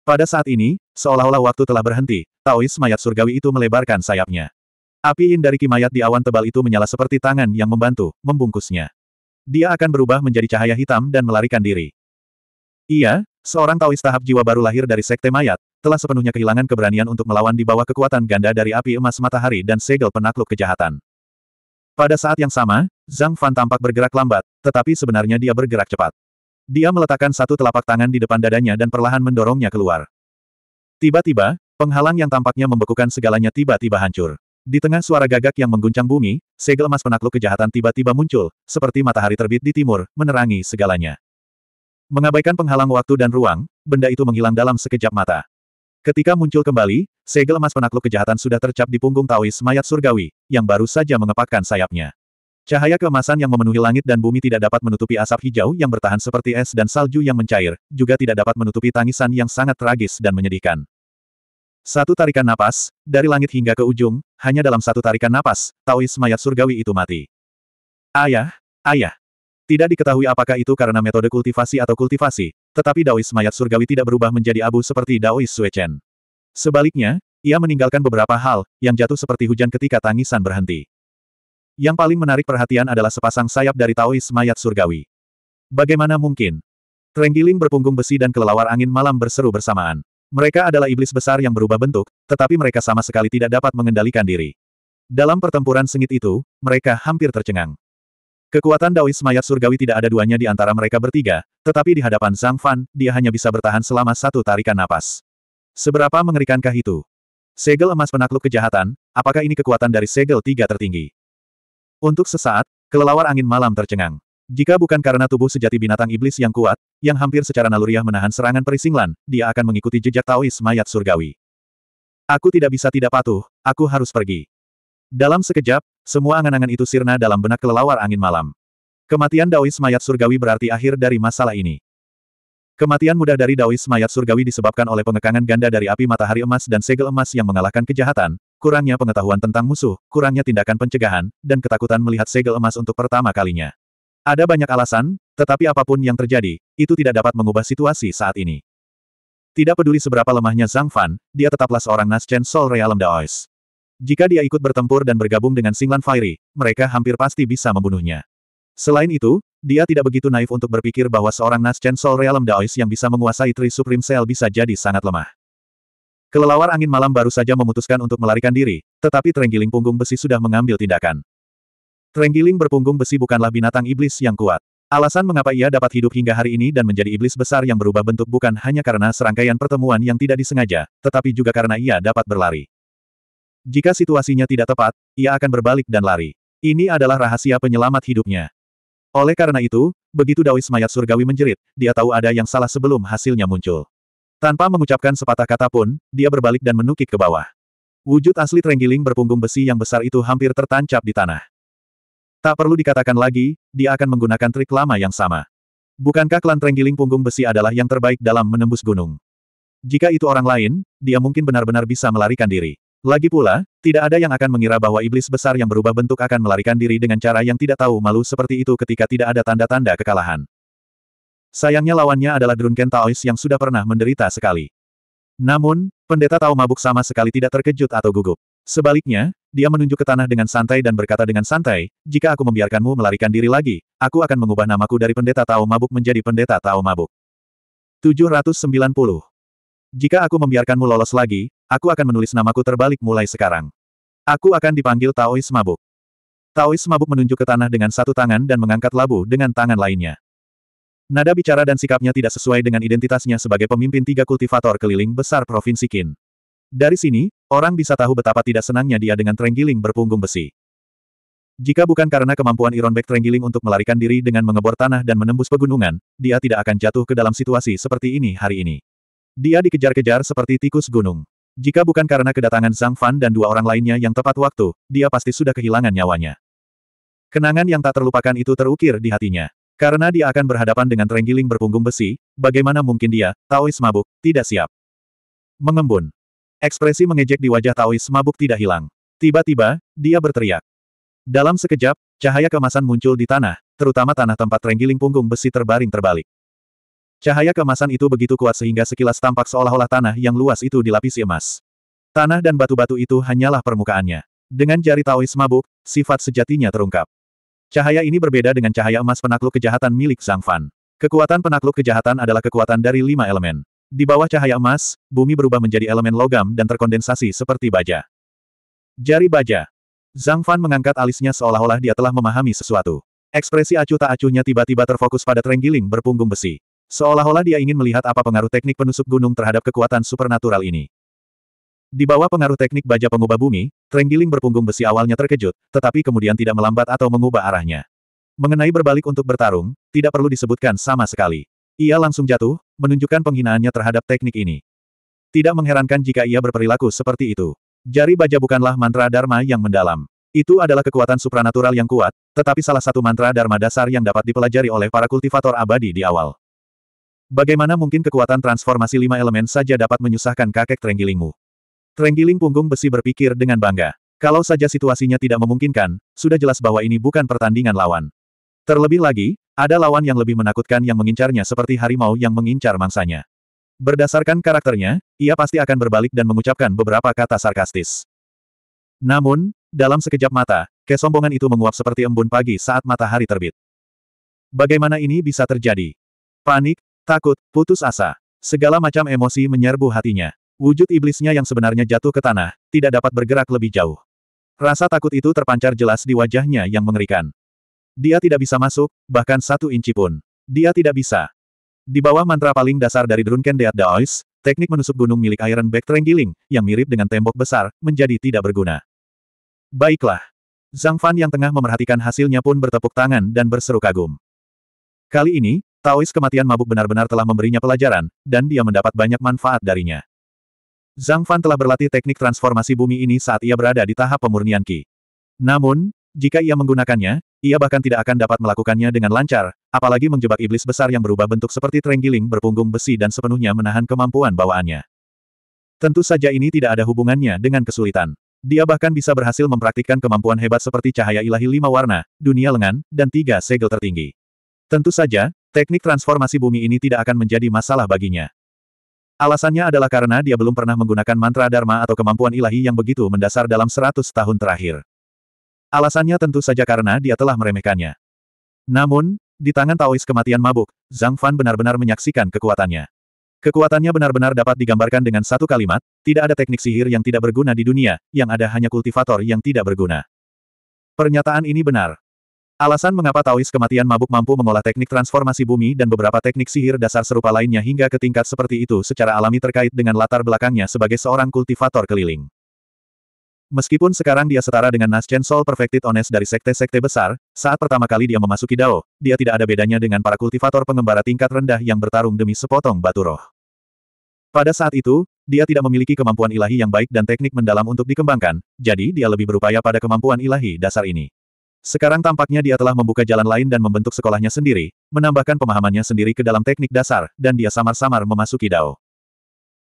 Pada saat ini, seolah-olah waktu telah berhenti, Taois mayat surgawi itu melebarkan sayapnya. Api in dari kimayat di awan tebal itu menyala seperti tangan yang membantu, membungkusnya. Dia akan berubah menjadi cahaya hitam dan melarikan diri. Iya, Seorang Taoist tahap jiwa baru lahir dari sekte mayat, telah sepenuhnya kehilangan keberanian untuk melawan di bawah kekuatan ganda dari api emas matahari dan segel penakluk kejahatan. Pada saat yang sama, Zhang Fan tampak bergerak lambat, tetapi sebenarnya dia bergerak cepat. Dia meletakkan satu telapak tangan di depan dadanya dan perlahan mendorongnya keluar. Tiba-tiba, penghalang yang tampaknya membekukan segalanya tiba-tiba hancur. Di tengah suara gagak yang mengguncang bumi, segel emas penakluk kejahatan tiba-tiba muncul, seperti matahari terbit di timur, menerangi segalanya. Mengabaikan penghalang waktu dan ruang, benda itu menghilang dalam sekejap mata. Ketika muncul kembali, segel emas penakluk kejahatan sudah tercap di punggung Taois mayat surgawi, yang baru saja mengepakkan sayapnya. Cahaya keemasan yang memenuhi langit dan bumi tidak dapat menutupi asap hijau yang bertahan seperti es dan salju yang mencair, juga tidak dapat menutupi tangisan yang sangat tragis dan menyedihkan. Satu tarikan napas, dari langit hingga ke ujung, hanya dalam satu tarikan napas, Taois mayat surgawi itu mati. Ayah, ayah, tidak diketahui apakah itu karena metode kultivasi atau kultivasi, tetapi Daois mayat surgawi tidak berubah menjadi abu seperti Daois Suechen. Sebaliknya, ia meninggalkan beberapa hal, yang jatuh seperti hujan ketika tangisan berhenti. Yang paling menarik perhatian adalah sepasang sayap dari Taois mayat surgawi. Bagaimana mungkin? Trenggiling berpunggung besi dan kelelawar angin malam berseru bersamaan. Mereka adalah iblis besar yang berubah bentuk, tetapi mereka sama sekali tidak dapat mengendalikan diri. Dalam pertempuran sengit itu, mereka hampir tercengang. Kekuatan Daois mayat surgawi tidak ada duanya di antara mereka bertiga, tetapi di hadapan Zhang Fan, dia hanya bisa bertahan selama satu tarikan napas. Seberapa mengerikankah itu? Segel emas penakluk kejahatan, apakah ini kekuatan dari segel tiga tertinggi? Untuk sesaat, kelelawar angin malam tercengang. Jika bukan karena tubuh sejati binatang iblis yang kuat, yang hampir secara naluriah menahan serangan perisinglan, dia akan mengikuti jejak Taois mayat surgawi. Aku tidak bisa tidak patuh, aku harus pergi. Dalam sekejap, semua angan-angan itu sirna dalam benak kelelawar angin malam. Kematian Daois mayat surgawi berarti akhir dari masalah ini. Kematian mudah dari Daois mayat surgawi disebabkan oleh pengekangan ganda dari api matahari emas dan segel emas yang mengalahkan kejahatan, kurangnya pengetahuan tentang musuh, kurangnya tindakan pencegahan, dan ketakutan melihat segel emas untuk pertama kalinya. Ada banyak alasan, tetapi apapun yang terjadi, itu tidak dapat mengubah situasi saat ini. Tidak peduli seberapa lemahnya Zhang Fan, dia tetaplah seorang Naschen Sol Realm Daois. Jika dia ikut bertempur dan bergabung dengan Singlan Fiery, mereka hampir pasti bisa membunuhnya. Selain itu, dia tidak begitu naif untuk berpikir bahwa seorang Naschen Sol Realm Daois yang bisa menguasai Tri Supreme Cell bisa jadi sangat lemah. Kelelawar angin malam baru saja memutuskan untuk melarikan diri, tetapi Trenggiling punggung besi sudah mengambil tindakan. Trenggiling berpunggung besi bukanlah binatang iblis yang kuat. Alasan mengapa ia dapat hidup hingga hari ini dan menjadi iblis besar yang berubah bentuk bukan hanya karena serangkaian pertemuan yang tidak disengaja, tetapi juga karena ia dapat berlari. Jika situasinya tidak tepat, ia akan berbalik dan lari. Ini adalah rahasia penyelamat hidupnya. Oleh karena itu, begitu Daois mayat surgawi menjerit, dia tahu ada yang salah sebelum hasilnya muncul. Tanpa mengucapkan sepatah kata pun, dia berbalik dan menukik ke bawah. Wujud asli Trenggiling berpunggung besi yang besar itu hampir tertancap di tanah. Tak perlu dikatakan lagi, dia akan menggunakan trik lama yang sama. Bukankah klan Trenggiling punggung besi adalah yang terbaik dalam menembus gunung? Jika itu orang lain, dia mungkin benar-benar bisa melarikan diri. Lagi pula, tidak ada yang akan mengira bahwa iblis besar yang berubah bentuk akan melarikan diri dengan cara yang tidak tahu malu seperti itu ketika tidak ada tanda-tanda kekalahan. Sayangnya lawannya adalah Drunken Taois yang sudah pernah menderita sekali. Namun, pendeta tahu mabuk sama sekali tidak terkejut atau gugup. Sebaliknya, dia menunjuk ke tanah dengan santai dan berkata dengan santai, jika aku membiarkanmu melarikan diri lagi, aku akan mengubah namaku dari pendeta tahu mabuk menjadi pendeta tahu mabuk. 790. Jika aku membiarkanmu lolos lagi, Aku akan menulis namaku terbalik mulai sekarang. Aku akan dipanggil Taois Mabuk. Taois Mabuk menunjuk ke tanah dengan satu tangan dan mengangkat labu dengan tangan lainnya. Nada bicara dan sikapnya tidak sesuai dengan identitasnya sebagai pemimpin tiga kultivator keliling besar Provinsi Qin. Dari sini, orang bisa tahu betapa tidak senangnya dia dengan Trenggiling berpunggung besi. Jika bukan karena kemampuan Ironback Trenggiling untuk melarikan diri dengan mengebor tanah dan menembus pegunungan, dia tidak akan jatuh ke dalam situasi seperti ini hari ini. Dia dikejar-kejar seperti tikus gunung. Jika bukan karena kedatangan Zhang Fan dan dua orang lainnya yang tepat waktu, dia pasti sudah kehilangan nyawanya. Kenangan yang tak terlupakan itu terukir di hatinya. Karena dia akan berhadapan dengan Trenggiling berpunggung besi, bagaimana mungkin dia, Taois mabuk, tidak siap. Mengembun. Ekspresi mengejek di wajah Taois mabuk tidak hilang. Tiba-tiba, dia berteriak. Dalam sekejap, cahaya kemasan muncul di tanah, terutama tanah tempat Trenggiling punggung besi terbaring terbalik. Cahaya kemasan itu begitu kuat sehingga sekilas tampak seolah-olah tanah yang luas itu dilapisi emas. Tanah dan batu-batu itu hanyalah permukaannya. Dengan jari Taois mabuk, sifat sejatinya terungkap. Cahaya ini berbeda dengan cahaya emas penakluk kejahatan milik Zhang Fan. Kekuatan penakluk kejahatan adalah kekuatan dari lima elemen. Di bawah cahaya emas, bumi berubah menjadi elemen logam dan terkondensasi seperti baja. Jari baja. Zhang Fan mengangkat alisnya seolah-olah dia telah memahami sesuatu. Ekspresi acuh tak acuhnya tiba-tiba terfokus pada Trenggiling berpunggung besi. Seolah-olah dia ingin melihat apa pengaruh teknik penusuk gunung terhadap kekuatan supernatural ini. Di bawah pengaruh teknik baja pengubah bumi, Trenggiling berpunggung besi awalnya terkejut, tetapi kemudian tidak melambat atau mengubah arahnya. Mengenai berbalik untuk bertarung, tidak perlu disebutkan sama sekali. Ia langsung jatuh, menunjukkan penghinaannya terhadap teknik ini. Tidak mengherankan jika ia berperilaku seperti itu. Jari baja bukanlah mantra Dharma yang mendalam. Itu adalah kekuatan supranatural yang kuat, tetapi salah satu mantra Dharma dasar yang dapat dipelajari oleh para kultivator abadi di awal. Bagaimana mungkin kekuatan transformasi lima elemen saja dapat menyusahkan kakek Trenggilingmu? Trenggiling punggung besi berpikir dengan bangga. Kalau saja situasinya tidak memungkinkan, sudah jelas bahwa ini bukan pertandingan lawan. Terlebih lagi, ada lawan yang lebih menakutkan yang mengincarnya seperti harimau yang mengincar mangsanya. Berdasarkan karakternya, ia pasti akan berbalik dan mengucapkan beberapa kata sarkastis. Namun, dalam sekejap mata, kesombongan itu menguap seperti embun pagi saat matahari terbit. Bagaimana ini bisa terjadi? Panik, Takut, putus asa. Segala macam emosi menyerbu hatinya. Wujud iblisnya yang sebenarnya jatuh ke tanah, tidak dapat bergerak lebih jauh. Rasa takut itu terpancar jelas di wajahnya yang mengerikan. Dia tidak bisa masuk, bahkan satu inci pun. Dia tidak bisa. Di bawah mantra paling dasar dari Drunken Deat Daois, teknik menusuk gunung milik Iron Back Trenggiling, yang mirip dengan tembok besar, menjadi tidak berguna. Baiklah. Zhang Fan yang tengah memerhatikan hasilnya pun bertepuk tangan dan berseru kagum. Kali ini, Taois kematian mabuk benar-benar telah memberinya pelajaran, dan dia mendapat banyak manfaat darinya. Zhang Fan telah berlatih teknik transformasi bumi ini saat ia berada di tahap pemurnian Qi. Namun, jika ia menggunakannya, ia bahkan tidak akan dapat melakukannya dengan lancar, apalagi menjebak iblis besar yang berubah bentuk seperti terenggiling berpunggung besi dan sepenuhnya menahan kemampuan bawaannya. Tentu saja ini tidak ada hubungannya dengan kesulitan. Dia bahkan bisa berhasil mempraktikkan kemampuan hebat seperti cahaya ilahi lima warna, dunia lengan, dan tiga segel tertinggi. Tentu saja, Teknik transformasi bumi ini tidak akan menjadi masalah baginya. Alasannya adalah karena dia belum pernah menggunakan mantra dharma atau kemampuan ilahi yang begitu mendasar dalam seratus tahun terakhir. Alasannya tentu saja karena dia telah meremehkannya. Namun, di tangan Taois kematian mabuk, Zhang Fan benar-benar menyaksikan kekuatannya. Kekuatannya benar-benar dapat digambarkan dengan satu kalimat, tidak ada teknik sihir yang tidak berguna di dunia, yang ada hanya kultivator yang tidak berguna. Pernyataan ini benar. Alasan mengapa Taois kematian mabuk mampu mengolah teknik transformasi bumi dan beberapa teknik sihir dasar serupa lainnya hingga ke tingkat seperti itu secara alami terkait dengan latar belakangnya sebagai seorang kultivator keliling. Meskipun sekarang dia setara dengan Naschen Soul Perfected Ones dari sekte-sekte besar, saat pertama kali dia memasuki Dao, dia tidak ada bedanya dengan para kultivator pengembara tingkat rendah yang bertarung demi sepotong batu roh. Pada saat itu, dia tidak memiliki kemampuan ilahi yang baik dan teknik mendalam untuk dikembangkan, jadi dia lebih berupaya pada kemampuan ilahi dasar ini. Sekarang tampaknya dia telah membuka jalan lain dan membentuk sekolahnya sendiri, menambahkan pemahamannya sendiri ke dalam teknik dasar, dan dia samar-samar memasuki Dao.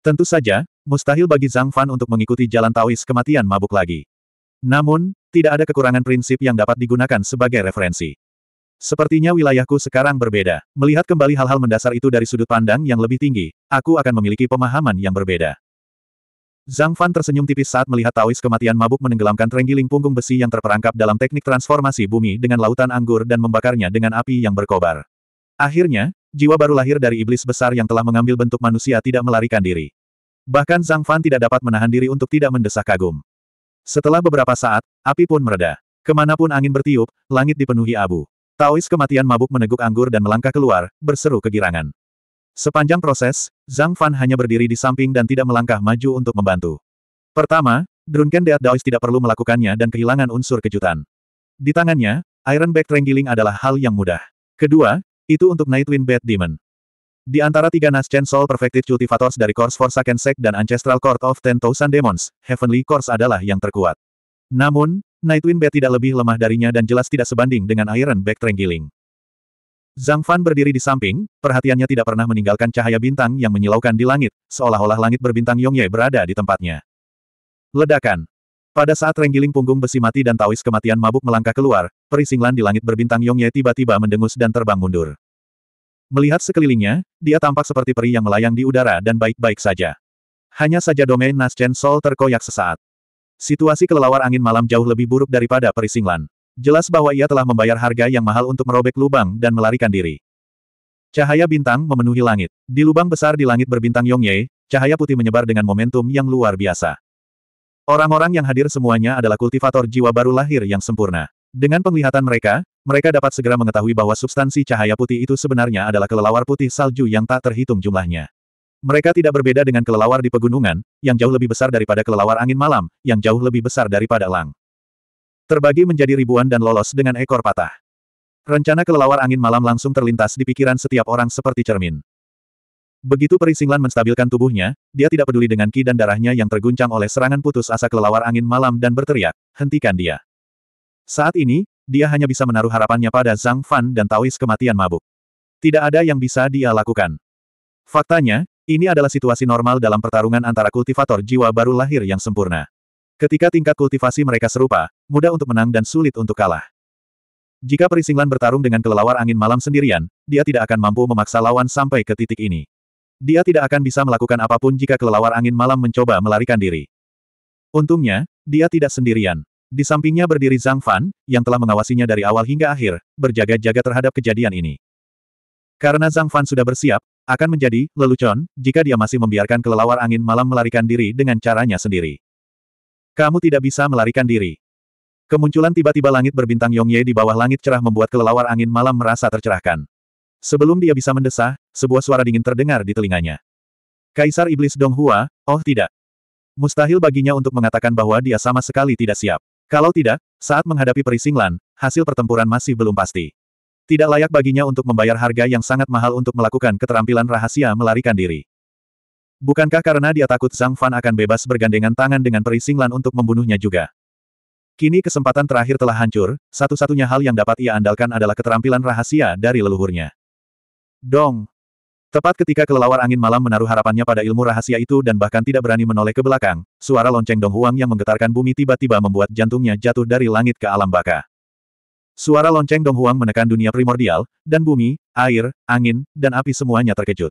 Tentu saja, mustahil bagi Zhang Fan untuk mengikuti jalan Taois kematian mabuk lagi. Namun, tidak ada kekurangan prinsip yang dapat digunakan sebagai referensi. Sepertinya wilayahku sekarang berbeda. Melihat kembali hal-hal mendasar itu dari sudut pandang yang lebih tinggi, aku akan memiliki pemahaman yang berbeda. Zhang Fan tersenyum tipis saat melihat Taois kematian mabuk menenggelamkan trenggiling punggung besi yang terperangkap dalam teknik transformasi bumi dengan lautan anggur dan membakarnya dengan api yang berkobar. Akhirnya, jiwa baru lahir dari iblis besar yang telah mengambil bentuk manusia tidak melarikan diri. Bahkan Zhang Fan tidak dapat menahan diri untuk tidak mendesah kagum. Setelah beberapa saat, api pun mereda. Kemanapun angin bertiup, langit dipenuhi abu. Taois kematian mabuk meneguk anggur dan melangkah keluar, berseru kegirangan. Sepanjang proses, Zhang Fan hanya berdiri di samping dan tidak melangkah maju untuk membantu. Pertama, Drunken Dead Daoist tidak perlu melakukannya dan kehilangan unsur kejutan. Di tangannya, Iron Back Trangling adalah hal yang mudah. Kedua, itu untuk Nightwing Bad Demon. Di antara tiga Naschen Soul Perfected Cultivators dari Course Second Sect dan Ancestral Court of Ten Thousand Demons, Heavenly Course adalah yang terkuat. Namun, Nightwing Bad tidak lebih lemah darinya dan jelas tidak sebanding dengan Iron Back Trangling. Zhang Fan berdiri di samping, perhatiannya tidak pernah meninggalkan cahaya bintang yang menyilaukan di langit, seolah-olah langit berbintang Yongye berada di tempatnya. Ledakan. Pada saat renggiling punggung besi mati dan tawis kematian mabuk melangkah keluar, perisinglan di langit berbintang Yongye tiba-tiba mendengus dan terbang mundur. Melihat sekelilingnya, dia tampak seperti peri yang melayang di udara dan baik-baik saja. Hanya saja domain Naschen Sol terkoyak sesaat. Situasi kelelawar angin malam jauh lebih buruk daripada perisinglan. Jelas bahwa ia telah membayar harga yang mahal untuk merobek lubang dan melarikan diri. Cahaya bintang memenuhi langit. Di lubang besar di langit berbintang Yongye, cahaya putih menyebar dengan momentum yang luar biasa. Orang-orang yang hadir semuanya adalah kultivator jiwa baru lahir yang sempurna. Dengan penglihatan mereka, mereka dapat segera mengetahui bahwa substansi cahaya putih itu sebenarnya adalah kelelawar putih salju yang tak terhitung jumlahnya. Mereka tidak berbeda dengan kelelawar di pegunungan, yang jauh lebih besar daripada kelelawar angin malam, yang jauh lebih besar daripada lang. Terbagi menjadi ribuan dan lolos dengan ekor patah. Rencana kelelawar angin malam langsung terlintas di pikiran setiap orang seperti cermin. Begitu Perisinglan menstabilkan tubuhnya, dia tidak peduli dengan ki dan darahnya yang terguncang oleh serangan putus asa kelelawar angin malam dan berteriak, hentikan dia. Saat ini, dia hanya bisa menaruh harapannya pada Zhang Fan dan Taois kematian mabuk. Tidak ada yang bisa dia lakukan. Faktanya, ini adalah situasi normal dalam pertarungan antara kultivator jiwa baru lahir yang sempurna. Ketika tingkat kultivasi mereka serupa, mudah untuk menang dan sulit untuk kalah. Jika Perisinglan bertarung dengan kelelawar angin malam sendirian, dia tidak akan mampu memaksa lawan sampai ke titik ini. Dia tidak akan bisa melakukan apapun jika kelelawar angin malam mencoba melarikan diri. Untungnya, dia tidak sendirian. Di sampingnya berdiri Zhang Fan, yang telah mengawasinya dari awal hingga akhir, berjaga-jaga terhadap kejadian ini. Karena Zhang Fan sudah bersiap, akan menjadi lelucon jika dia masih membiarkan kelelawar angin malam melarikan diri dengan caranya sendiri. Kamu tidak bisa melarikan diri. Kemunculan tiba-tiba langit berbintang Yongye di bawah langit cerah membuat kelelawar angin malam merasa tercerahkan. Sebelum dia bisa mendesah, sebuah suara dingin terdengar di telinganya. Kaisar Iblis Donghua, oh tidak. Mustahil baginya untuk mengatakan bahwa dia sama sekali tidak siap. Kalau tidak, saat menghadapi perisinglan, hasil pertempuran masih belum pasti. Tidak layak baginya untuk membayar harga yang sangat mahal untuk melakukan keterampilan rahasia melarikan diri. Bukankah karena dia takut Zhang Fan akan bebas bergandengan tangan dengan Singlan untuk membunuhnya juga? Kini kesempatan terakhir telah hancur, satu-satunya hal yang dapat ia andalkan adalah keterampilan rahasia dari leluhurnya. Dong! Tepat ketika kelelawar angin malam menaruh harapannya pada ilmu rahasia itu dan bahkan tidak berani menoleh ke belakang, suara lonceng Dong Huang yang menggetarkan bumi tiba-tiba membuat jantungnya jatuh dari langit ke alam baka. Suara lonceng Dong Huang menekan dunia primordial, dan bumi, air, angin, dan api semuanya terkejut.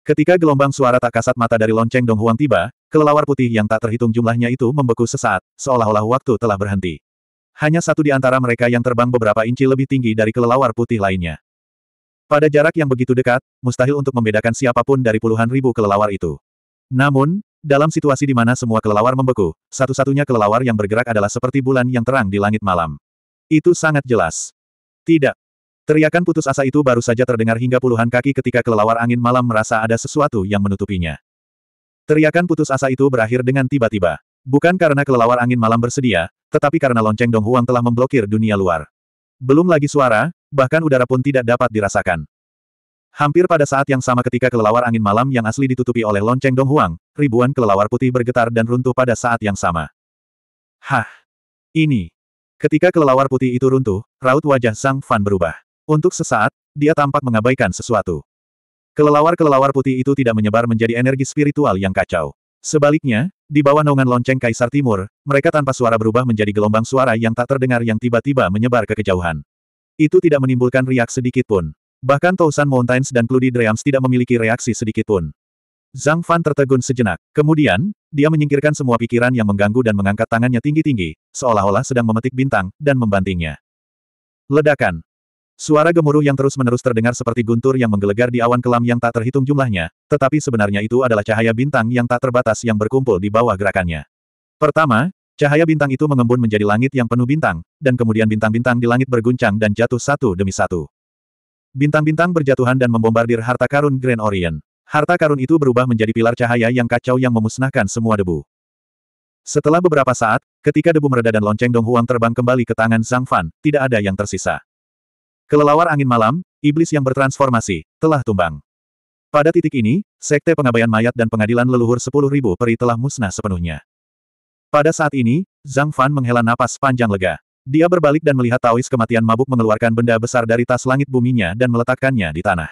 Ketika gelombang suara tak kasat mata dari lonceng Dong Huang tiba, kelelawar putih yang tak terhitung jumlahnya itu membeku sesaat, seolah-olah waktu telah berhenti. Hanya satu di antara mereka yang terbang beberapa inci lebih tinggi dari kelelawar putih lainnya. Pada jarak yang begitu dekat, mustahil untuk membedakan siapapun dari puluhan ribu kelelawar itu. Namun, dalam situasi di mana semua kelelawar membeku, satu-satunya kelelawar yang bergerak adalah seperti bulan yang terang di langit malam. Itu sangat jelas. Tidak, Teriakan putus asa itu baru saja terdengar hingga puluhan kaki ketika kelelawar angin malam merasa ada sesuatu yang menutupinya. Teriakan putus asa itu berakhir dengan tiba-tiba. Bukan karena kelelawar angin malam bersedia, tetapi karena lonceng Dong Huang telah memblokir dunia luar. Belum lagi suara, bahkan udara pun tidak dapat dirasakan. Hampir pada saat yang sama ketika kelelawar angin malam yang asli ditutupi oleh lonceng Dong Huang, ribuan kelelawar putih bergetar dan runtuh pada saat yang sama. Hah! Ini! Ketika kelelawar putih itu runtuh, raut wajah sang Fan berubah. Untuk sesaat, dia tampak mengabaikan sesuatu. Kelelawar-kelelawar putih itu tidak menyebar menjadi energi spiritual yang kacau. Sebaliknya, di bawah naungan lonceng Kaisar Timur, mereka tanpa suara berubah menjadi gelombang suara yang tak terdengar yang tiba-tiba menyebar ke kejauhan. Itu tidak menimbulkan riak sedikit pun. Bahkan Tousan Mountains dan Cludi Dreams tidak memiliki reaksi sedikit pun. Zhang Fan tertegun sejenak. Kemudian, dia menyingkirkan semua pikiran yang mengganggu dan mengangkat tangannya tinggi-tinggi, seolah-olah sedang memetik bintang, dan membantingnya. Ledakan. Suara gemuruh yang terus-menerus terdengar seperti guntur yang menggelegar di awan kelam yang tak terhitung jumlahnya, tetapi sebenarnya itu adalah cahaya bintang yang tak terbatas yang berkumpul di bawah gerakannya. Pertama, cahaya bintang itu mengembun menjadi langit yang penuh bintang, dan kemudian bintang-bintang di langit berguncang dan jatuh satu demi satu. Bintang-bintang berjatuhan dan membombardir harta karun Grand Orient. Harta karun itu berubah menjadi pilar cahaya yang kacau yang memusnahkan semua debu. Setelah beberapa saat, ketika debu mereda dan lonceng Dong Huang terbang kembali ke tangan Zhang Fan, tidak ada yang tersisa. Kelelawar angin malam, iblis yang bertransformasi, telah tumbang. Pada titik ini, Sekte Pengabaian Mayat dan Pengadilan Leluhur sepuluh ribu Peri telah musnah sepenuhnya. Pada saat ini, Zhang Fan menghela napas panjang lega. Dia berbalik dan melihat Taois kematian mabuk mengeluarkan benda besar dari tas langit buminya dan meletakkannya di tanah.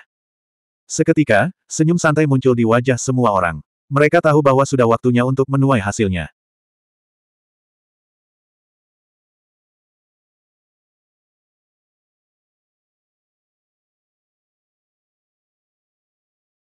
Seketika, senyum santai muncul di wajah semua orang. Mereka tahu bahwa sudah waktunya untuk menuai hasilnya.